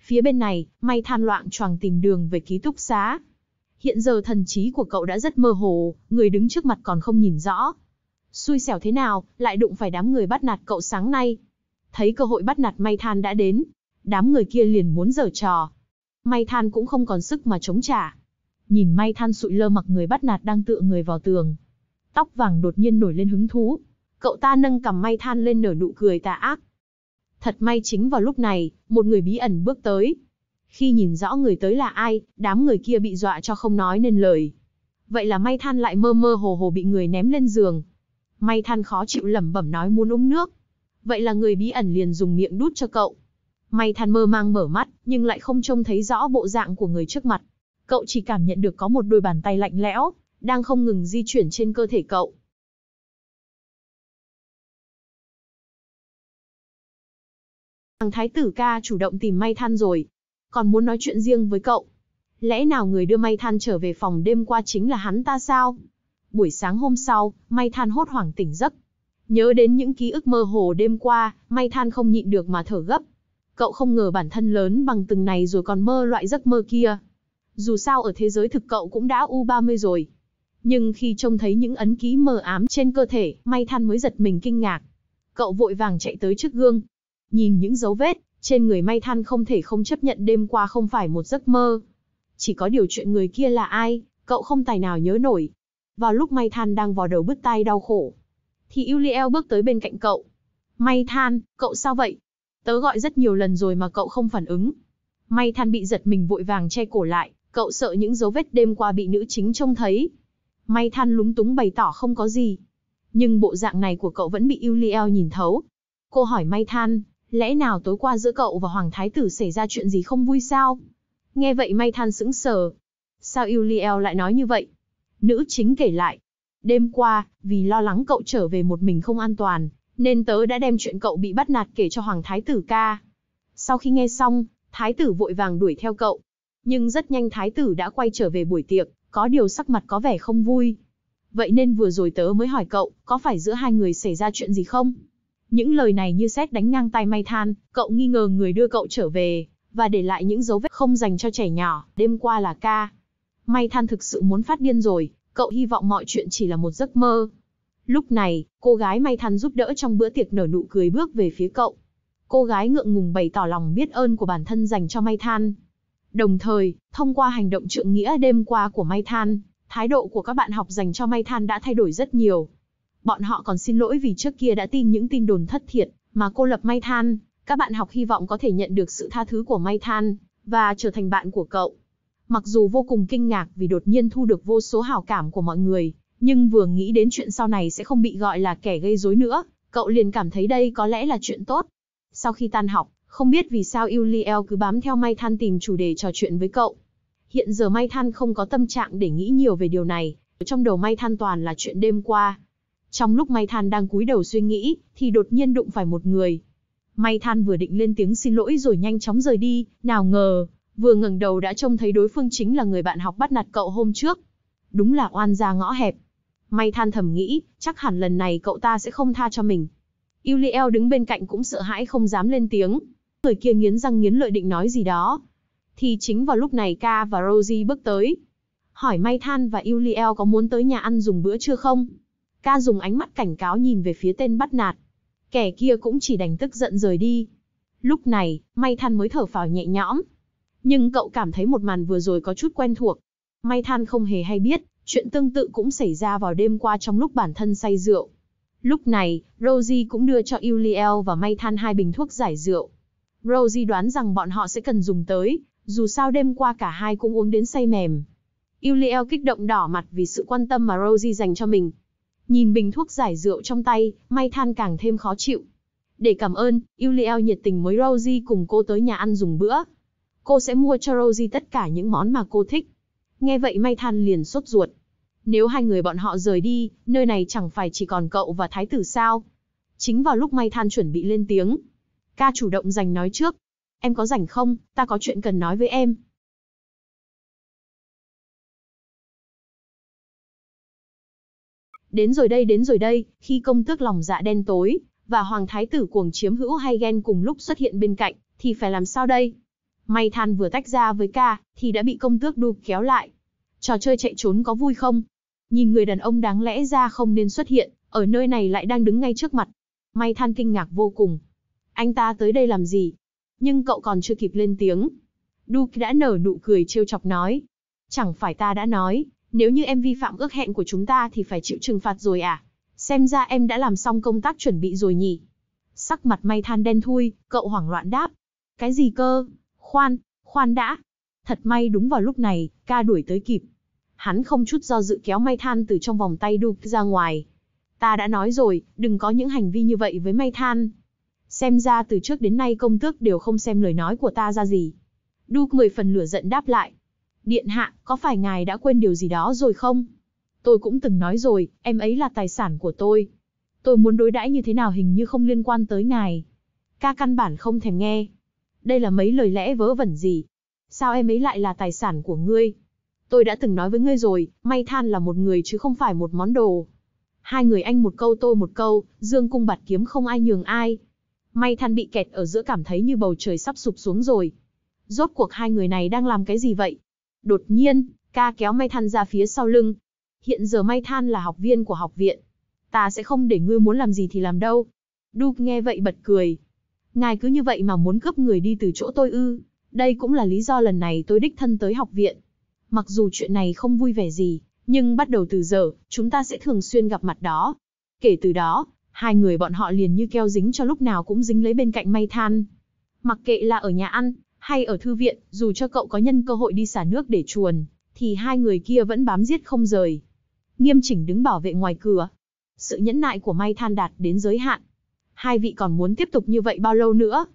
Speaker 1: Phía bên này, May Than loạn choàng tìm đường về ký túc xá. Hiện giờ thần trí của cậu đã rất mơ hồ, người đứng trước mặt còn không nhìn rõ. Xui xẻo thế nào, lại đụng phải đám người bắt nạt cậu sáng nay. Thấy cơ hội bắt nạt May Than đã đến, đám người kia liền muốn giở trò. May Than cũng không còn sức mà chống trả. Nhìn May Than sụi lơ mặc người bắt nạt đang tựa người vào tường. Tóc vàng đột nhiên nổi lên hứng thú, Cậu ta nâng cầm may than lên nở nụ cười tà ác. Thật may chính vào lúc này, một người bí ẩn bước tới. Khi nhìn rõ người tới là ai, đám người kia bị dọa cho không nói nên lời. Vậy là may than lại mơ mơ hồ hồ bị người ném lên giường. May than khó chịu lẩm bẩm nói muốn uống nước. Vậy là người bí ẩn liền dùng miệng đút cho cậu. May than mơ mang mở mắt, nhưng lại không trông thấy rõ
Speaker 2: bộ dạng của người trước mặt. Cậu chỉ cảm nhận được có một đôi bàn tay lạnh lẽo, đang không ngừng di chuyển trên cơ thể cậu. Thằng thái tử ca chủ động tìm may than rồi. Còn muốn nói chuyện
Speaker 1: riêng với cậu. Lẽ nào người đưa may than trở về phòng đêm qua chính là hắn ta sao? Buổi sáng hôm sau, may than hốt hoảng tỉnh giấc. Nhớ đến những ký ức mơ hồ đêm qua, may than không nhịn được mà thở gấp. Cậu không ngờ bản thân lớn bằng từng này rồi còn mơ loại giấc mơ kia. Dù sao ở thế giới thực cậu cũng đã U30 rồi. Nhưng khi trông thấy những ấn ký mờ ám trên cơ thể, may than mới giật mình kinh ngạc. Cậu vội vàng chạy tới trước gương, Nhìn những dấu vết, trên người may than không thể không chấp nhận đêm qua không phải một giấc mơ. Chỉ có điều chuyện người kia là ai, cậu không tài nào nhớ nổi. Vào lúc may than đang vò đầu bứt tai đau khổ, thì Yuliel bước tới bên cạnh cậu. May than, cậu sao vậy? Tớ gọi rất nhiều lần rồi mà cậu không phản ứng. May than bị giật mình vội vàng che cổ lại, cậu sợ những dấu vết đêm qua bị nữ chính trông thấy. May than lúng túng bày tỏ không có gì. Nhưng bộ dạng này của cậu vẫn bị Yuliel nhìn thấu. Cô hỏi May than, lẽ nào tối qua giữa cậu và Hoàng Thái Tử xảy ra chuyện gì không vui sao? Nghe vậy may than sững sờ. Sao Yuliel lại nói như vậy? Nữ chính kể lại. Đêm qua, vì lo lắng cậu trở về một mình không an toàn, nên tớ đã đem chuyện cậu bị bắt nạt kể cho Hoàng Thái Tử ca. Sau khi nghe xong, Thái Tử vội vàng đuổi theo cậu. Nhưng rất nhanh Thái Tử đã quay trở về buổi tiệc, có điều sắc mặt có vẻ không vui. Vậy nên vừa rồi tớ mới hỏi cậu, có phải giữa hai người xảy ra chuyện gì không? Những lời này như xét đánh ngang tai may than, cậu nghi ngờ người đưa cậu trở về, và để lại những dấu vết không dành cho trẻ nhỏ, đêm qua là ca. May than thực sự muốn phát điên rồi, cậu hy vọng mọi chuyện chỉ là một giấc mơ. Lúc này, cô gái may than giúp đỡ trong bữa tiệc nở nụ cười bước về phía cậu. Cô gái ngượng ngùng bày tỏ lòng biết ơn của bản thân dành cho may than. Đồng thời, thông qua hành động trượng nghĩa đêm qua của may than, thái độ của các bạn học dành cho may than đã thay đổi rất nhiều. Bọn họ còn xin lỗi vì trước kia đã tin những tin đồn thất thiệt mà cô lập May Than. Các bạn học hy vọng có thể nhận được sự tha thứ của May Than và trở thành bạn của cậu. Mặc dù vô cùng kinh ngạc vì đột nhiên thu được vô số hào cảm của mọi người, nhưng vừa nghĩ đến chuyện sau này sẽ không bị gọi là kẻ gây dối nữa, cậu liền cảm thấy đây có lẽ là chuyện tốt. Sau khi tan học, không biết vì sao Yuliel cứ bám theo May Than tìm chủ đề trò chuyện với cậu. Hiện giờ May Than không có tâm trạng để nghĩ nhiều về điều này, trong đầu May Than toàn là chuyện đêm qua. Trong lúc May Than đang cúi đầu suy nghĩ, thì đột nhiên đụng phải một người. May Than vừa định lên tiếng xin lỗi rồi nhanh chóng rời đi, nào ngờ, vừa ngẩng đầu đã trông thấy đối phương chính là người bạn học bắt nạt cậu hôm trước. Đúng là oan gia ngõ hẹp. May Than thầm nghĩ, chắc hẳn lần này cậu ta sẽ không tha cho mình. Yuliel đứng bên cạnh cũng sợ hãi không dám lên tiếng. Người kia nghiến răng nghiến lợi định nói gì đó. Thì chính vào lúc này Ca và Rosie bước tới. Hỏi May Than và Yuliel có muốn tới nhà ăn dùng bữa trưa không? Ca dùng ánh mắt cảnh cáo nhìn về phía tên bắt nạt. Kẻ kia cũng chỉ đành tức giận rời đi. Lúc này, May Than mới thở phào nhẹ nhõm. Nhưng cậu cảm thấy một màn vừa rồi có chút quen thuộc. May Than không hề hay biết, chuyện tương tự cũng xảy ra vào đêm qua trong lúc bản thân say rượu. Lúc này, Rosie cũng đưa cho Yuliel và May Than hai bình thuốc giải rượu. Rosie đoán rằng bọn họ sẽ cần dùng tới, dù sao đêm qua cả hai cũng uống đến say mềm. Yuliel kích động đỏ mặt vì sự quan tâm mà Rosie dành cho mình, Nhìn bình thuốc giải rượu trong tay, may than càng thêm khó chịu. Để cảm ơn, Yuliel nhiệt tình mới Rosie cùng cô tới nhà ăn dùng bữa. Cô sẽ mua cho Rosie tất cả những món mà cô thích. Nghe vậy may than liền sốt ruột. Nếu hai người bọn họ rời đi, nơi này chẳng phải chỉ còn cậu và thái tử sao. Chính vào lúc may than chuẩn bị lên
Speaker 2: tiếng. Ca chủ động giành nói trước. Em có rảnh không, ta có chuyện cần nói với em. Đến rồi đây đến rồi đây, khi công tước lòng dạ đen tối, và hoàng thái tử cuồng
Speaker 1: chiếm hữu hay ghen cùng lúc xuất hiện bên cạnh, thì phải làm sao đây? May than vừa tách ra với ca, thì đã bị công tước đu kéo lại. Trò chơi chạy trốn có vui không? Nhìn người đàn ông đáng lẽ ra không nên xuất hiện, ở nơi này lại đang đứng ngay trước mặt. May than kinh ngạc vô cùng. Anh ta tới đây làm gì? Nhưng cậu còn chưa kịp lên tiếng. Duke đã nở nụ cười trêu chọc nói. Chẳng phải ta đã nói, nếu như em vi phạm ước hẹn của chúng ta thì phải chịu trừng phạt rồi à? Xem ra em đã làm xong công tác chuẩn bị rồi nhỉ? Sắc mặt may than đen thui, cậu hoảng loạn đáp. Cái gì cơ? Khoan, khoan đã. Thật may đúng vào lúc này, ca đuổi tới kịp. Hắn không chút do dự kéo may than từ trong vòng tay đục ra ngoài. Ta đã nói rồi, đừng có những hành vi như vậy với may than. Xem ra từ trước đến nay công tước đều không xem lời nói của ta ra gì. Duke người phần lửa giận đáp lại, Điện hạ, có phải ngài đã quên điều gì đó rồi không? Tôi cũng từng nói rồi, em ấy là tài sản của tôi. Tôi muốn đối đãi như thế nào hình như không liên quan tới ngài. Ca căn bản không thèm nghe. Đây là mấy lời lẽ vớ vẩn gì? Sao em ấy lại là tài sản của ngươi? Tôi đã từng nói với ngươi rồi, may than là một người chứ không phải một món đồ. Hai người anh một câu tôi một câu, dương cung bạt kiếm không ai nhường ai. May than bị kẹt ở giữa cảm thấy như bầu trời sắp sụp xuống rồi. Rốt cuộc hai người này đang làm cái gì vậy? Đột nhiên, ca kéo May Than ra phía sau lưng. Hiện giờ May Than là học viên của học viện. Ta sẽ không để ngươi muốn làm gì thì làm đâu. Đúp nghe vậy bật cười. Ngài cứ như vậy mà muốn cướp người đi từ chỗ tôi ư. Đây cũng là lý do lần này tôi đích thân tới học viện. Mặc dù chuyện này không vui vẻ gì, nhưng bắt đầu từ giờ, chúng ta sẽ thường xuyên gặp mặt đó. Kể từ đó, hai người bọn họ liền như keo dính cho lúc nào cũng dính lấy bên cạnh May Than. Mặc kệ là ở nhà ăn, hay ở thư viện, dù cho cậu có nhân cơ hội đi xả nước để chuồn, thì hai người kia vẫn bám giết không rời. Nghiêm chỉnh đứng bảo vệ ngoài cửa. Sự nhẫn nại của Mai Than đạt đến giới hạn. Hai vị còn muốn tiếp tục như vậy bao lâu nữa?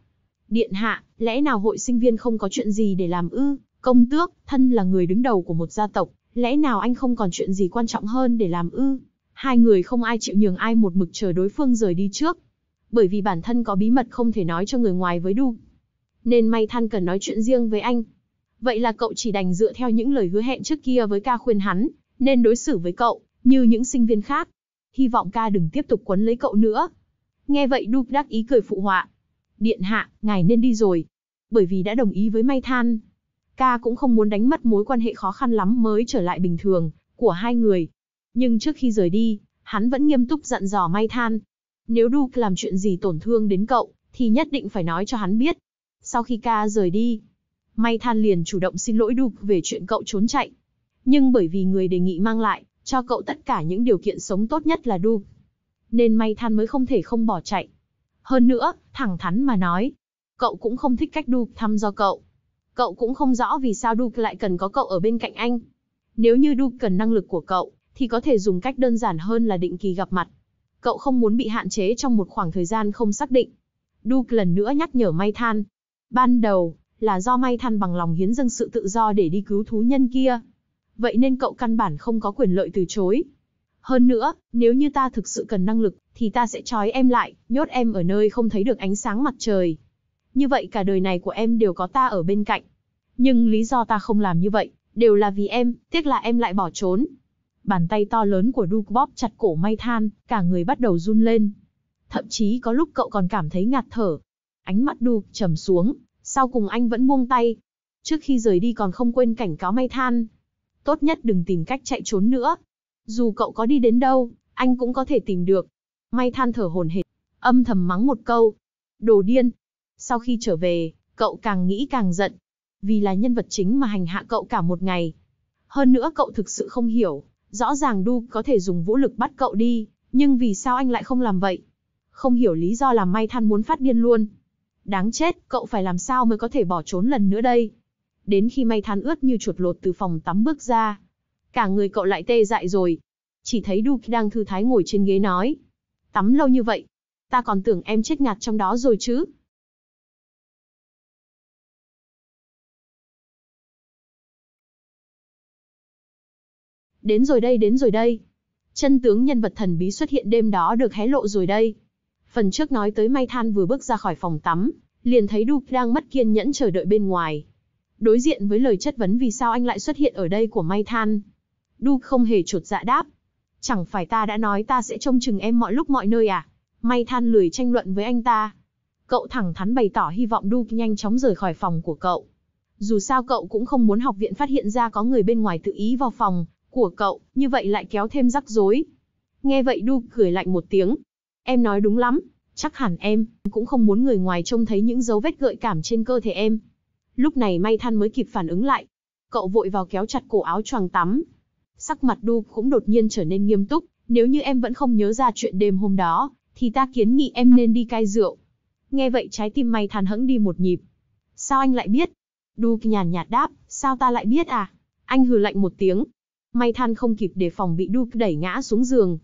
Speaker 1: Điện hạ, lẽ nào hội sinh viên không có chuyện gì để làm ư? Công tước, thân là người đứng đầu của một gia tộc, lẽ nào anh không còn chuyện gì quan trọng hơn để làm ư? Hai người không ai chịu nhường ai một mực chờ đối phương rời đi trước. Bởi vì bản thân có bí mật không thể nói cho người ngoài với Du nên may than cần nói chuyện riêng với anh. Vậy là cậu chỉ đành dựa theo những lời hứa hẹn trước kia với ca khuyên hắn, nên đối xử với cậu, như những sinh viên khác. Hy vọng ca đừng tiếp tục quấn lấy cậu nữa. Nghe vậy Đúp đắc ý cười phụ họa. Điện hạ, ngài nên đi rồi. Bởi vì đã đồng ý với May Than. Ca cũng không muốn đánh mất mối quan hệ khó khăn lắm mới trở lại bình thường, của hai người. Nhưng trước khi rời đi, hắn vẫn nghiêm túc dặn dò May Than. Nếu Đúp làm chuyện gì tổn thương đến cậu, thì nhất định phải nói cho hắn biết sau khi ca rời đi. May than liền chủ động xin lỗi Duke về chuyện cậu trốn chạy. Nhưng bởi vì người đề nghị mang lại, cho cậu tất cả những điều kiện sống tốt nhất là Duke. Nên May than mới không thể không bỏ chạy. Hơn nữa, thẳng thắn mà nói, cậu cũng không thích cách Duke thăm do cậu. Cậu cũng không rõ vì sao Duke lại cần có cậu ở bên cạnh anh. Nếu như Duke cần năng lực của cậu, thì có thể dùng cách đơn giản hơn là định kỳ gặp mặt. Cậu không muốn bị hạn chế trong một khoảng thời gian không xác định. Duke lần nữa nhắc nhở May Than, ban đầu, là do may than bằng lòng hiến dâng sự tự do để đi cứu thú nhân kia. Vậy nên cậu căn bản không có quyền lợi từ chối. Hơn nữa, nếu như ta thực sự cần năng lực, thì ta sẽ trói em lại, nhốt em ở nơi không thấy được ánh sáng mặt trời. Như vậy cả đời này của em đều có ta ở bên cạnh. Nhưng lý do ta không làm như vậy, đều là vì em, tiếc là em lại bỏ trốn. Bàn tay to lớn của Duke Bob chặt cổ may than, cả người bắt đầu run lên. Thậm chí có lúc cậu còn cảm thấy ngạt thở, ánh mắt đu, trầm xuống, sau cùng anh vẫn buông tay. Trước khi rời đi còn không quên cảnh cáo may than. Tốt nhất đừng tìm cách chạy trốn nữa. Dù cậu có đi đến đâu, anh cũng có thể tìm được. May than thở hổn hển, âm thầm mắng một câu. Đồ điên. Sau khi trở về, cậu càng nghĩ càng giận. Vì là nhân vật chính mà hành hạ cậu cả một ngày. Hơn nữa cậu thực sự không hiểu, rõ ràng Du có thể dùng vũ lực bắt cậu đi, nhưng vì sao anh lại không làm vậy? Không hiểu lý do làm May Than muốn phát điên luôn. Đáng chết, cậu phải làm sao mới có thể bỏ trốn lần nữa đây? Đến khi may than ướt như chuột lột từ phòng tắm bước ra, cả người cậu lại tê dại rồi. Chỉ thấy
Speaker 2: Duke đang thư thái ngồi trên ghế nói. Tắm lâu như vậy, ta còn tưởng em chết ngạt trong đó rồi chứ. Đến rồi đây, đến rồi đây.
Speaker 1: Chân tướng nhân vật thần bí xuất hiện đêm đó được hé lộ rồi đây. Phần trước nói tới may than vừa bước ra khỏi phòng tắm, liền thấy Duke đang mất kiên nhẫn chờ đợi bên ngoài. Đối diện với lời chất vấn vì sao anh lại xuất hiện ở đây của may than, Duke không hề trột dạ đáp. Chẳng phải ta đã nói ta sẽ trông chừng em mọi lúc mọi nơi à? May than lười tranh luận với anh ta. Cậu thẳng thắn bày tỏ hy vọng Duke nhanh chóng rời khỏi phòng của cậu. Dù sao cậu cũng không muốn học viện phát hiện ra có người bên ngoài tự ý vào phòng của cậu, như vậy lại kéo thêm rắc rối. Nghe vậy Duke cười lạnh một tiếng, Em nói đúng lắm, chắc hẳn em cũng không muốn người ngoài trông thấy những dấu vết gợi cảm trên cơ thể em. Lúc này may than mới kịp phản ứng lại. Cậu vội vào kéo chặt cổ áo choàng tắm. Sắc mặt đu cũng đột nhiên trở nên nghiêm túc, nếu như em vẫn không nhớ ra chuyện đêm hôm đó, thì ta kiến nghị em nên đi cai rượu. Nghe vậy trái tim may than hững đi một nhịp. Sao anh lại biết? Đu nhàn nhạt đáp, sao ta lại biết à? Anh hừ lạnh một tiếng. May than không kịp đề phòng bị Duke đẩy ngã xuống giường,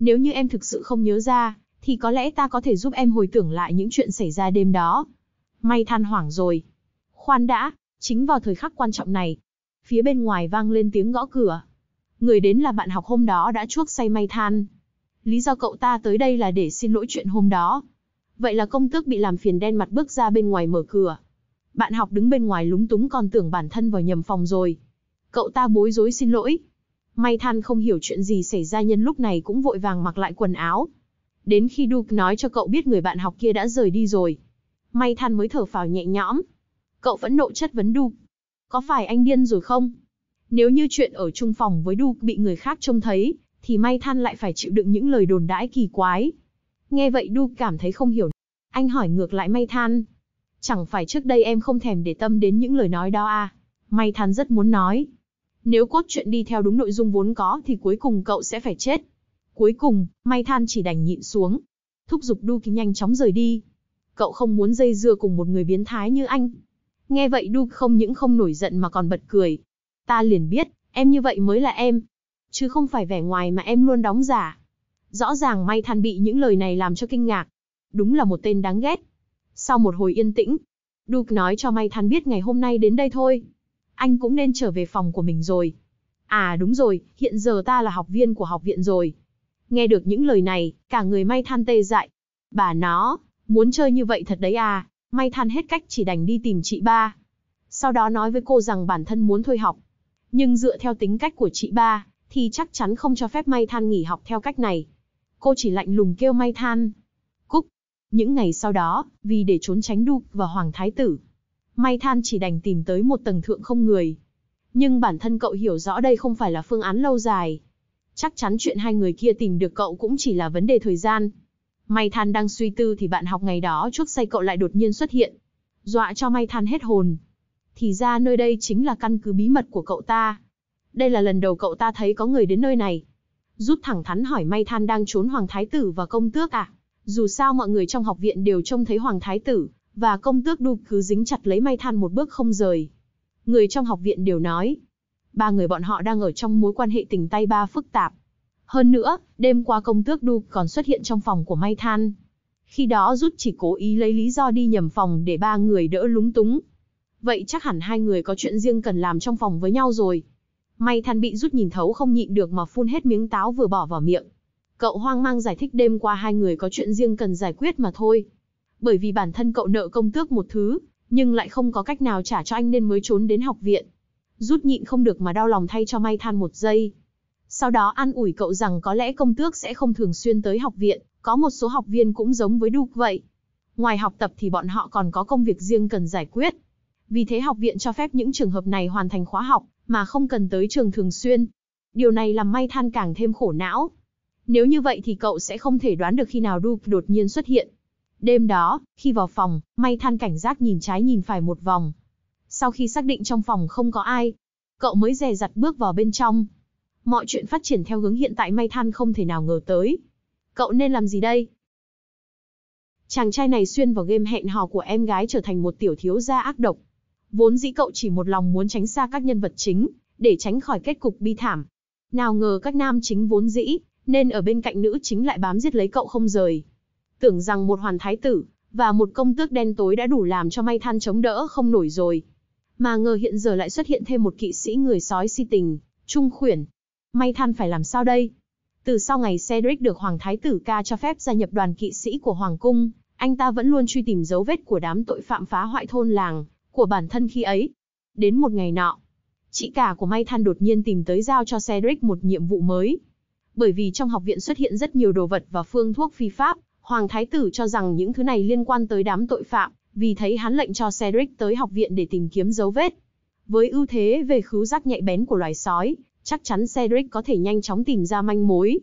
Speaker 1: nếu như em thực sự không nhớ ra, thì có lẽ ta có thể giúp em hồi tưởng lại những chuyện xảy ra đêm đó. May than hoảng rồi. Khoan đã, chính vào thời khắc quan trọng này. Phía bên ngoài vang lên tiếng gõ cửa. Người đến là bạn học hôm đó đã chuốc say may than. Lý do cậu ta tới đây là để xin lỗi chuyện hôm đó. Vậy là công tước bị làm phiền đen mặt bước ra bên ngoài mở cửa. Bạn học đứng bên ngoài lúng túng còn tưởng bản thân vào nhầm phòng rồi. Cậu ta bối rối xin lỗi, May than không hiểu chuyện gì xảy ra nhân lúc này cũng vội vàng mặc lại quần áo. Đến khi Duke nói cho cậu biết người bạn học kia đã rời đi rồi. May than mới thở phào nhẹ nhõm. Cậu vẫn nộ chất vấn Duke. Có phải anh điên rồi không? Nếu như chuyện ở chung phòng với Duke bị người khác trông thấy, thì May than lại phải chịu đựng những lời đồn đãi kỳ quái. Nghe vậy Duke cảm thấy không hiểu. Anh hỏi ngược lại May than. Chẳng phải trước đây em không thèm để tâm đến những lời nói đó à? May than rất muốn nói, nếu cốt truyện đi theo đúng nội dung vốn có thì cuối cùng cậu sẽ phải chết. Cuối cùng, may Than chỉ đành nhịn xuống. Thúc giục Du Ký nhanh chóng rời đi. Cậu không muốn dây dưa cùng một người biến thái như anh. Nghe vậy Du không những không nổi giận mà còn bật cười. Ta liền biết, em như vậy mới là em. Chứ không phải vẻ ngoài mà em luôn đóng giả. Rõ ràng may Than bị những lời này làm cho kinh ngạc. Đúng là một tên đáng ghét. Sau một hồi yên tĩnh, Duke nói cho May Than biết ngày hôm nay đến đây thôi anh cũng nên trở về phòng của mình rồi. À đúng rồi, hiện giờ ta là học viên của học viện rồi. Nghe được những lời này, cả người may than tê dại. Bà nó, muốn chơi như vậy thật đấy à, may than hết cách chỉ đành đi tìm chị ba. Sau đó nói với cô rằng bản thân muốn thôi học. Nhưng dựa theo tính cách của chị ba, thì chắc chắn không cho phép may than nghỉ học theo cách này. Cô chỉ lạnh lùng kêu may than. Cúc. Những ngày sau đó, vì để trốn tránh Đu và Hoàng Thái Tử, May than chỉ đành tìm tới một tầng thượng không người. Nhưng bản thân cậu hiểu rõ đây không phải là phương án lâu dài. Chắc chắn chuyện hai người kia tìm được cậu cũng chỉ là vấn đề thời gian. May than đang suy tư thì bạn học ngày đó chuốc say cậu lại đột nhiên xuất hiện. Dọa cho may than hết hồn. Thì ra nơi đây chính là căn cứ bí mật của cậu ta. Đây là lần đầu cậu ta thấy có người đến nơi này. Rút thẳng thắn hỏi may than đang trốn Hoàng Thái Tử và công tước à? Dù sao mọi người trong học viện đều trông thấy Hoàng Thái Tử, và công tước đu cứ dính chặt lấy may than một bước không rời. Người trong học viện đều nói, ba người bọn họ đang ở trong mối quan hệ tình tay ba phức tạp. Hơn nữa, đêm qua công tước đu còn xuất hiện trong phòng của may than. Khi đó rút chỉ cố ý lấy lý do đi nhầm phòng để ba người đỡ lúng túng. Vậy chắc hẳn hai người có chuyện riêng cần làm trong phòng với nhau rồi. May than bị rút nhìn thấu không nhịn được mà phun hết miếng táo vừa bỏ vào miệng. Cậu hoang mang giải thích đêm qua hai người có chuyện riêng cần giải quyết mà thôi bởi vì bản thân cậu nợ công tước một thứ, nhưng lại không có cách nào trả cho anh nên mới trốn đến học viện. Rút nhịn không được mà đau lòng thay cho may than một giây. Sau đó an ủi cậu rằng có lẽ công tước sẽ không thường xuyên tới học viện, có một số học viên cũng giống với Duke vậy. Ngoài học tập thì bọn họ còn có công việc riêng cần giải quyết. Vì thế học viện cho phép những trường hợp này hoàn thành khóa học, mà không cần tới trường thường xuyên. Điều này làm may than càng thêm khổ não. Nếu như vậy thì cậu sẽ không thể đoán được khi nào Duke đột nhiên xuất hiện, Đêm đó, khi vào phòng, May Than cảnh giác nhìn trái nhìn phải một vòng. Sau khi xác định trong phòng không có ai, cậu mới dè dặt bước vào bên trong. Mọi chuyện phát triển theo hướng hiện tại May Than không thể nào ngờ tới. Cậu nên làm gì đây? Chàng trai này xuyên vào game hẹn hò của em gái trở thành một tiểu thiếu gia ác độc. Vốn dĩ cậu chỉ một lòng muốn tránh xa các nhân vật chính, để tránh khỏi kết cục bi thảm. Nào ngờ các nam chính vốn dĩ, nên ở bên cạnh nữ chính lại bám giết lấy cậu không rời tưởng rằng một hoàn thái tử và một công tước đen tối đã đủ làm cho may than chống đỡ không nổi rồi. Mà ngờ hiện giờ lại xuất hiện thêm một kỵ sĩ người sói si tình, trung khuyển. May than phải làm sao đây? Từ sau ngày Cedric được Hoàng Thái tử ca cho phép gia nhập đoàn kỵ sĩ của Hoàng Cung, anh ta vẫn luôn truy tìm dấu vết của đám tội phạm phá hoại thôn làng, của bản thân khi ấy. Đến một ngày nọ, chị cả của May Than đột nhiên tìm tới giao cho Cedric một nhiệm vụ mới. Bởi vì trong học viện xuất hiện rất nhiều đồ vật và phương thuốc phi pháp, Hoàng Thái Tử cho rằng những thứ này liên quan tới đám tội phạm, vì thấy hắn lệnh cho Cedric tới học viện để tìm kiếm dấu vết. Với ưu thế về khứu giác nhạy bén của loài sói, chắc chắn Cedric có thể nhanh chóng tìm ra manh mối.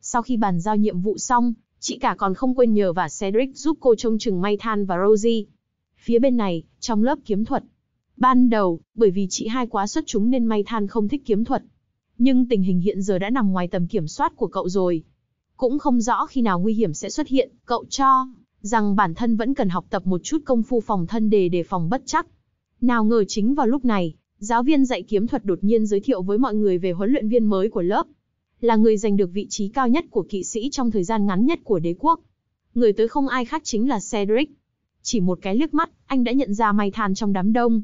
Speaker 1: Sau khi bàn giao nhiệm vụ xong, chị cả còn không quên nhờ và Cedric giúp cô trông chừng May Than và Rosie. Phía bên này, trong lớp kiếm thuật. Ban đầu, bởi vì chị hai quá xuất chúng nên May Than không thích kiếm thuật. Nhưng tình hình hiện giờ đã nằm ngoài tầm kiểm soát của cậu rồi. Cũng không rõ khi nào nguy hiểm sẽ xuất hiện, cậu cho rằng bản thân vẫn cần học tập một chút công phu phòng thân để đề phòng bất chắc. Nào ngờ chính vào lúc này, giáo viên dạy kiếm thuật đột nhiên giới thiệu với mọi người về huấn luyện viên mới của lớp, là người giành được vị trí cao nhất của kỵ sĩ trong thời gian ngắn nhất của đế quốc. Người tới không ai khác chính là Cedric. Chỉ một cái liếc mắt, anh đã nhận ra May Than trong đám đông.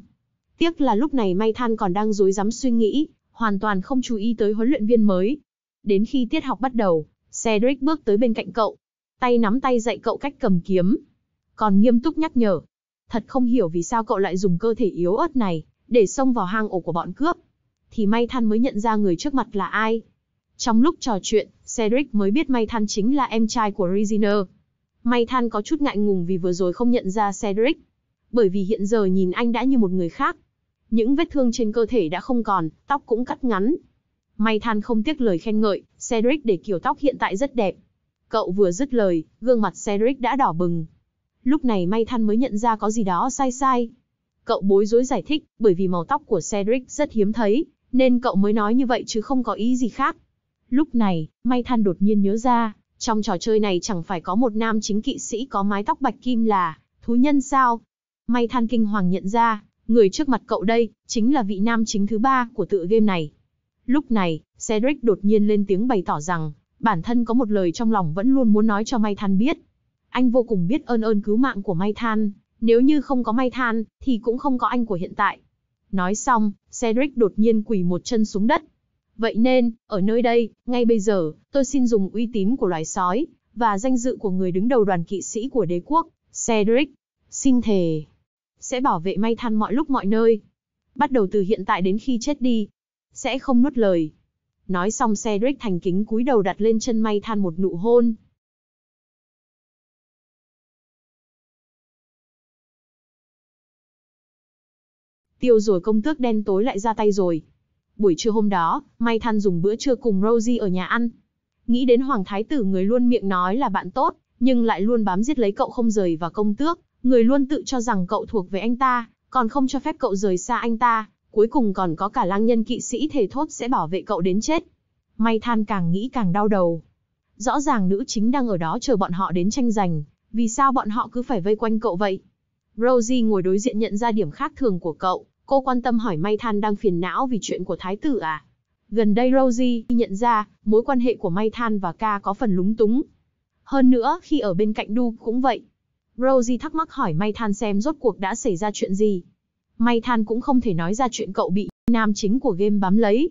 Speaker 1: Tiếc là lúc này May Than còn đang rối rắm suy nghĩ, hoàn toàn không chú ý tới huấn luyện viên mới. Đến khi tiết học bắt đầu, Cedric bước tới bên cạnh cậu, tay nắm tay dạy cậu cách cầm kiếm, còn nghiêm túc nhắc nhở. Thật không hiểu vì sao cậu lại dùng cơ thể yếu ớt này, để xông vào hang ổ của bọn cướp. Thì May Than mới nhận ra người trước mặt là ai. Trong lúc trò chuyện, Cedric mới biết May Than chính là em trai của Regina. May Than có chút ngại ngùng vì vừa rồi không nhận ra Cedric. Bởi vì hiện giờ nhìn anh đã như một người khác. Những vết thương trên cơ thể đã không còn, tóc cũng cắt ngắn. May Than không tiếc lời khen ngợi, Cedric để kiểu tóc hiện tại rất đẹp. Cậu vừa dứt lời, gương mặt Cedric đã đỏ bừng. Lúc này may than mới nhận ra có gì đó sai sai. Cậu bối rối giải thích, bởi vì màu tóc của Cedric rất hiếm thấy, nên cậu mới nói như vậy chứ không có ý gì khác. Lúc này, may than đột nhiên nhớ ra, trong trò chơi này chẳng phải có một nam chính kỵ sĩ có mái tóc bạch kim là thú nhân sao? May than kinh hoàng nhận ra, người trước mặt cậu đây, chính là vị nam chính thứ ba của tựa game này. Lúc này, Cedric đột nhiên lên tiếng bày tỏ rằng, bản thân có một lời trong lòng vẫn luôn muốn nói cho May Than biết. Anh vô cùng biết ơn ơn cứu mạng của May Than, nếu như không có May Than, thì cũng không có anh của hiện tại. Nói xong, Cedric đột nhiên quỳ một chân xuống đất. Vậy nên, ở nơi đây, ngay bây giờ, tôi xin dùng uy tín của loài sói, và danh dự của người đứng đầu đoàn kỵ sĩ của đế quốc, Cedric, xin thề, sẽ bảo vệ May Than mọi lúc mọi nơi. Bắt đầu từ hiện tại đến khi chết đi, sẽ không nuốt lời. Nói xong Cedric thành kính cúi đầu đặt lên chân
Speaker 2: may than một nụ hôn. Tiêu rồi công tước đen tối lại
Speaker 1: ra tay rồi. Buổi trưa hôm đó, May Than dùng bữa trưa cùng Rosie ở nhà ăn. Nghĩ đến Hoàng Thái Tử người luôn miệng nói là bạn tốt, nhưng lại luôn bám giết lấy cậu không rời và công tước, người luôn tự cho rằng cậu thuộc về anh ta, còn không cho phép cậu rời xa anh ta, Cuối cùng còn có cả lang nhân kỵ sĩ Thề thốt sẽ bảo vệ cậu đến chết. May than càng nghĩ càng đau đầu. Rõ ràng nữ chính đang ở đó chờ bọn họ đến tranh giành, vì sao bọn họ cứ phải vây quanh cậu vậy? Rosie ngồi đối diện nhận ra điểm khác thường của cậu, cô quan tâm hỏi May Than đang phiền não vì chuyện của thái tử à? Gần đây Rosie nhận ra, mối quan hệ của May Than và ca có phần lúng túng. Hơn nữa, khi ở bên cạnh Du cũng vậy. Rosie thắc mắc hỏi May Than xem rốt cuộc đã xảy ra chuyện gì. May than cũng không thể nói ra chuyện cậu bị nam chính của game bám lấy.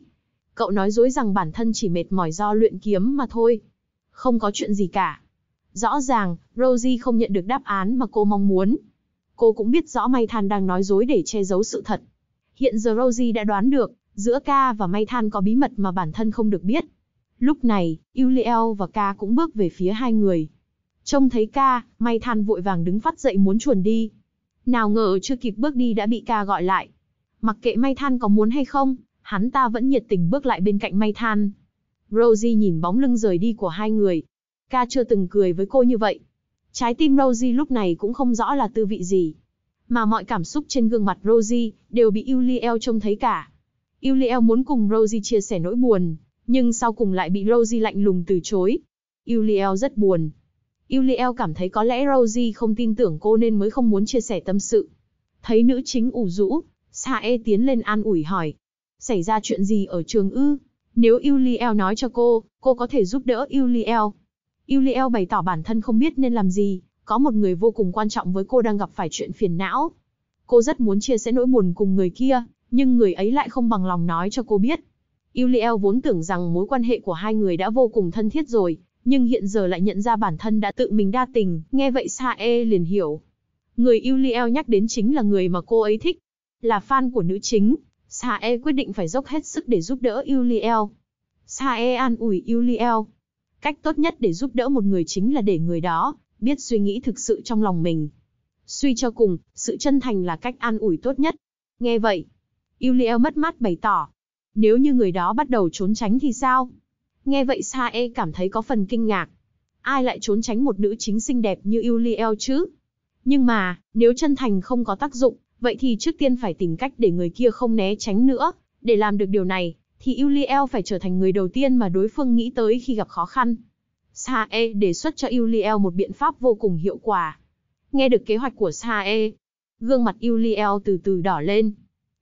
Speaker 1: Cậu nói dối rằng bản thân chỉ mệt mỏi do luyện kiếm mà thôi. Không có chuyện gì cả. Rõ ràng, Rosie không nhận được đáp án mà cô mong muốn. Cô cũng biết rõ May Than đang nói dối để che giấu sự thật. Hiện giờ Rosie đã đoán được, giữa ca và May Than có bí mật mà bản thân không được biết. Lúc này, Uliel và ca cũng bước về phía hai người. Trông thấy ca, May Than vội vàng đứng phát dậy muốn chuồn đi. Nào ngờ chưa kịp bước đi đã bị ca gọi lại. Mặc kệ May Than có muốn hay không, hắn ta vẫn nhiệt tình bước lại bên cạnh May Than. Rosie nhìn bóng lưng rời đi của hai người. Ca chưa từng cười với cô như vậy. Trái tim Rosie lúc này cũng không rõ là tư vị gì. Mà mọi cảm xúc trên gương mặt Rosie đều bị Yuliel trông thấy cả. Yuliel muốn cùng Rosie chia sẻ nỗi buồn, nhưng sau cùng lại bị Rosie lạnh lùng từ chối. Yuliel rất buồn, Yuliel cảm thấy có lẽ Rosie không tin tưởng cô nên mới không muốn chia sẻ tâm sự. Thấy nữ chính ủ rũ, Sae tiến lên an ủi hỏi. Xảy ra chuyện gì ở trường ư? Nếu Yuliel nói cho cô, cô có thể giúp đỡ Yuliel. Yuliel bày tỏ bản thân không biết nên làm gì, có một người vô cùng quan trọng với cô đang gặp phải chuyện phiền não. Cô rất muốn chia sẻ nỗi buồn cùng người kia, nhưng người ấy lại không bằng lòng nói cho cô biết. Yuliel vốn tưởng rằng mối quan hệ của hai người đã vô cùng thân thiết rồi, nhưng hiện giờ lại nhận ra bản thân đã tự mình đa tình, nghe vậy Sa E liền hiểu. Người Yuliel nhắc đến chính là người mà cô ấy thích, là fan của nữ chính, Sa E quyết định phải dốc hết sức để giúp đỡ Yuliel. Sa E an ủi Yuliel. Cách tốt nhất để giúp đỡ một người chính là để người đó, biết suy nghĩ thực sự trong lòng mình. Suy cho cùng, sự chân thành là cách an ủi tốt nhất. Nghe vậy, Yuliel mất mát bày tỏ. Nếu như người đó bắt đầu trốn tránh thì sao? Nghe vậy Sae cảm thấy có phần kinh ngạc. Ai lại trốn tránh một nữ chính xinh đẹp như Yuliel chứ? Nhưng mà, nếu chân thành không có tác dụng, vậy thì trước tiên phải tìm cách để người kia không né tránh nữa. Để làm được điều này, thì Yuliel phải trở thành người đầu tiên mà đối phương nghĩ tới khi gặp khó khăn. Sae đề xuất cho Yuliel một biện pháp vô cùng hiệu quả. Nghe được kế hoạch của Sae, gương mặt Yuliel từ từ đỏ lên.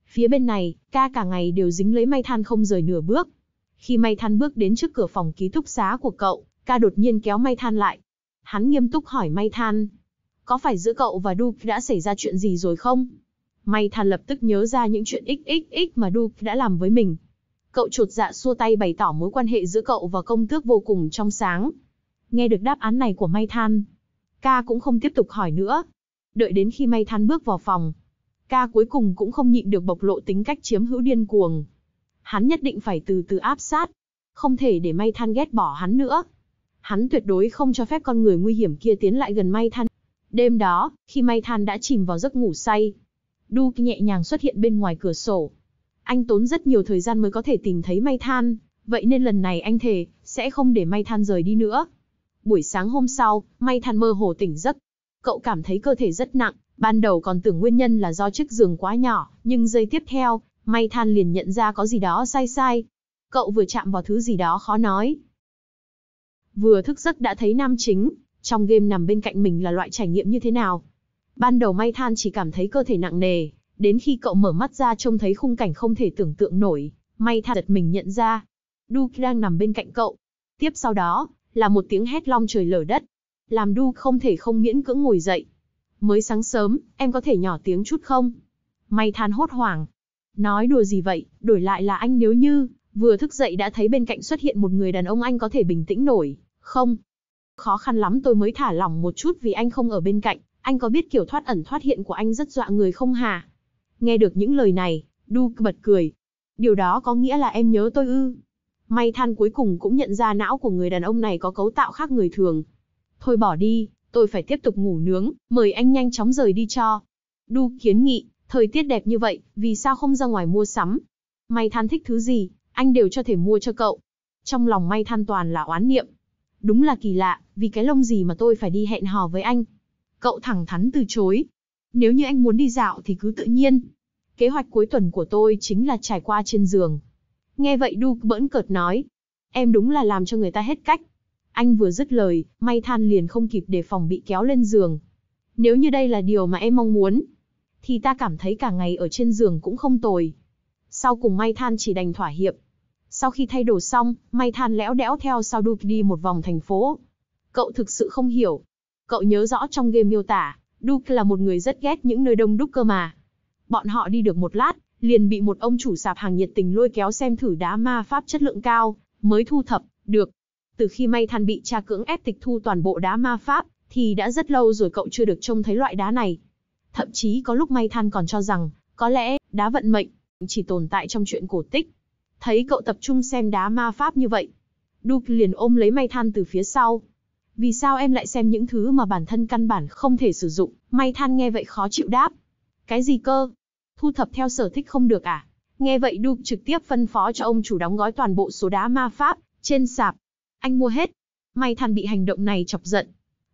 Speaker 1: Phía bên này, ca cả ngày đều dính lấy may than không rời nửa bước, khi May Than bước đến trước cửa phòng ký túc xá của cậu, ca đột nhiên kéo May Than lại. Hắn nghiêm túc hỏi May Than, có phải giữa cậu và Duke đã xảy ra chuyện gì rồi không? May Than lập tức nhớ ra những chuyện xxx mà Duke đã làm với mình. Cậu chột dạ xua tay bày tỏ mối quan hệ giữa cậu và công tước vô cùng trong sáng. Nghe được đáp án này của May Than, ca cũng không tiếp tục hỏi nữa. Đợi đến khi May Than bước vào phòng, ca cuối cùng cũng không nhịn được bộc lộ tính cách chiếm hữu điên cuồng, hắn nhất định phải từ từ áp sát, không thể để May Than ghét bỏ hắn nữa. Hắn tuyệt đối không cho phép con người nguy hiểm kia tiến lại gần May Than. Đêm đó, khi May Than đã chìm vào giấc ngủ say, Duke nhẹ nhàng xuất hiện bên ngoài cửa sổ. Anh tốn rất nhiều thời gian mới có thể tìm thấy May Than, vậy nên lần này anh thề sẽ không để May Than rời đi nữa. Buổi sáng hôm sau, May Than mơ hồ tỉnh giấc. Cậu cảm thấy cơ thể rất nặng, ban đầu còn tưởng nguyên nhân là do chiếc giường quá nhỏ, nhưng giây tiếp theo, May than liền nhận ra có gì đó sai sai. Cậu vừa chạm vào thứ gì đó khó nói. Vừa thức giấc đã thấy nam chính, trong game nằm bên cạnh mình là loại trải nghiệm như thế nào. Ban đầu May Than chỉ cảm thấy cơ thể nặng nề, đến khi cậu mở mắt ra trông thấy khung cảnh không thể tưởng tượng nổi, May Than giật mình nhận ra. Du đang nằm bên cạnh cậu. Tiếp sau đó, là một tiếng hét long trời lở đất. Làm Du không thể không miễn cưỡng ngồi dậy. Mới sáng sớm, em có thể nhỏ tiếng chút không? May Than hốt hoảng, Nói đùa gì vậy, đổi lại là anh nếu như, vừa thức dậy đã thấy bên cạnh xuất hiện một người đàn ông anh có thể bình tĩnh nổi, không? Khó khăn lắm tôi mới thả lỏng một chút vì anh không ở bên cạnh, anh có biết kiểu thoát ẩn thoát hiện của anh rất dọa người không hả? Nghe được những lời này, Du bật cười. Điều đó có nghĩa là em nhớ tôi ư. May than cuối cùng cũng nhận ra não của người đàn ông này có cấu tạo khác người thường. Thôi bỏ đi, tôi phải tiếp tục ngủ nướng, mời anh nhanh chóng rời đi cho. Du kiến nghị, Thời tiết đẹp như vậy, vì sao không ra ngoài mua sắm? May than thích thứ gì, anh đều cho thể mua cho cậu. Trong lòng may than toàn là oán niệm. Đúng là kỳ lạ, vì cái lông gì mà tôi phải đi hẹn hò với anh. Cậu thẳng thắn từ chối. Nếu như anh muốn đi dạo thì cứ tự nhiên. Kế hoạch cuối tuần của tôi chính là trải qua trên giường. Nghe vậy Duke bỡn cợt nói. Em đúng là làm cho người ta hết cách. Anh vừa dứt lời, may than liền không kịp để phòng bị kéo lên giường. Nếu như đây là điều mà em mong muốn, thì ta cảm thấy cả ngày ở trên giường cũng không tồi. Sau cùng May Than chỉ đành thỏa hiệp. Sau khi thay đồ xong, May Than lẽo đẽo theo sau Duke đi một vòng thành phố. Cậu thực sự không hiểu. Cậu nhớ rõ trong game miêu tả, Duke là một người rất ghét những nơi đông đúc cơ mà. Bọn họ đi được một lát, liền bị một ông chủ sạp hàng nhiệt tình lôi kéo xem thử đá ma pháp chất lượng cao, mới thu thập, được. Từ khi May Than bị cha cưỡng ép tịch thu toàn bộ đá ma pháp, thì đã rất lâu rồi cậu chưa được trông thấy loại đá này thậm chí có lúc May Than còn cho rằng, có lẽ, đá vận mệnh, chỉ tồn tại trong chuyện cổ tích. Thấy cậu tập trung xem đá ma pháp như vậy, Duke liền ôm lấy May Than từ phía sau. Vì sao em lại xem những thứ mà bản thân căn bản không thể sử dụng, May Than nghe vậy khó chịu đáp. Cái gì cơ? Thu thập theo sở thích không được à? Nghe vậy Duke trực tiếp phân phó cho ông chủ đóng gói toàn bộ số đá ma pháp, trên sạp. Anh mua hết. May Than bị hành động này chọc giận.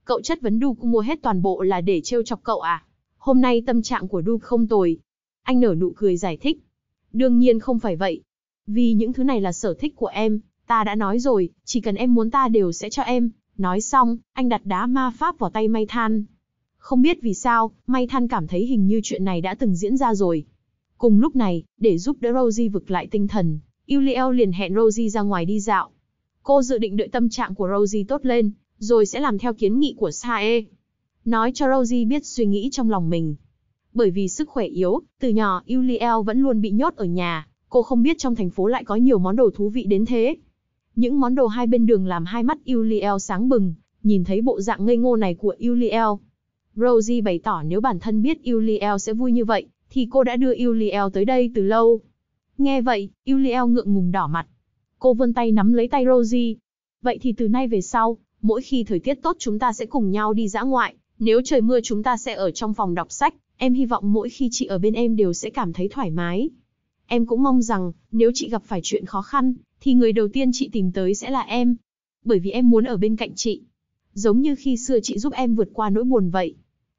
Speaker 1: Cậu chất vấn Duke mua hết toàn bộ là để trêu chọc cậu à? hôm nay tâm trạng của Du không tồi. Anh nở nụ cười giải thích. Đương nhiên không phải vậy. Vì những thứ này là sở thích của em, ta đã nói rồi, chỉ cần em muốn ta đều sẽ cho em. Nói xong, anh đặt đá ma pháp vào tay May Than. Không biết vì sao, May Than cảm thấy hình như chuyện này đã từng diễn ra rồi. Cùng lúc này, để giúp đỡ Rosie vực lại tinh thần, Yuliel liền hẹn Rosie ra ngoài đi dạo. Cô dự định đợi tâm trạng của Rosie tốt lên, rồi sẽ làm theo kiến nghị của Sae nói cho Rosie biết suy nghĩ trong lòng mình. Bởi vì sức khỏe yếu, từ nhỏ Yuliel vẫn luôn bị nhốt ở nhà, cô không biết trong thành phố lại có nhiều món đồ thú vị đến thế. Những món đồ hai bên đường làm hai mắt Yuliel sáng bừng, nhìn thấy bộ dạng ngây ngô này của Yuliel. Rosie bày tỏ nếu bản thân biết Yuliel sẽ vui như vậy, thì cô đã đưa Yuliel tới đây từ lâu. Nghe vậy, Yuliel ngượng ngùng đỏ mặt. Cô vươn tay nắm lấy tay Rosie. Vậy thì từ nay về sau, mỗi khi thời tiết tốt chúng ta sẽ cùng nhau đi dã ngoại. Nếu trời mưa chúng ta sẽ ở trong phòng đọc sách, em hy vọng mỗi khi chị ở bên em đều sẽ cảm thấy thoải mái. Em cũng mong rằng, nếu chị gặp phải chuyện khó khăn, thì người đầu tiên chị tìm tới sẽ là em. Bởi vì em muốn ở bên cạnh chị. Giống như khi xưa chị giúp em vượt qua nỗi buồn vậy.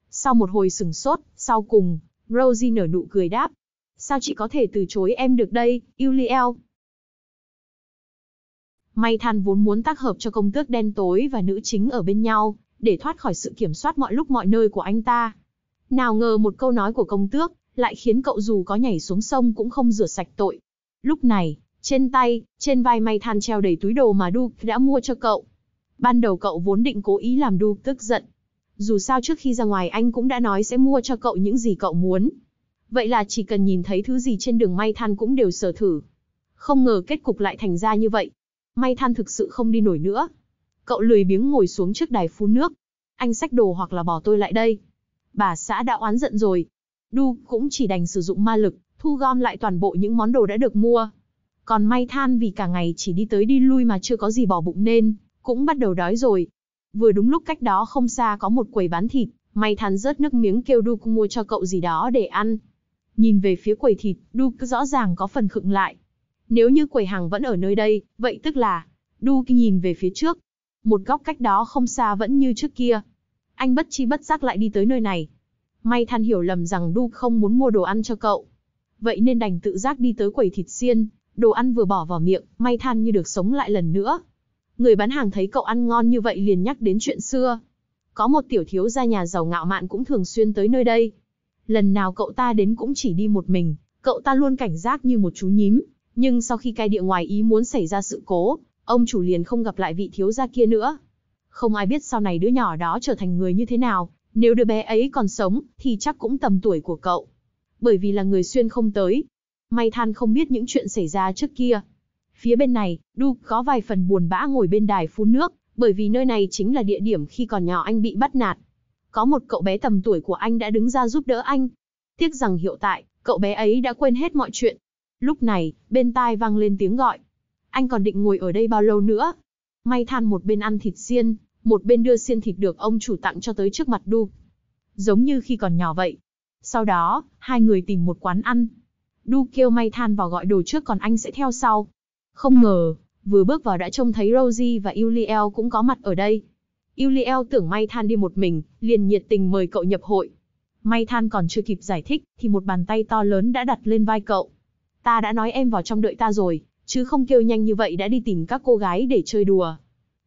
Speaker 1: Sau một hồi sừng sốt, sau cùng, Rosie nở nụ cười đáp. Sao chị có thể từ chối em được đây, Yuliel? May than vốn muốn tác hợp cho công tước đen tối và nữ chính ở bên nhau, để thoát khỏi sự kiểm soát mọi lúc mọi nơi của anh ta. Nào ngờ một câu nói của công tước, lại khiến cậu dù có nhảy xuống sông cũng không rửa sạch tội. Lúc này, trên tay, trên vai may than treo đầy túi đồ mà Duke đã mua cho cậu. Ban đầu cậu vốn định cố ý làm Duke tức giận. Dù sao trước khi ra ngoài anh cũng đã nói sẽ mua cho cậu những gì cậu muốn. Vậy là chỉ cần nhìn thấy thứ gì trên đường may than cũng đều sở thử. Không ngờ kết cục lại thành ra như vậy. May than thực sự không đi nổi nữa. Cậu lười biếng ngồi xuống trước đài phun nước. Anh xách đồ hoặc là bỏ tôi lại đây. Bà xã đã oán giận rồi. Du cũng chỉ đành sử dụng ma lực, thu gom lại toàn bộ những món đồ đã được mua. Còn may than vì cả ngày chỉ đi tới đi lui mà chưa có gì bỏ bụng nên, cũng bắt đầu đói rồi. Vừa đúng lúc cách đó không xa có một quầy bán thịt, may than rớt nước miếng kêu Duke mua cho cậu gì đó để ăn. Nhìn về phía quầy thịt, Duke rõ ràng có phần khựng lại. Nếu như quầy hàng vẫn ở nơi đây, vậy tức là... Duke nhìn về phía trước, một góc cách đó không xa vẫn như trước kia. Anh bất chi bất giác lại đi tới nơi này. May than hiểu lầm rằng Du không muốn mua đồ ăn cho cậu. Vậy nên đành tự giác đi tới quầy thịt xiên, đồ ăn vừa bỏ vào miệng, may than như được sống lại lần nữa. Người bán hàng thấy cậu ăn ngon như vậy liền nhắc đến chuyện xưa. Có một tiểu thiếu gia nhà giàu ngạo mạn cũng thường xuyên tới nơi đây. Lần nào cậu ta đến cũng chỉ đi một mình, cậu ta luôn cảnh giác như một chú nhím, nhưng sau khi cai địa ngoài ý muốn xảy ra sự cố, ông chủ liền không gặp lại vị thiếu gia kia nữa. Không ai biết sau này đứa nhỏ đó trở thành người như thế nào, nếu đứa bé ấy còn sống, thì chắc cũng tầm tuổi của cậu. Bởi vì là người xuyên không tới. May than không biết những chuyện xảy ra trước kia. Phía bên này, Du có vài phần buồn bã ngồi bên đài phun nước, bởi vì nơi này chính là địa điểm khi còn nhỏ anh bị bắt nạt. Có một cậu bé tầm tuổi của anh đã đứng ra giúp đỡ anh. Tiếc rằng hiện tại, cậu bé ấy đã quên hết mọi chuyện. Lúc này, bên tai vang lên tiếng gọi anh còn định ngồi ở đây bao lâu nữa? May than một bên ăn thịt xiên, một bên đưa xiên thịt được ông chủ tặng cho tới trước mặt Du. Giống như khi còn nhỏ vậy. Sau đó, hai người tìm một quán ăn. Du kêu may than vào gọi đồ trước còn anh sẽ theo sau. Không ngờ, vừa bước vào đã trông thấy Rosie và Yuliel cũng có mặt ở đây. Yuliel tưởng May Than đi một mình, liền nhiệt tình mời cậu nhập hội. May Than còn chưa kịp giải thích, thì một bàn tay to lớn đã đặt lên vai cậu. Ta đã nói em vào trong đợi ta rồi, chứ không kêu nhanh như vậy đã đi tìm các cô gái để chơi đùa.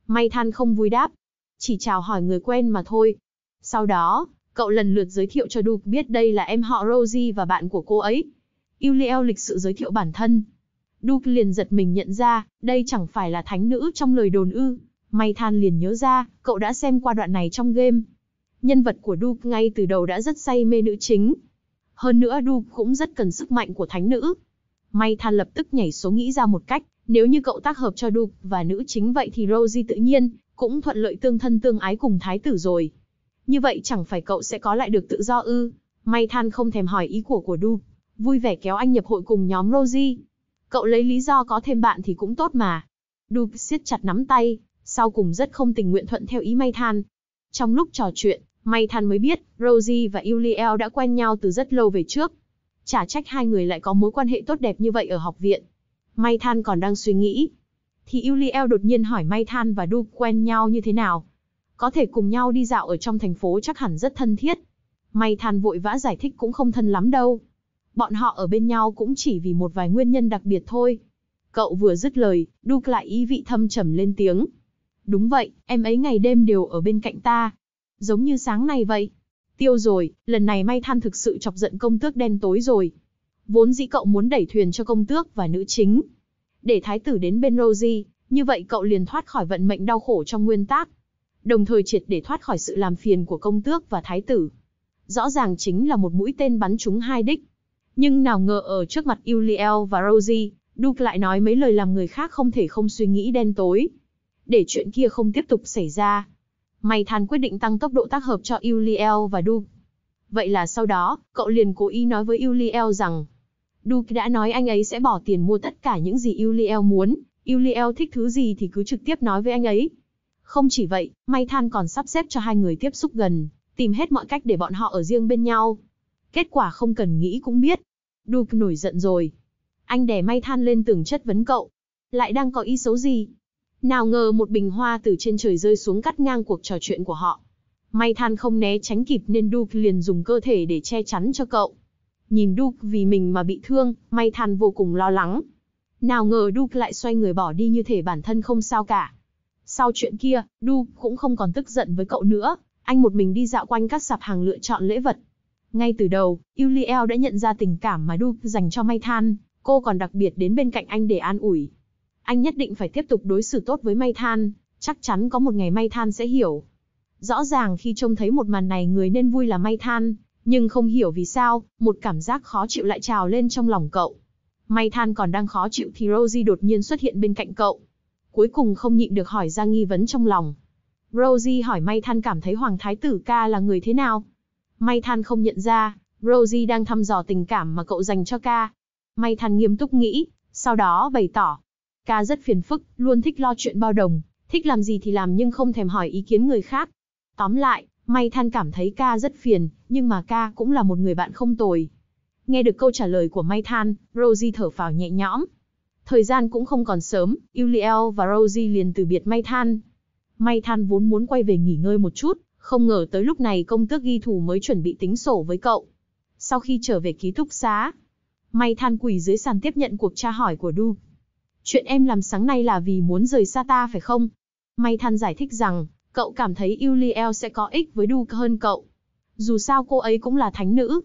Speaker 1: May than không vui đáp, chỉ chào hỏi người quen mà thôi. Sau đó, cậu lần lượt giới thiệu cho Duke biết đây là em họ Rosie và bạn của cô ấy. Yuliel lịch sự giới thiệu bản thân. Duke liền giật mình nhận ra, đây chẳng phải là thánh nữ trong lời đồn ư. May than liền nhớ ra, cậu đã xem qua đoạn này trong game. Nhân vật của Duke ngay từ đầu đã rất say mê nữ chính. Hơn nữa Duke cũng rất cần sức mạnh của thánh nữ, May than lập tức nhảy số nghĩ ra một cách, nếu như cậu tác hợp cho Duke và nữ chính vậy thì Rosie tự nhiên, cũng thuận lợi tương thân tương ái cùng thái tử rồi. Như vậy chẳng phải cậu sẽ có lại được tự do ư. May than không thèm hỏi ý của của Duke, vui vẻ kéo anh nhập hội cùng nhóm Rosie. Cậu lấy lý do có thêm bạn thì cũng tốt mà. Duke siết chặt nắm tay, sau cùng rất không tình nguyện thuận theo ý May than. Trong lúc trò chuyện, May than mới biết, Rosie và Yuliel đã quen nhau từ rất lâu về trước. Chả trách hai người lại có mối quan hệ tốt đẹp như vậy ở học viện. May Than còn đang suy nghĩ. Thì Yuliel đột nhiên hỏi May Than và Du quen nhau như thế nào. Có thể cùng nhau đi dạo ở trong thành phố chắc hẳn rất thân thiết. May Than vội vã giải thích cũng không thân lắm đâu. Bọn họ ở bên nhau cũng chỉ vì một vài nguyên nhân đặc biệt thôi. Cậu vừa dứt lời, Duke lại ý vị thâm trầm lên tiếng. Đúng vậy, em ấy ngày đêm đều ở bên cạnh ta. Giống như sáng nay vậy. Tiêu rồi, lần này may than thực sự chọc giận công tước đen tối rồi. Vốn dĩ cậu muốn đẩy thuyền cho công tước và nữ chính. Để thái tử đến bên Rosie, như vậy cậu liền thoát khỏi vận mệnh đau khổ trong nguyên tác. Đồng thời triệt để thoát khỏi sự làm phiền của công tước và thái tử. Rõ ràng chính là một mũi tên bắn trúng hai đích. Nhưng nào ngờ ở trước mặt Uriel và Rosie, Duke lại nói mấy lời làm người khác không thể không suy nghĩ đen tối. Để chuyện kia không tiếp tục xảy ra, May than quyết định tăng tốc độ tác hợp cho Uliel và Duke. Vậy là sau đó, cậu liền cố ý nói với Uliel rằng Duke đã nói anh ấy sẽ bỏ tiền mua tất cả những gì Uliel muốn, Uliel thích thứ gì thì cứ trực tiếp nói với anh ấy. Không chỉ vậy, May Than còn sắp xếp cho hai người tiếp xúc gần, tìm hết mọi cách để bọn họ ở riêng bên nhau. Kết quả không cần nghĩ cũng biết. Duke nổi giận rồi. Anh đè May Than lên tường chất vấn cậu. Lại đang có ý xấu gì? Nào ngờ một bình hoa từ trên trời rơi xuống cắt ngang cuộc trò chuyện của họ. May than không né tránh kịp nên Duke liền dùng cơ thể để che chắn cho cậu. Nhìn Duke vì mình mà bị thương, may than vô cùng lo lắng. Nào ngờ Duke lại xoay người bỏ đi như thể bản thân không sao cả. Sau chuyện kia, Duke cũng không còn tức giận với cậu nữa, anh một mình đi dạo quanh các sạp hàng lựa chọn lễ vật. Ngay từ đầu, Yuliel đã nhận ra tình cảm mà Duke dành cho May Than, cô còn đặc biệt đến bên cạnh anh để an ủi anh nhất định phải tiếp tục đối xử tốt với May Than, chắc chắn có một ngày May Than sẽ hiểu. Rõ ràng khi trông thấy một màn này người nên vui là May Than, nhưng không hiểu vì sao, một cảm giác khó chịu lại trào lên trong lòng cậu. May Than còn đang khó chịu thì Rosie đột nhiên xuất hiện bên cạnh cậu. Cuối cùng không nhịn được hỏi ra nghi vấn trong lòng. Rosie hỏi May Than cảm thấy Hoàng Thái Tử ca là người thế nào? May Than không nhận ra, Rosie đang thăm dò tình cảm mà cậu dành cho ca. May Than nghiêm túc nghĩ, sau đó bày tỏ, Ca rất phiền phức, luôn thích lo chuyện bao đồng, thích làm gì thì làm nhưng không thèm hỏi ý kiến người khác. Tóm lại, may than cảm thấy ca rất phiền, nhưng mà ca cũng là một người bạn không tồi. Nghe được câu trả lời của May Than, Rosie thở phào nhẹ nhõm. Thời gian cũng không còn sớm, Uliel và Rosie liền từ biệt May Than. May Than vốn muốn quay về nghỉ ngơi một chút, không ngờ tới lúc này công tước ghi thủ mới chuẩn bị tính sổ với cậu. Sau khi trở về ký túc xá, May Than quỳ dưới sàn tiếp nhận cuộc tra hỏi của Du, chuyện em làm sáng nay là vì muốn rời xa ta phải không? May than giải thích rằng, cậu cảm thấy Yuliel sẽ có ích với Duke hơn cậu. Dù sao cô ấy cũng là thánh nữ.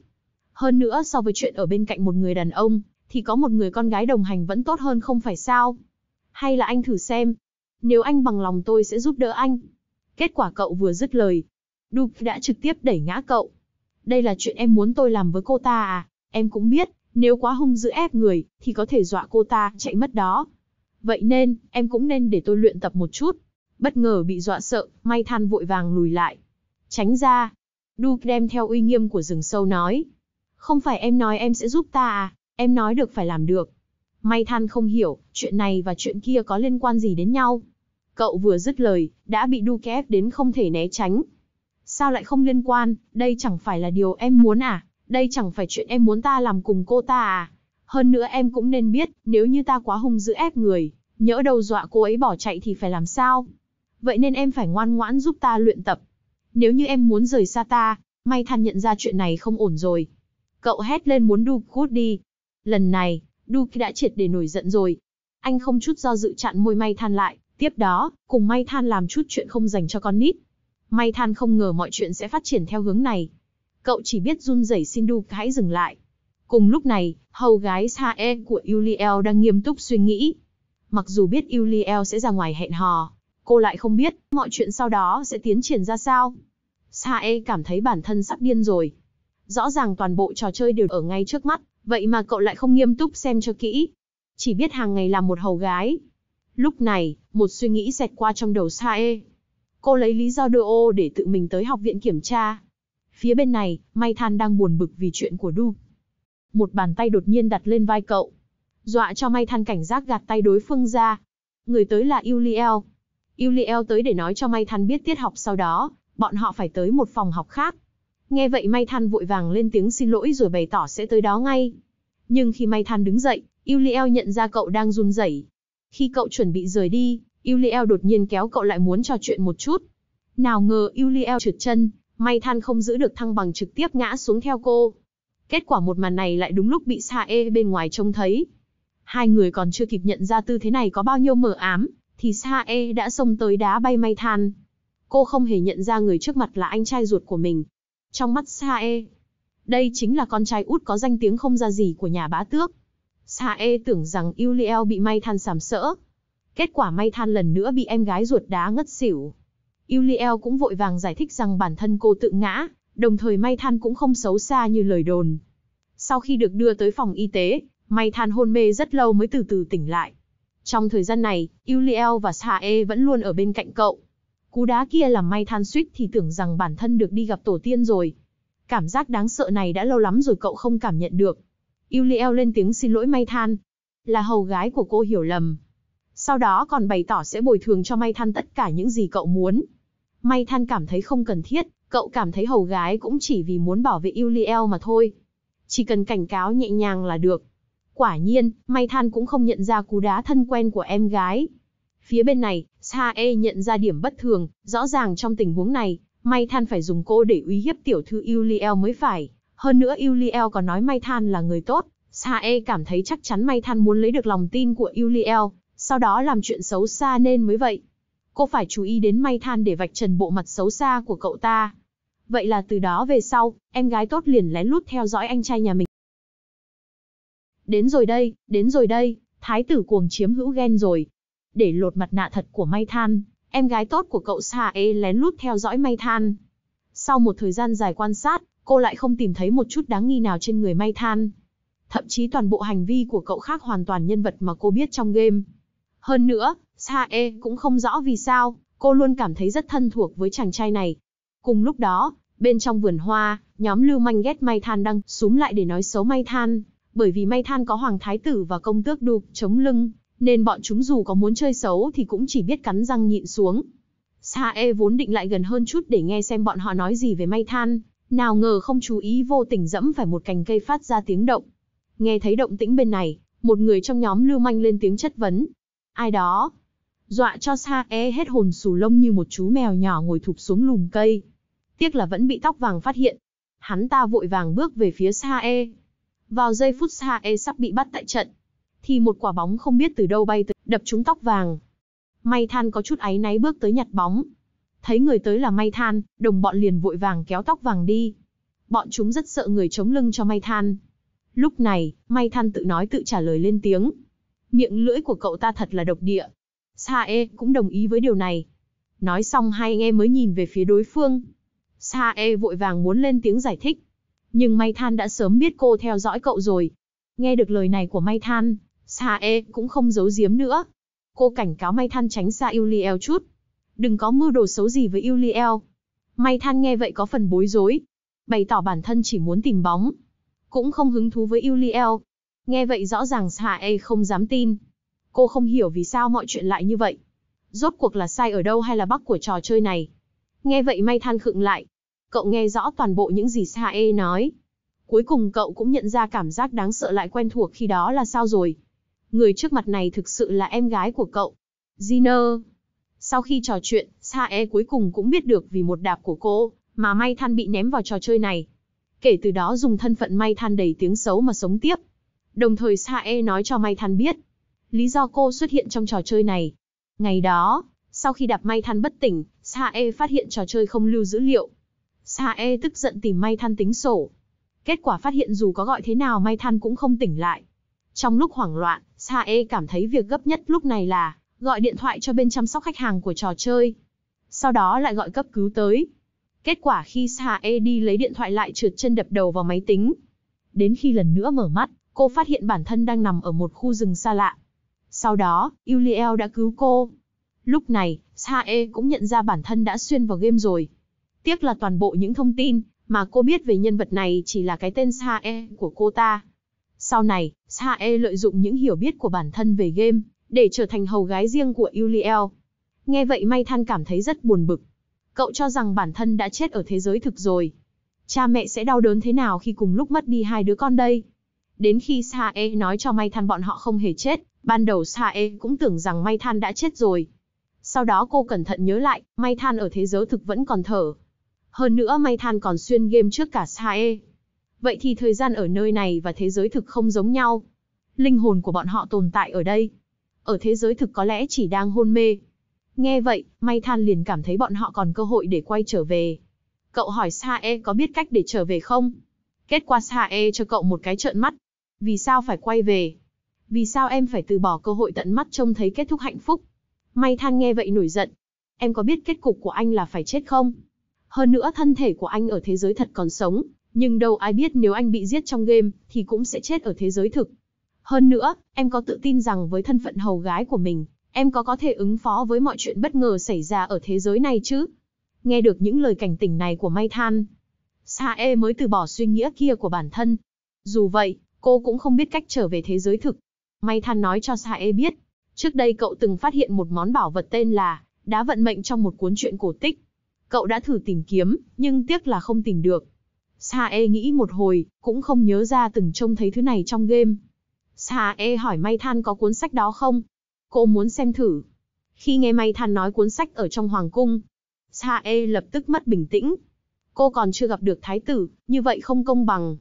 Speaker 1: Hơn nữa so với chuyện ở bên cạnh một người đàn ông, thì có một người con gái đồng hành vẫn tốt hơn không phải sao? Hay là anh thử xem? Nếu anh bằng lòng tôi sẽ giúp đỡ anh. Kết quả cậu vừa dứt lời. Duke đã trực tiếp đẩy ngã cậu. Đây là chuyện em muốn tôi làm với cô ta à? Em cũng biết, nếu quá hung dữ ép người, thì có thể dọa cô ta chạy mất đó. Vậy nên, em cũng nên để tôi luyện tập một chút. Bất ngờ bị dọa sợ, Mai Than vội vàng lùi lại. Tránh ra. Du đem theo uy nghiêm của rừng sâu nói. Không phải em nói em sẽ giúp ta à, em nói được phải làm được. May Than không hiểu, chuyện này và chuyện kia có liên quan gì đến nhau. Cậu vừa dứt lời, đã bị Du ép đến không thể né tránh. Sao lại không liên quan, đây chẳng phải là điều em muốn à? Đây chẳng phải chuyện em muốn ta làm cùng cô ta à? Hơn nữa em cũng nên biết, nếu như ta quá hung dữ ép người, nhỡ đầu dọa cô ấy bỏ chạy thì phải làm sao? Vậy nên em phải ngoan ngoãn giúp ta luyện tập. Nếu như em muốn rời xa ta, may than nhận ra chuyện này không ổn rồi. Cậu hét lên muốn Duke cút đi. Lần này, Duke đã triệt để nổi giận rồi. Anh không chút do dự chặn môi may than lại, tiếp đó, cùng may than làm chút chuyện không dành cho con nít. May than không ngờ mọi chuyện sẽ phát triển theo hướng này. Cậu chỉ biết run rẩy xin Duke hãy dừng lại. Cùng lúc này, hầu gái Sae của Yuliel đang nghiêm túc suy nghĩ. Mặc dù biết Yuliel sẽ ra ngoài hẹn hò, cô lại không biết mọi chuyện sau đó sẽ tiến triển ra sao. Sae cảm thấy bản thân sắp điên rồi. Rõ ràng toàn bộ trò chơi đều ở ngay trước mắt, vậy mà cậu lại không nghiêm túc xem cho kỹ. Chỉ biết hàng ngày làm một hầu gái. Lúc này, một suy nghĩ xẹt qua trong đầu Sae. Cô lấy lý do đưa ô để tự mình tới học viện kiểm tra, Phía bên này, May Than đang buồn bực vì chuyện của Du. Một bàn tay đột nhiên đặt lên vai cậu. Dọa cho May Than cảnh giác gạt tay đối phương ra. Người tới là Yuliel. Yuliel tới để nói cho May Than biết tiết học sau đó, bọn họ phải tới một phòng học khác. Nghe vậy May Than vội vàng lên tiếng xin lỗi rồi bày tỏ sẽ tới đó ngay. Nhưng khi May Than đứng dậy, Yuliel nhận ra cậu đang run rẩy. Khi cậu chuẩn bị rời đi, Yuliel đột nhiên kéo cậu lại muốn trò chuyện một chút. Nào ngờ Yuliel trượt chân, May than không giữ được thăng bằng trực tiếp ngã xuống theo cô. Kết quả một màn này lại đúng lúc bị Sa E bên ngoài trông thấy. Hai người còn chưa kịp nhận ra tư thế này có bao nhiêu mờ ám, thì Sa E đã xông tới đá bay May than. Cô không hề nhận ra người trước mặt là anh trai ruột của mình. Trong mắt Sa E, đây chính là con trai út có danh tiếng không ra gì của nhà bá tước. Sa E tưởng rằng Yuliel bị May than sàm sỡ. Kết quả May than lần nữa bị em gái ruột đá ngất xỉu. Uriel cũng vội vàng giải thích rằng bản thân cô tự ngã, đồng thời May Than cũng không xấu xa như lời đồn. Sau khi được đưa tới phòng y tế, May Than hôn mê rất lâu mới từ từ tỉnh lại. Trong thời gian này, Uriel và Sae vẫn luôn ở bên cạnh cậu. Cú đá kia làm May Than suýt thì tưởng rằng bản thân được đi gặp tổ tiên rồi. Cảm giác đáng sợ này đã lâu lắm rồi cậu không cảm nhận được. Uriel lên tiếng xin lỗi May Than. Là hầu gái của cô hiểu lầm. Sau đó còn bày tỏ sẽ bồi thường cho May Than tất cả những gì cậu muốn. May than cảm thấy không cần thiết, cậu cảm thấy hầu gái cũng chỉ vì muốn bảo vệ Yuliel mà thôi. Chỉ cần cảnh cáo nhẹ nhàng là được. Quả nhiên, May than cũng không nhận ra cú đá thân quen của em gái. Phía bên này, Sae nhận ra điểm bất thường, rõ ràng trong tình huống này, May than phải dùng cô để uy hiếp tiểu thư Yuliel mới phải. Hơn nữa Yuliel còn nói May than là người tốt, Sae cảm thấy chắc chắn May than muốn lấy được lòng tin của Yuliel, sau đó làm chuyện xấu xa nên mới vậy cô phải chú ý đến may than để vạch trần bộ mặt xấu xa của cậu ta. Vậy là từ đó về sau, em gái tốt liền lén lút theo dõi anh trai nhà mình. Đến rồi đây, đến rồi đây, thái tử cuồng chiếm hữu ghen rồi. Để lột mặt nạ thật của may than, em gái tốt của cậu xà ê lén lút theo dõi may than. Sau một thời gian dài quan sát, cô lại không tìm thấy một chút đáng nghi nào trên người may than. Thậm chí toàn bộ hành vi của cậu khác hoàn toàn nhân vật mà cô biết trong game. Hơn nữa, Sae cũng không rõ vì sao, cô luôn cảm thấy rất thân thuộc với chàng trai này. Cùng lúc đó, bên trong vườn hoa, nhóm lưu manh ghét May Than đang súm lại để nói xấu May Than, bởi vì May Than có hoàng thái tử và công tước đục chống lưng, nên bọn chúng dù có muốn chơi xấu thì cũng chỉ biết cắn răng nhịn xuống. Sae vốn định lại gần hơn chút để nghe xem bọn họ nói gì về May Than, nào ngờ không chú ý vô tình dẫm phải một cành cây phát ra tiếng động. Nghe thấy động tĩnh bên này, một người trong nhóm lưu manh lên tiếng chất vấn. Ai đó, dọa cho Sa E hết hồn sù lông như một chú mèo nhỏ ngồi thụp xuống lùm cây. Tiếc là vẫn bị tóc vàng phát hiện. Hắn ta vội vàng bước về phía Sa E. Vào giây phút Sa E sắp bị bắt tại trận, thì một quả bóng không biết từ đâu bay tới, đập trúng tóc vàng. May Than có chút áy náy bước tới nhặt bóng. Thấy người tới là May Than, đồng bọn liền vội vàng kéo tóc vàng đi. Bọn chúng rất sợ người chống lưng cho May Than. Lúc này, May Than tự nói tự trả lời lên tiếng. Miệng lưỡi của cậu ta thật là độc địa, Sae cũng đồng ý với điều này. Nói xong hai anh em mới nhìn về phía đối phương. Sae vội vàng muốn lên tiếng giải thích. Nhưng May Than đã sớm biết cô theo dõi cậu rồi. Nghe được lời này của May Than, Sae cũng không giấu giếm nữa. Cô cảnh cáo May Than tránh xa Yuliel chút. Đừng có mưu đồ xấu gì với Yuliel. May Than nghe vậy có phần bối rối. Bày tỏ bản thân chỉ muốn tìm bóng. Cũng không hứng thú với Yuliel. Nghe vậy rõ ràng Sae không dám tin, Cô không hiểu vì sao mọi chuyện lại như vậy. Rốt cuộc là sai ở đâu hay là bắc của trò chơi này? Nghe vậy may than khựng lại. Cậu nghe rõ toàn bộ những gì Sa E nói. Cuối cùng cậu cũng nhận ra cảm giác đáng sợ lại quen thuộc khi đó là sao rồi. Người trước mặt này thực sự là em gái của cậu. Jiner. Sau khi trò chuyện, Sa E cuối cùng cũng biết được vì một đạp của cô, mà May Than bị ném vào trò chơi này. Kể từ đó dùng thân phận May Than đầy tiếng xấu mà sống tiếp. Đồng thời Sa E nói cho May Than biết, lý do cô xuất hiện trong trò chơi này. Ngày đó, sau khi đạp may than bất tỉnh, Sae phát hiện trò chơi không lưu dữ liệu. Sae tức giận tìm may than tính sổ. Kết quả phát hiện dù có gọi thế nào may than cũng không tỉnh lại. Trong lúc hoảng loạn, Sae cảm thấy việc gấp nhất lúc này là gọi điện thoại cho bên chăm sóc khách hàng của trò chơi. Sau đó lại gọi cấp cứu tới. Kết quả khi Sae đi lấy điện thoại lại trượt chân đập đầu vào máy tính. Đến khi lần nữa mở mắt, cô phát hiện bản thân đang nằm ở một khu rừng xa lạ. Sau đó, Yuliel đã cứu cô. Lúc này, Sae cũng nhận ra bản thân đã xuyên vào game rồi. Tiếc là toàn bộ những thông tin mà cô biết về nhân vật này chỉ là cái tên Sae của cô ta. Sau này, Sae lợi dụng những hiểu biết của bản thân về game để trở thành hầu gái riêng của Yuliel. Nghe vậy May Than cảm thấy rất buồn bực. Cậu cho rằng bản thân đã chết ở thế giới thực rồi. Cha mẹ sẽ đau đớn thế nào khi cùng lúc mất đi hai đứa con đây? Đến khi Sae nói cho May Than bọn họ không hề chết, Ban đầu Sae cũng tưởng rằng May Than đã chết rồi. Sau đó cô cẩn thận nhớ lại, May Than ở thế giới thực vẫn còn thở. Hơn nữa May Than còn xuyên game trước cả Sae. Vậy thì thời gian ở nơi này và thế giới thực không giống nhau. Linh hồn của bọn họ tồn tại ở đây. Ở thế giới thực có lẽ chỉ đang hôn mê. Nghe vậy, May Than liền cảm thấy bọn họ còn cơ hội để quay trở về. Cậu hỏi Sae có biết cách để trở về không? Kết quả Sae cho cậu một cái trợn mắt. Vì sao phải quay về? Vì sao em phải từ bỏ cơ hội tận mắt trông thấy kết thúc hạnh phúc? May than nghe vậy nổi giận. Em có biết kết cục của anh là phải chết không? Hơn nữa thân thể của anh ở thế giới thật còn sống, nhưng đâu ai biết nếu anh bị giết trong game, thì cũng sẽ chết ở thế giới thực. Hơn nữa, em có tự tin rằng với thân phận hầu gái của mình, em có có thể ứng phó với mọi chuyện bất ngờ xảy ra ở thế giới này chứ? Nghe được những lời cảnh tỉnh này của May Than, Sae mới từ bỏ suy nghĩa kia của bản thân. Dù vậy, cô cũng không biết cách trở về thế giới thực, May than nói cho Sae biết, trước đây cậu từng phát hiện một món bảo vật tên là đá vận mệnh trong một cuốn truyện cổ tích. Cậu đã thử tìm kiếm, nhưng tiếc là không tìm được. Sae nghĩ một hồi, cũng không nhớ ra từng trông thấy thứ này trong game. Sae hỏi May Than có cuốn sách đó không? Cô muốn xem thử. Khi nghe May Than nói cuốn sách ở trong hoàng cung, Sae lập tức mất bình tĩnh. Cô còn chưa gặp được thái tử, như vậy không công bằng.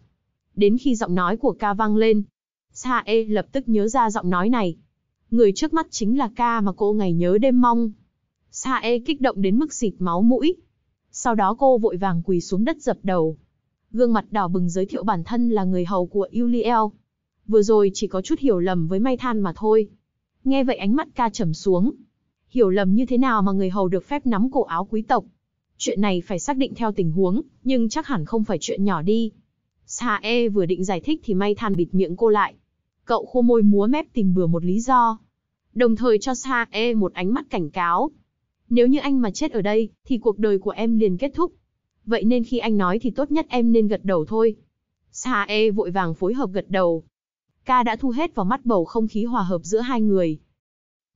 Speaker 1: Đến khi giọng nói của ca vang lên, Sa E lập tức nhớ ra giọng nói này. Người trước mắt chính là ca mà cô ngày nhớ đêm mong. Sa E kích động đến mức xịt máu mũi. Sau đó cô vội vàng quỳ xuống đất dập đầu. Gương mặt đỏ bừng giới thiệu bản thân là người hầu của Uliel. Vừa rồi chỉ có chút hiểu lầm với May Than mà thôi. Nghe vậy ánh mắt ca trầm xuống. Hiểu lầm như thế nào mà người hầu được phép nắm cổ áo quý tộc? Chuyện này phải xác định theo tình huống, nhưng chắc hẳn không phải chuyện nhỏ đi. SHE vừa định giải thích thì may than bịt miệng cô lại. Cậu khô môi múa mép tìm bừa một lý do. Đồng thời cho SHE một ánh mắt cảnh cáo. Nếu như anh mà chết ở đây, thì cuộc đời của em liền kết thúc. Vậy nên khi anh nói thì tốt nhất em nên gật đầu thôi. SHE vội vàng phối hợp gật đầu. Ca đã thu hết vào mắt bầu không khí hòa hợp giữa hai người.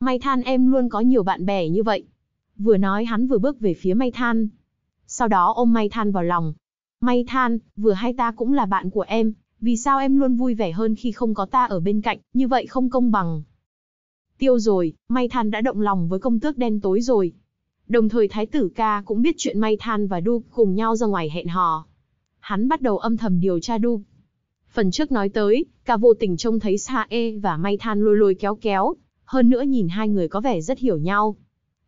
Speaker 1: May than em luôn có nhiều bạn bè như vậy. Vừa nói hắn vừa bước về phía May than. Sau đó ôm May than vào lòng, May than, vừa hay ta cũng là bạn của em, vì sao em luôn vui vẻ hơn khi không có ta ở bên cạnh, như vậy không công bằng. Tiêu rồi, May than đã động lòng với công tước đen tối rồi. Đồng thời Thái tử ca cũng biết chuyện May than và Du cùng nhau ra ngoài hẹn hò. Hắn bắt đầu âm thầm điều tra Du. Phần trước nói tới, ca vô tình trông thấy Sa E và May than lôi lôi kéo kéo, hơn nữa nhìn hai người có vẻ rất hiểu nhau.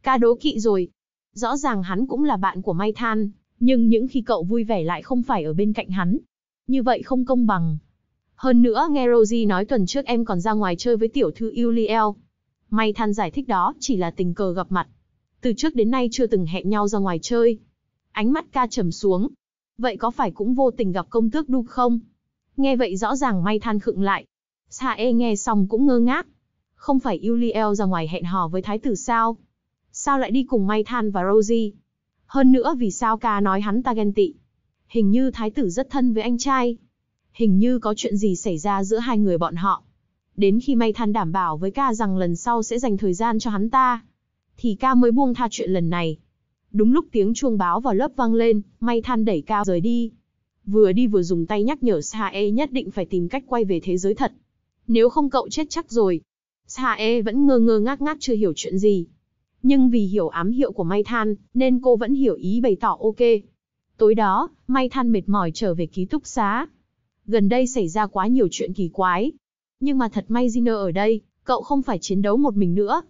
Speaker 1: Ca đố kỵ rồi. Rõ ràng hắn cũng là bạn của May Than, nhưng những khi cậu vui vẻ lại không phải ở bên cạnh hắn. Như vậy không công bằng. Hơn nữa nghe Rosie nói tuần trước em còn ra ngoài chơi với tiểu thư Yuliel. May than giải thích đó chỉ là tình cờ gặp mặt. Từ trước đến nay chưa từng hẹn nhau ra ngoài chơi. Ánh mắt ca trầm xuống. Vậy có phải cũng vô tình gặp công tước đu không? Nghe vậy rõ ràng may than khựng lại. Sa e nghe xong cũng ngơ ngác. Không phải Yuliel ra ngoài hẹn hò với thái tử sao? Sao lại đi cùng may than và Rosie? Hơn nữa vì sao ca nói hắn ta ghen tị. Hình như thái tử rất thân với anh trai. Hình như có chuyện gì xảy ra giữa hai người bọn họ. Đến khi may than đảm bảo với ca rằng lần sau sẽ dành thời gian cho hắn ta. Thì ca mới buông tha chuyện lần này. Đúng lúc tiếng chuông báo vào lớp vang lên, may than đẩy ca rời đi. Vừa đi vừa dùng tay nhắc nhở Sae nhất định phải tìm cách quay về thế giới thật. Nếu không cậu chết chắc rồi. Sae vẫn ngơ ngơ ngác ngác chưa hiểu chuyện gì nhưng vì hiểu ám hiệu của May Than, nên cô vẫn hiểu ý bày tỏ ok. Tối đó, May Than mệt mỏi trở về ký túc xá. Gần đây xảy ra quá nhiều chuyện kỳ quái. Nhưng mà thật may Ziner ở đây, cậu không phải chiến đấu một mình nữa.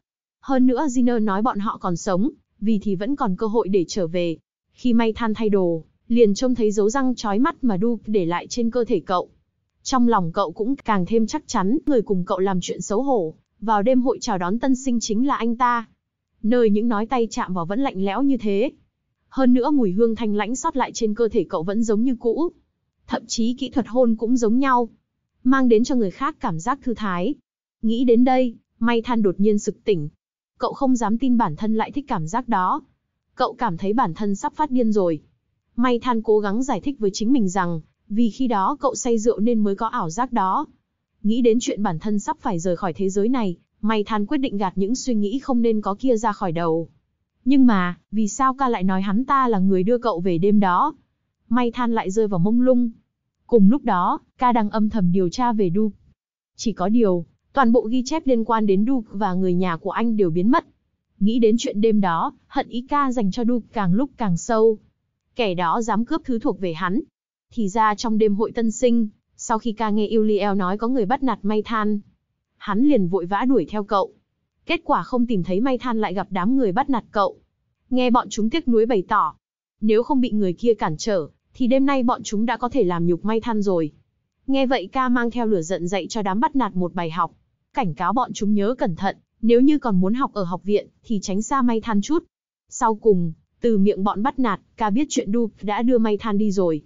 Speaker 1: Hơn nữa Ziner nói bọn họ còn sống, vì thì vẫn còn cơ hội để trở về. Khi May Than thay đồ, liền trông thấy dấu răng trói mắt mà Duke để lại trên cơ thể cậu. Trong lòng cậu cũng càng thêm chắc chắn người cùng cậu làm chuyện xấu hổ. Vào đêm hội chào đón tân sinh chính là anh ta, nơi những nói tay chạm vào vẫn lạnh lẽo như thế. Hơn nữa mùi hương thanh lãnh sót lại trên cơ thể cậu vẫn giống như cũ. Thậm chí kỹ thuật hôn cũng giống nhau. Mang đến cho người khác cảm giác thư thái. Nghĩ đến đây, may than đột nhiên sực tỉnh. Cậu không dám tin bản thân lại thích cảm giác đó. Cậu cảm thấy bản thân sắp phát điên rồi. May than cố gắng giải thích với chính mình rằng, vì khi đó cậu say rượu nên mới có ảo giác đó. Nghĩ đến chuyện bản thân sắp phải rời khỏi thế giới này, May than quyết định gạt những suy nghĩ không nên có kia ra khỏi đầu. Nhưng mà, vì sao ca lại nói hắn ta là người đưa cậu về đêm đó? May than lại rơi vào mông lung. Cùng lúc đó, ca đang âm thầm điều tra về Duke. Chỉ có điều, toàn bộ ghi chép liên quan đến Duke và người nhà của anh đều biến mất. Nghĩ đến chuyện đêm đó, hận ý ca dành cho Duke càng lúc càng sâu. Kẻ đó dám cướp thứ thuộc về hắn. Thì ra trong đêm hội tân sinh, sau khi ca nghe Yuliel nói có người bắt nạt May Than, hắn liền vội vã đuổi theo cậu. Kết quả không tìm thấy may than lại gặp đám người bắt nạt cậu. Nghe bọn chúng tiếc nuối bày tỏ. Nếu không bị người kia cản trở, thì đêm nay bọn chúng đã có thể làm nhục may than rồi. Nghe vậy ca mang theo lửa giận dạy cho đám bắt nạt một bài học. Cảnh cáo bọn chúng nhớ cẩn thận, nếu như còn muốn học ở học viện, thì tránh xa may than chút. Sau cùng, từ miệng bọn bắt nạt, ca biết chuyện Đu đã đưa may than đi rồi.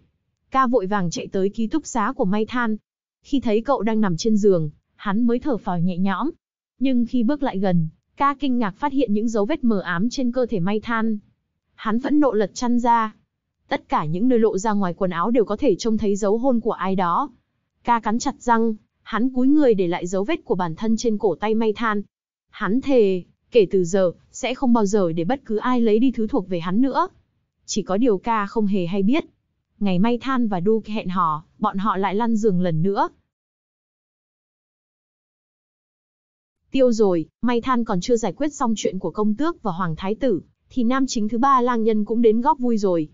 Speaker 1: Ca vội vàng chạy tới ký túc xá của may than. Khi thấy cậu đang nằm trên giường, hắn mới thở phào nhẹ nhõm. Nhưng khi bước lại gần, ca kinh ngạc phát hiện những dấu vết mờ ám trên cơ thể may than. Hắn vẫn nộ lật chăn ra. Tất cả những nơi lộ ra ngoài quần áo đều có thể trông thấy dấu hôn của ai đó. Ca cắn chặt răng, hắn cúi người để lại dấu vết của bản thân trên cổ tay may than. Hắn thề, kể từ giờ, sẽ không bao giờ để bất cứ ai lấy đi thứ thuộc về hắn nữa. Chỉ có điều ca không hề hay biết. Ngày may than và Duke hẹn hò, bọn họ lại lăn giường lần nữa, Tiêu rồi, may than còn chưa giải quyết xong chuyện của công tước và hoàng thái tử, thì nam chính thứ ba lang nhân cũng đến góp vui rồi.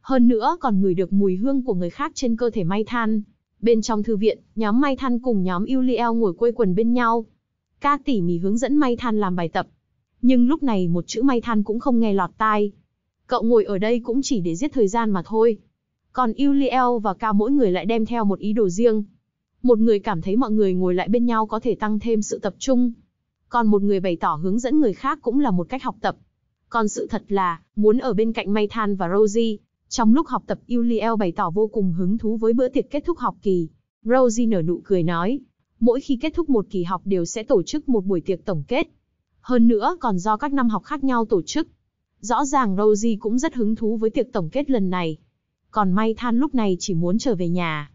Speaker 1: Hơn nữa còn ngửi được mùi hương của người khác trên cơ thể may than. Bên trong thư viện, nhóm may than cùng nhóm Uliel ngồi quây quần bên nhau. Ca tỉ mỉ hướng dẫn may than làm bài tập. Nhưng lúc này một chữ may than cũng không nghe lọt tai. Cậu ngồi ở đây cũng chỉ để giết thời gian mà thôi. Còn Uliel và ca mỗi người lại đem theo một ý đồ riêng, một người cảm thấy mọi người ngồi lại bên nhau có thể tăng thêm sự tập trung. Còn một người bày tỏ hướng dẫn người khác cũng là một cách học tập. Còn sự thật là, muốn ở bên cạnh Maythan và Rosie, trong lúc học tập Yuliel bày tỏ vô cùng hứng thú với bữa tiệc kết thúc học kỳ. Rosie nở nụ cười nói, mỗi khi kết thúc một kỳ học đều sẽ tổ chức một buổi tiệc tổng kết. Hơn nữa còn do các năm học khác nhau tổ chức. Rõ ràng Rosie cũng rất hứng thú với tiệc tổng kết lần này. Còn May lúc này chỉ muốn trở về nhà.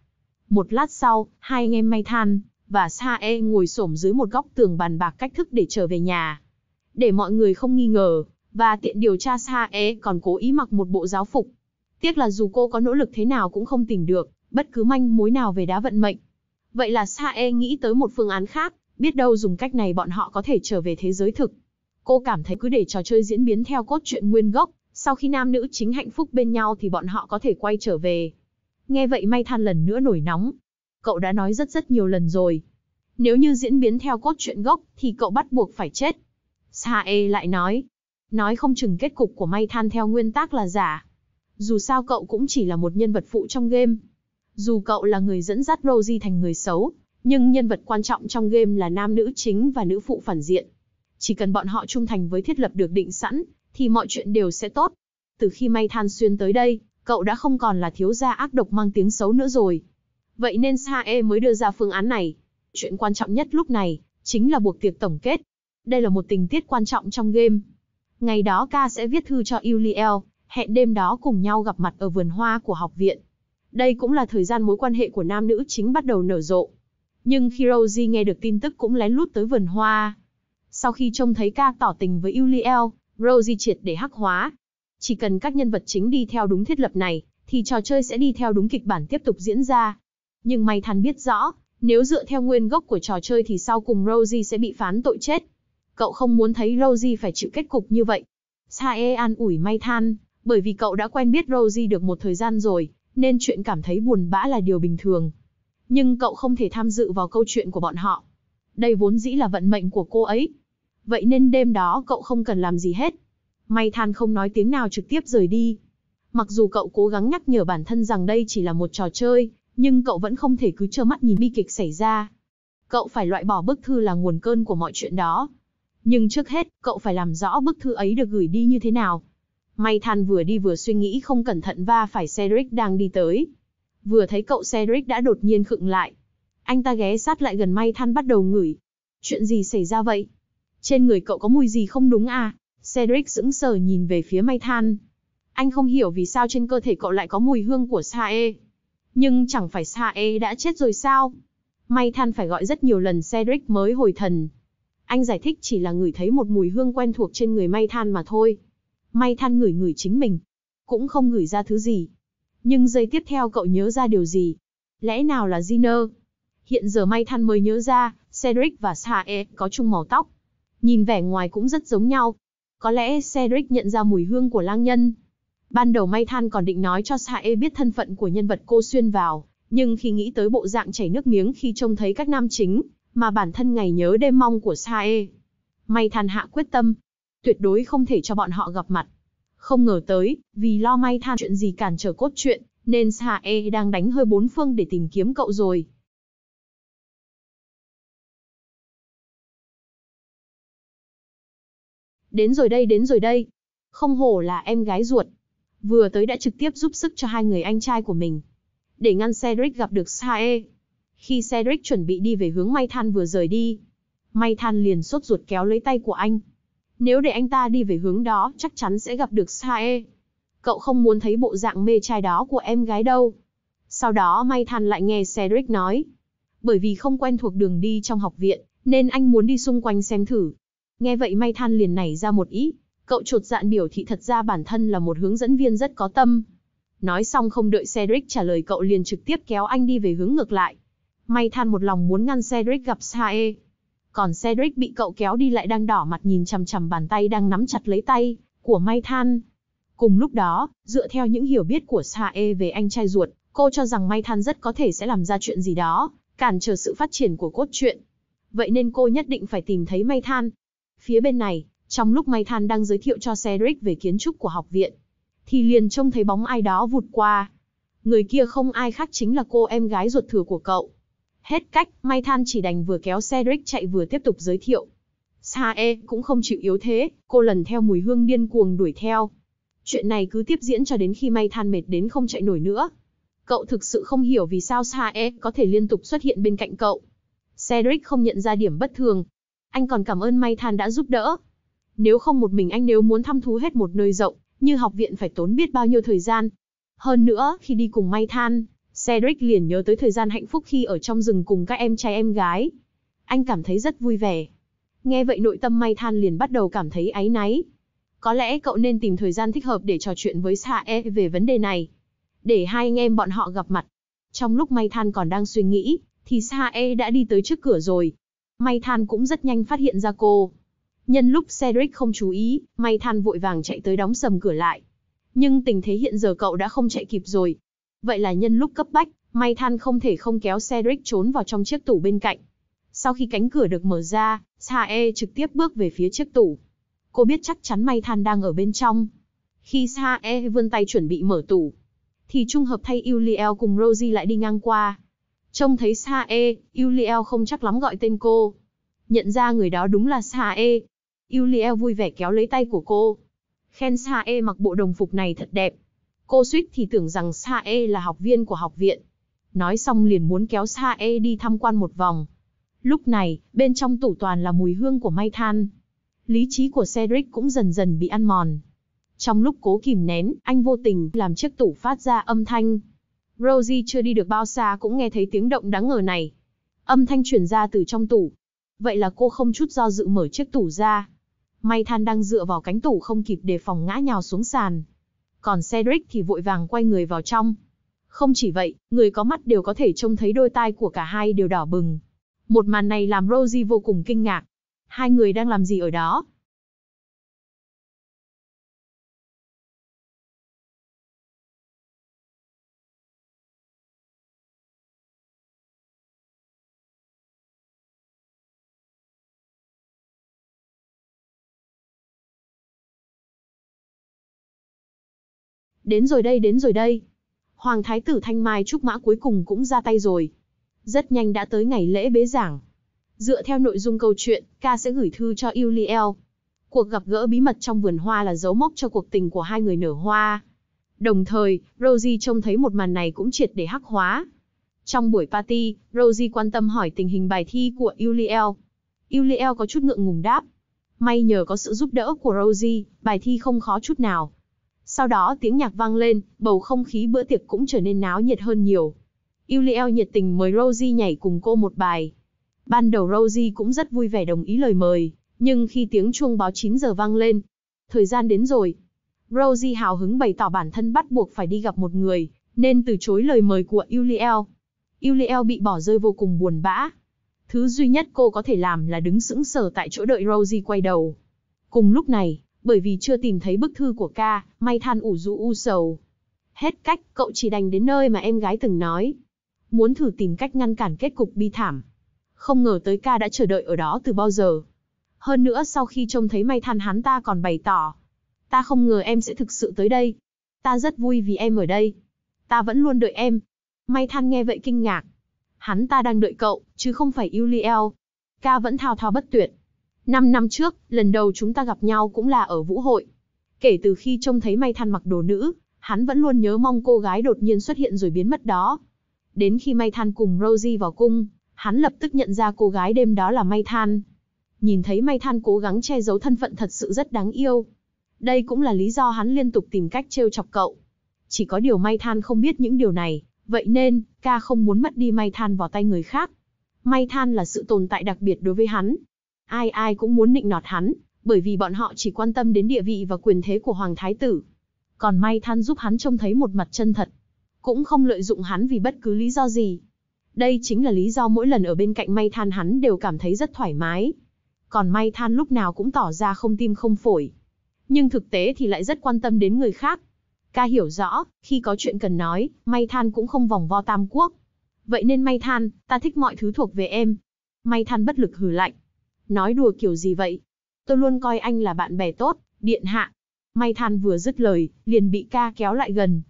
Speaker 1: Một lát sau, hai anh em May Than và Sae ngồi xổm dưới một góc tường bàn bạc cách thức để trở về nhà. Để mọi người không nghi ngờ, và tiện điều tra Sae còn cố ý mặc một bộ giáo phục. Tiếc là dù cô có nỗ lực thế nào cũng không tìm được, bất cứ manh mối nào về đá vận mệnh. Vậy là Sae nghĩ tới một phương án khác, biết đâu dùng cách này bọn họ có thể trở về thế giới thực. Cô cảm thấy cứ để trò chơi diễn biến theo cốt truyện nguyên gốc, sau khi nam nữ chính hạnh phúc bên nhau thì bọn họ có thể quay trở về, Nghe vậy may than lần nữa nổi nóng. Cậu đã nói rất rất nhiều lần rồi. Nếu như diễn biến theo cốt truyện gốc, thì cậu bắt buộc phải chết. Sae lại nói. Nói không chừng kết cục của may than theo nguyên tắc là giả. Dù sao cậu cũng chỉ là một nhân vật phụ trong game. Dù cậu là người dẫn dắt Rosie thành người xấu, nhưng nhân vật quan trọng trong game là nam nữ chính và nữ phụ phản diện. Chỉ cần bọn họ trung thành với thiết lập được định sẵn, thì mọi chuyện đều sẽ tốt. Từ khi may than xuyên tới đây, Cậu đã không còn là thiếu gia ác độc mang tiếng xấu nữa rồi. Vậy nên Sae mới đưa ra phương án này. Chuyện quan trọng nhất lúc này, chính là buộc tiệc tổng kết. Đây là một tình tiết quan trọng trong game. Ngày đó ca sẽ viết thư cho Yuliel, hẹn đêm đó cùng nhau gặp mặt ở vườn hoa của học viện. Đây cũng là thời gian mối quan hệ của nam nữ chính bắt đầu nở rộ. Nhưng khi Rosie nghe được tin tức cũng lén lút tới vườn hoa. Sau khi trông thấy ca tỏ tình với Yuliel, Rosie triệt để hắc hóa, chỉ cần các nhân vật chính đi theo đúng thiết lập này, thì trò chơi sẽ đi theo đúng kịch bản tiếp tục diễn ra. Nhưng may thắn biết rõ, nếu dựa theo nguyên gốc của trò chơi thì sau cùng Rosie sẽ bị phán tội chết. Cậu không muốn thấy Rosie phải chịu kết cục như vậy. Sae an ủi may than, bởi vì cậu đã quen biết Rosie được một thời gian rồi, nên chuyện cảm thấy buồn bã là điều bình thường. Nhưng cậu không thể tham dự vào câu chuyện của bọn họ. Đây vốn dĩ là vận mệnh của cô ấy. Vậy nên đêm đó cậu không cần làm gì hết, May than không nói tiếng nào trực tiếp rời đi. Mặc dù cậu cố gắng nhắc nhở bản thân rằng đây chỉ là một trò chơi, nhưng cậu vẫn không thể cứ trơ mắt nhìn bi kịch xảy ra. Cậu phải loại bỏ bức thư là nguồn cơn của mọi chuyện đó. Nhưng trước hết, cậu phải làm rõ bức thư ấy được gửi đi như thế nào. May than vừa đi vừa suy nghĩ không cẩn thận va phải Cedric đang đi tới. Vừa thấy cậu Cedric đã đột nhiên khựng lại. Anh ta ghé sát lại gần May than bắt đầu ngửi. Chuyện gì xảy ra vậy? Trên người cậu có mùi gì không đúng à? Cedric sững sờ nhìn về phía may than. Anh không hiểu vì sao trên cơ thể cậu lại có mùi hương của Sae. Nhưng chẳng phải Sae đã chết rồi sao? May than phải gọi rất nhiều lần Cedric mới hồi thần. Anh giải thích chỉ là ngửi thấy một mùi hương quen thuộc trên người may than mà thôi. May than ngửi ngửi chính mình. Cũng không ngửi ra thứ gì. Nhưng giây tiếp theo cậu nhớ ra điều gì? Lẽ nào là Gina? Hiện giờ may than mới nhớ ra, Cedric và Sae có chung màu tóc. Nhìn vẻ ngoài cũng rất giống nhau. Có lẽ Cedric nhận ra mùi hương của lang nhân. Ban đầu May Than còn định nói cho Sae biết thân phận của nhân vật cô xuyên vào, nhưng khi nghĩ tới bộ dạng chảy nước miếng khi trông thấy các nam chính, mà bản thân ngày nhớ đêm mong của Sae. May Than hạ quyết tâm, tuyệt đối không thể cho bọn họ gặp mặt. Không ngờ tới,
Speaker 2: vì lo May Than chuyện gì cản trở cốt truyện, nên Sae đang đánh hơi bốn phương để tìm kiếm cậu rồi. Đến rồi đây, đến rồi đây. Không hổ là em gái ruột.
Speaker 1: Vừa tới đã trực tiếp giúp sức cho hai người anh trai của mình. Để ngăn Cedric gặp được Sae. Khi Cedric chuẩn bị đi về hướng May Than vừa rời đi. May Than liền sốt ruột kéo lấy tay của anh. Nếu để anh ta đi về hướng đó, chắc chắn sẽ gặp được Sae. Cậu không muốn thấy bộ dạng mê trai đó của em gái đâu. Sau đó May Than lại nghe Cedric nói. Bởi vì không quen thuộc đường đi trong học viện, nên anh muốn đi xung quanh xem thử. Nghe vậy may than liền nảy ra một ý, cậu chột dạn biểu thị thật ra bản thân là một hướng dẫn viên rất có tâm. Nói xong không đợi Cedric trả lời cậu liền trực tiếp kéo anh đi về hướng ngược lại. May than một lòng muốn ngăn Cedric gặp Sae. Còn Cedric bị cậu kéo đi lại đang đỏ mặt nhìn chằm chằm bàn tay đang nắm chặt lấy tay của May than. Cùng lúc đó, dựa theo những hiểu biết của Sae về anh trai ruột, cô cho rằng May than rất có thể sẽ làm ra chuyện gì đó, cản trở sự phát triển của cốt truyện. Vậy nên cô nhất định phải tìm thấy May than, Phía bên này, trong lúc May Than đang giới thiệu cho Cedric về kiến trúc của học viện, thì liền trông thấy bóng ai đó vụt qua. Người kia không ai khác chính là cô em gái ruột thừa của cậu. Hết cách, May Than chỉ đành vừa kéo Cedric chạy vừa tiếp tục giới thiệu. Sae cũng không chịu yếu thế, cô lần theo mùi hương điên cuồng đuổi theo. Chuyện này cứ tiếp diễn cho đến khi May Than mệt đến không chạy nổi nữa. Cậu thực sự không hiểu vì sao Sae có thể liên tục xuất hiện bên cạnh cậu. Cedric không nhận ra điểm bất thường, anh còn cảm ơn May Than đã giúp đỡ. Nếu không một mình anh nếu muốn thăm thú hết một nơi rộng, như học viện phải tốn biết bao nhiêu thời gian. Hơn nữa, khi đi cùng May Than, Cedric liền nhớ tới thời gian hạnh phúc khi ở trong rừng cùng các em trai em gái. Anh cảm thấy rất vui vẻ. Nghe vậy nội tâm May Than liền bắt đầu cảm thấy áy náy. Có lẽ cậu nên tìm thời gian thích hợp để trò chuyện với Sae về vấn đề này. Để hai anh em bọn họ gặp mặt. Trong lúc May Than còn đang suy nghĩ, thì Sae đã đi tới trước cửa rồi. May Than cũng rất nhanh phát hiện ra cô. Nhân lúc Cedric không chú ý, May Than vội vàng chạy tới đóng sầm cửa lại. Nhưng tình thế hiện giờ cậu đã không chạy kịp rồi. Vậy là nhân lúc cấp bách, May Than không thể không kéo Cedric trốn vào trong chiếc tủ bên cạnh. Sau khi cánh cửa được mở ra, Sae trực tiếp bước về phía chiếc tủ. Cô biết chắc chắn May Than đang ở bên trong. Khi Sae vươn tay chuẩn bị mở tủ, thì trung hợp thay Yuliel cùng Rosie lại đi ngang qua. Trông thấy Sae, Yuliel không chắc lắm gọi tên cô. Nhận ra người đó đúng là Sae. Yuliel vui vẻ kéo lấy tay của cô. Khen Sae mặc bộ đồng phục này thật đẹp. Cô suýt thì tưởng rằng Sae là học viên của học viện. Nói xong liền muốn kéo Sae đi tham quan một vòng. Lúc này, bên trong tủ toàn là mùi hương của may than. Lý trí của Cedric cũng dần dần bị ăn mòn. Trong lúc cố kìm nén, anh vô tình làm chiếc tủ phát ra âm thanh. Rosie chưa đi được bao xa cũng nghe thấy tiếng động đáng ngờ này. Âm thanh chuyển ra từ trong tủ. Vậy là cô không chút do dự mở chiếc tủ ra. May than đang dựa vào cánh tủ không kịp đề phòng ngã nhào xuống sàn. Còn Cedric thì vội vàng quay người vào trong. Không chỉ vậy, người có mắt đều có thể trông thấy
Speaker 2: đôi tai của cả hai đều đỏ bừng. Một màn này làm Rosie vô cùng kinh ngạc. Hai người đang làm gì ở đó? đến rồi đây đến rồi đây. Hoàng thái tử Thanh Mai Trúc Mã cuối cùng cũng ra tay rồi.
Speaker 1: Rất nhanh đã tới ngày lễ bế giảng. Dựa theo nội dung câu chuyện, ca sẽ gửi thư cho Yuliel. Cuộc gặp gỡ bí mật trong vườn hoa là dấu mốc cho cuộc tình của hai người nở hoa. Đồng thời, Rosie trông thấy một màn này cũng triệt để hắc hóa. Trong buổi party, Rosie quan tâm hỏi tình hình bài thi của Yuliel. Yuliel có chút ngượng ngùng đáp. May nhờ có sự giúp đỡ của Rosie, bài thi không khó chút nào. Sau đó tiếng nhạc vang lên, bầu không khí bữa tiệc cũng trở nên náo nhiệt hơn nhiều. Yuliel nhiệt tình mời Rosie nhảy cùng cô một bài. Ban đầu Rosie cũng rất vui vẻ đồng ý lời mời, nhưng khi tiếng chuông báo 9 giờ vang lên, thời gian đến rồi. Rosie hào hứng bày tỏ bản thân bắt buộc phải đi gặp một người, nên từ chối lời mời của Yuliel. Yuliel bị bỏ rơi vô cùng buồn bã. Thứ duy nhất cô có thể làm là đứng sững sờ tại chỗ đợi Rosie quay đầu. Cùng lúc này, bởi vì chưa tìm thấy bức thư của ca, may than ủ rũ u sầu. Hết cách, cậu chỉ đành đến nơi mà em gái từng nói. Muốn thử tìm cách ngăn cản kết cục bi thảm. Không ngờ tới ca đã chờ đợi ở đó từ bao giờ. Hơn nữa sau khi trông thấy may than hắn ta còn bày tỏ. Ta không ngờ em sẽ thực sự tới đây. Ta rất vui vì em ở đây. Ta vẫn luôn đợi em. May than nghe vậy kinh ngạc. Hắn ta đang đợi cậu, chứ không phải Yuliel. Ca vẫn thao thao bất tuyệt Năm năm trước, lần đầu chúng ta gặp nhau cũng là ở vũ hội. Kể từ khi trông thấy may than mặc đồ nữ, hắn vẫn luôn nhớ mong cô gái đột nhiên xuất hiện rồi biến mất đó. Đến khi may than cùng Rosie vào cung, hắn lập tức nhận ra cô gái đêm đó là may than. Nhìn thấy may than cố gắng che giấu thân phận thật sự rất đáng yêu. Đây cũng là lý do hắn liên tục tìm cách trêu chọc cậu. Chỉ có điều may than không biết những điều này, vậy nên, ca không muốn mất đi may than vào tay người khác. May than là sự tồn tại đặc biệt đối với hắn, ai ai cũng muốn nịnh nọt hắn, bởi vì bọn họ chỉ quan tâm đến địa vị và quyền thế của Hoàng Thái Tử. Còn may than giúp hắn trông thấy một mặt chân thật, cũng không lợi dụng hắn vì bất cứ lý do gì. Đây chính là lý do mỗi lần ở bên cạnh may than hắn đều cảm thấy rất thoải mái. Còn may than lúc nào cũng tỏ ra không tim không phổi. Nhưng thực tế thì lại rất quan tâm đến người khác. Ca hiểu rõ, khi có chuyện cần nói, may than cũng không vòng vo tam quốc. Vậy nên may than, ta thích mọi thứ thuộc về em. May than bất lực hừ lạnh nói đùa kiểu gì vậy? Tôi luôn coi anh là bạn bè tốt, điện hạ. May than vừa dứt lời, liền bị ca kéo lại gần.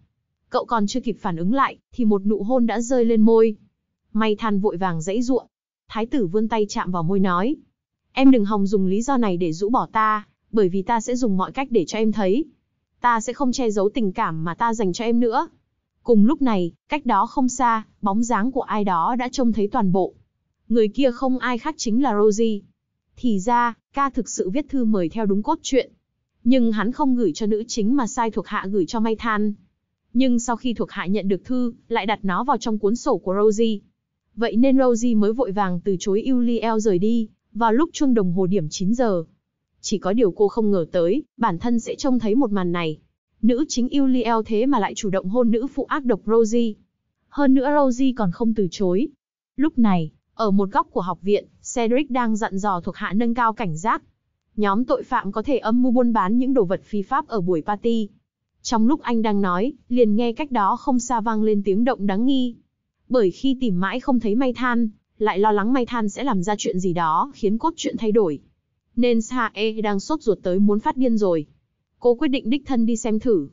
Speaker 1: Cậu còn chưa kịp phản ứng lại, thì một nụ hôn đã rơi lên môi. May than vội vàng dãy ruộng. Thái tử vươn tay chạm vào môi nói. Em đừng hòng dùng lý do này để rũ bỏ ta, bởi vì ta sẽ dùng mọi cách để cho em thấy. Ta sẽ không che giấu tình cảm mà ta dành cho em nữa. Cùng lúc này, cách đó không xa, bóng dáng của ai đó đã trông thấy toàn bộ. Người kia không ai khác chính là Rosie. Thì ra, ca thực sự viết thư mời theo đúng cốt truyện. Nhưng hắn không gửi cho nữ chính mà sai thuộc hạ gửi cho May Than. Nhưng sau khi thuộc hạ nhận được thư, lại đặt nó vào trong cuốn sổ của Rosie. Vậy nên Rosie mới vội vàng từ chối Uliel rời đi, vào lúc chuông đồng hồ điểm 9 giờ. Chỉ có điều cô không ngờ tới, bản thân sẽ trông thấy một màn này. Nữ chính Uliel thế mà lại chủ động hôn nữ phụ ác độc Rosie. Hơn nữa Rosie còn không từ chối. Lúc này, ở một góc của học viện, Cedric đang dặn dò thuộc hạ nâng cao cảnh giác. Nhóm tội phạm có thể âm mưu buôn bán những đồ vật phi pháp ở buổi party. Trong lúc anh đang nói, liền nghe cách đó không xa vang lên tiếng động đáng nghi. Bởi khi tìm mãi không thấy may than, lại lo lắng may than sẽ làm ra chuyện gì đó khiến cốt truyện thay đổi. Nên Sae đang sốt ruột tới muốn phát điên rồi. Cô quyết định đích thân đi xem thử.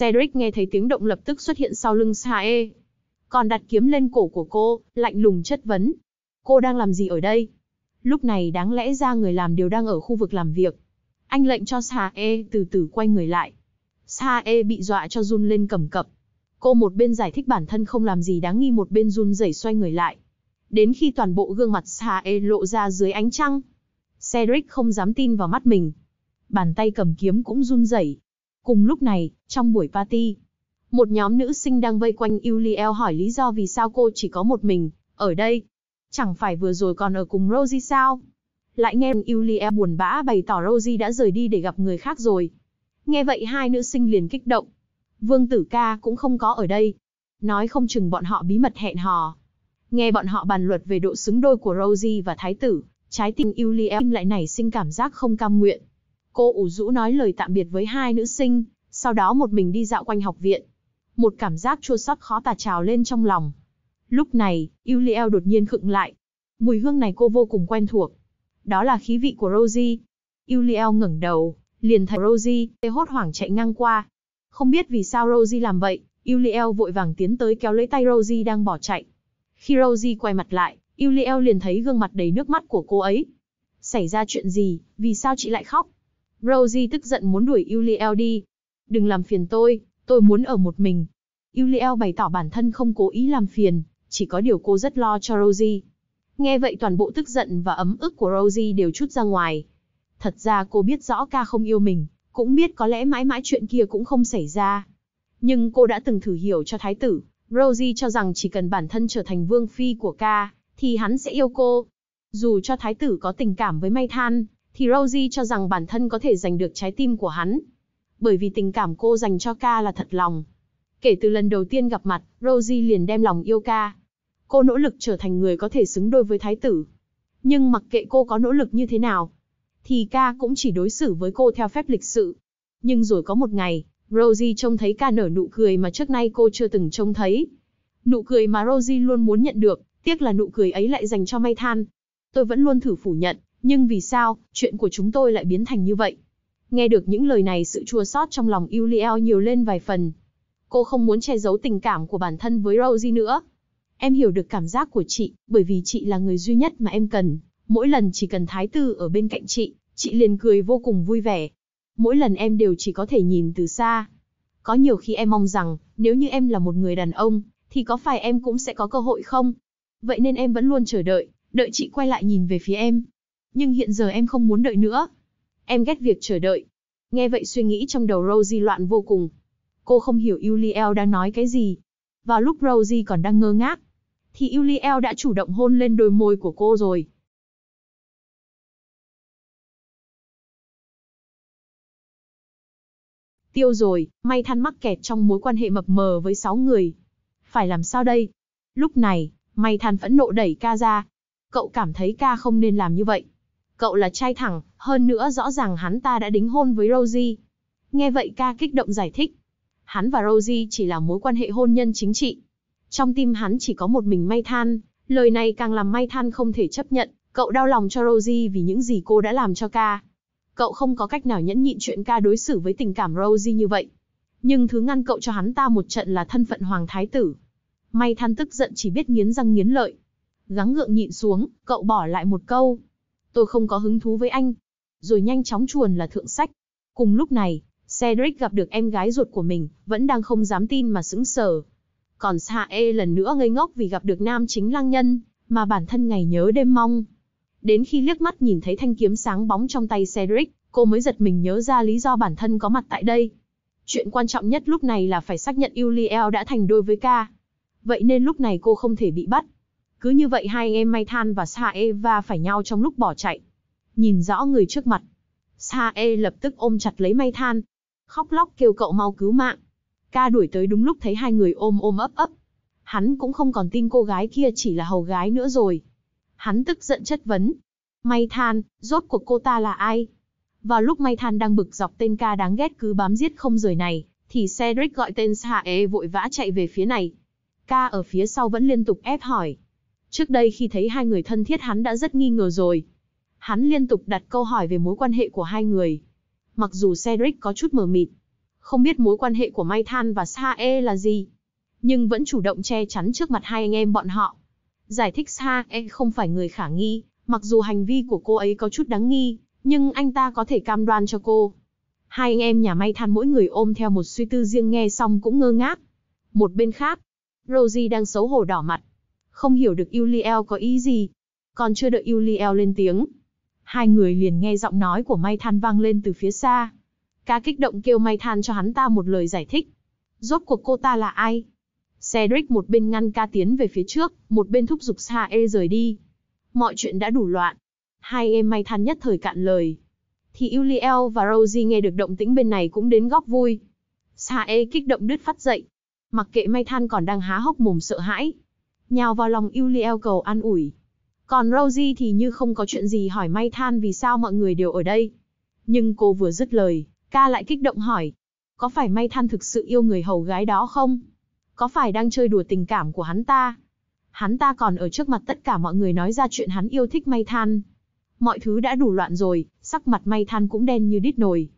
Speaker 1: Cedric nghe thấy tiếng động lập tức xuất hiện sau lưng Sae. Còn đặt kiếm lên cổ của cô, lạnh lùng chất vấn, Cô đang làm gì ở đây? Lúc này đáng lẽ ra người làm đều đang ở khu vực làm việc. Anh lệnh cho Sae từ từ quay người lại. Sae bị dọa cho run lên cầm cập. Cô một bên giải thích bản thân không làm gì đáng nghi một bên run rẩy xoay người lại. Đến khi toàn bộ gương mặt Sae lộ ra dưới ánh trăng. Cedric không dám tin vào mắt mình. Bàn tay cầm kiếm cũng run rẩy. Cùng lúc này, trong buổi party, một nhóm nữ sinh đang vây quanh Uliel hỏi lý do vì sao cô chỉ có một mình, ở đây. Chẳng phải vừa rồi còn ở cùng Rosie sao? Lại nghe Yulia buồn bã bày tỏ Rosie đã rời đi để gặp người khác rồi. Nghe vậy hai nữ sinh liền kích động. Vương Tử Ca cũng không có ở đây. Nói không chừng bọn họ bí mật hẹn hò. Nghe bọn họ bàn luật về độ xứng đôi của Rosie và Thái Tử, trái tim Yulia lại nảy sinh cảm giác không cam nguyện. Cô ủ rũ nói lời tạm biệt với hai nữ sinh, sau đó một mình đi dạo quanh học viện. Một cảm giác chua xót khó tả trào lên trong lòng. Lúc này, Yuliel đột nhiên khựng lại. Mùi hương này cô vô cùng quen thuộc. Đó là khí vị của Rosie. Yuliel ngẩng đầu, liền thấy Rosie, tê hốt hoảng chạy ngang qua. Không biết vì sao Rosie làm vậy, Yuliel vội vàng tiến tới kéo lấy tay Rosie đang bỏ chạy. Khi Rosie quay mặt lại, Yuliel liền thấy gương mặt đầy nước mắt của cô ấy. Xảy ra chuyện gì, vì sao chị lại khóc? Rosie tức giận muốn đuổi Yuliel đi. Đừng làm phiền tôi, tôi muốn ở một mình. Yuliel bày tỏ bản thân không cố ý làm phiền, chỉ có điều cô rất lo cho Rosie. Nghe vậy toàn bộ tức giận và ấm ức của Rosie đều chút ra ngoài. Thật ra cô biết rõ ca không yêu mình, cũng biết có lẽ mãi mãi chuyện kia cũng không xảy ra. Nhưng cô đã từng thử hiểu cho thái tử, Rosie cho rằng chỉ cần bản thân trở thành vương phi của ca, thì hắn sẽ yêu cô. Dù cho thái tử có tình cảm với May Than, thì Rosie cho rằng bản thân có thể giành được trái tim của hắn. Bởi vì tình cảm cô dành cho ca là thật lòng. Kể từ lần đầu tiên gặp mặt, Rosie liền đem lòng yêu ca, Cô nỗ lực trở thành người có thể xứng đôi với thái tử. Nhưng mặc kệ cô có nỗ lực như thế nào, thì ca cũng chỉ đối xử với cô theo phép lịch sự. Nhưng rồi có một ngày, Rosie trông thấy ca nở nụ cười mà trước nay cô chưa từng trông thấy. Nụ cười mà Rosie luôn muốn nhận được, tiếc là nụ cười ấy lại dành cho May Than. Tôi vẫn luôn thử phủ nhận, nhưng vì sao, chuyện của chúng tôi lại biến thành như vậy? Nghe được những lời này sự chua xót trong lòng Yuliel nhiều lên vài phần. Cô không muốn che giấu tình cảm của bản thân với Rosie nữa, Em hiểu được cảm giác của chị, bởi vì chị là người duy nhất mà em cần. Mỗi lần chỉ cần thái Tư ở bên cạnh chị, chị liền cười vô cùng vui vẻ. Mỗi lần em đều chỉ có thể nhìn từ xa. Có nhiều khi em mong rằng, nếu như em là một người đàn ông, thì có phải em cũng sẽ có cơ hội không? Vậy nên em vẫn luôn chờ đợi, đợi chị quay lại nhìn về phía em. Nhưng hiện giờ em không muốn đợi nữa. Em ghét việc chờ đợi. Nghe vậy suy nghĩ trong đầu Rosie loạn vô cùng. Cô không hiểu Yuliel đang nói cái gì. Vào lúc Rosie còn đang ngơ ngác, thì Uliel
Speaker 2: đã chủ động hôn lên đôi môi của cô rồi. Tiêu rồi, may thăn mắc
Speaker 1: kẹt trong mối quan hệ mập mờ với sáu người. Phải làm sao đây? Lúc này, may thăn phẫn nộ đẩy ca ra. Cậu cảm thấy ca không nên làm như vậy. Cậu là trai thẳng, hơn nữa rõ ràng hắn ta đã đính hôn với Rosie. Nghe vậy ca kích động giải thích. Hắn và Rosie chỉ là mối quan hệ hôn nhân chính trị, trong tim hắn chỉ có một mình May Than, lời này càng làm May Than không thể chấp nhận, cậu đau lòng cho Rosie vì những gì cô đã làm cho ca. Cậu không có cách nào nhẫn nhịn chuyện ca đối xử với tình cảm Rosie như vậy. Nhưng thứ ngăn cậu cho hắn ta một trận là thân phận Hoàng Thái Tử. May Than tức giận chỉ biết nghiến răng nghiến lợi. Gắng ngượng nhịn xuống, cậu bỏ lại một câu. Tôi không có hứng thú với anh. Rồi nhanh chóng chuồn là thượng sách. Cùng lúc này, Cedric gặp được em gái ruột của mình, vẫn đang không dám tin mà sững sờ. Còn Sa E lần nữa ngây ngốc vì gặp được nam chính lang nhân, mà bản thân ngày nhớ đêm mong. Đến khi liếc mắt nhìn thấy thanh kiếm sáng bóng trong tay Cedric, cô mới giật mình nhớ ra lý do bản thân có mặt tại đây. Chuyện quan trọng nhất lúc này là phải xác nhận Uriel đã thành đôi với ca. Vậy nên lúc này cô không thể bị bắt. Cứ như vậy hai em Mai Than và Sa Eva phải nhau trong lúc bỏ chạy. Nhìn rõ người trước mặt, Sa E lập tức ôm chặt lấy Mai Than, khóc lóc kêu cậu mau cứu mạng. Ca đuổi tới đúng lúc thấy hai người ôm ôm ấp ấp. Hắn cũng không còn tin cô gái kia chỉ là hầu gái nữa rồi. Hắn tức giận chất vấn. May than, rốt cuộc cô ta là ai? Vào lúc May than đang bực dọc tên ca đáng ghét cứ bám giết không rời này, thì Cedric gọi tên Hạ Ê e vội vã chạy về phía này. Ca ở phía sau vẫn liên tục ép hỏi. Trước đây khi thấy hai người thân thiết hắn đã rất nghi ngờ rồi. Hắn liên tục đặt câu hỏi về mối quan hệ của hai người. Mặc dù Cedric có chút mờ mịt, không biết mối quan hệ của Mai Than và Sa E là gì, nhưng vẫn chủ động che chắn trước mặt hai anh em bọn họ. Giải thích Sa E không phải người khả nghi, mặc dù hành vi của cô ấy có chút đáng nghi, nhưng anh ta có thể cam đoan cho cô. Hai anh em nhà Mai Than mỗi người ôm theo một suy tư riêng nghe xong cũng ngơ ngác. Một bên khác, Rosie đang xấu hổ đỏ mặt. Không hiểu được Yuliel có ý gì. Còn chưa đợi Yuliel lên tiếng. Hai người liền nghe giọng nói của Mai Than vang lên từ phía xa. Ca kích động kêu may than cho hắn ta một lời giải thích. Rốt cuộc cô ta là ai? Cedric một bên ngăn ca tiến về phía trước, một bên thúc giục Sa E rời đi. Mọi chuyện đã đủ loạn. Hai em may than nhất thời cạn lời. Thì Uliel và Rosie nghe được động tĩnh bên này cũng đến góc vui. Sa E kích động đứt phát dậy. Mặc kệ may than còn đang há hốc mồm sợ hãi. Nhào vào lòng Uliel cầu an ủi. Còn Rosie thì như không có chuyện gì hỏi may than vì sao mọi người đều ở đây. Nhưng cô vừa dứt lời, Ca lại kích động hỏi, có phải may than thực sự yêu người hầu gái đó không? Có phải đang chơi đùa tình cảm của hắn ta? Hắn ta còn ở trước mặt tất cả mọi người nói ra chuyện hắn yêu thích may than. Mọi thứ đã đủ loạn rồi, sắc mặt may than cũng đen như đít nồi.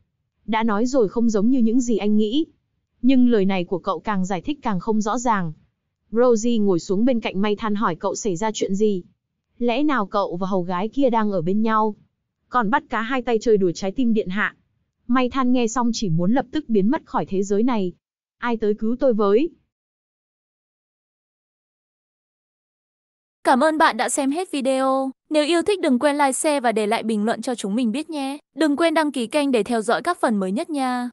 Speaker 1: Đã nói rồi không giống như những gì anh nghĩ. Nhưng lời này của cậu càng giải thích càng không rõ ràng. Rosie ngồi xuống bên cạnh may than hỏi cậu xảy ra chuyện gì. Lẽ nào cậu và hầu gái kia đang ở bên nhau? Còn bắt cá hai tay chơi đùa trái tim điện hạ May than nghe xong chỉ muốn lập tức biến mất khỏi thế giới này.
Speaker 2: Ai tới cứu tôi với? Cảm ơn bạn đã xem hết video. Nếu yêu thích đừng quên like, share và để lại bình luận cho chúng mình biết nhé. Đừng quên đăng ký kênh để theo dõi các phần mới nhất nha.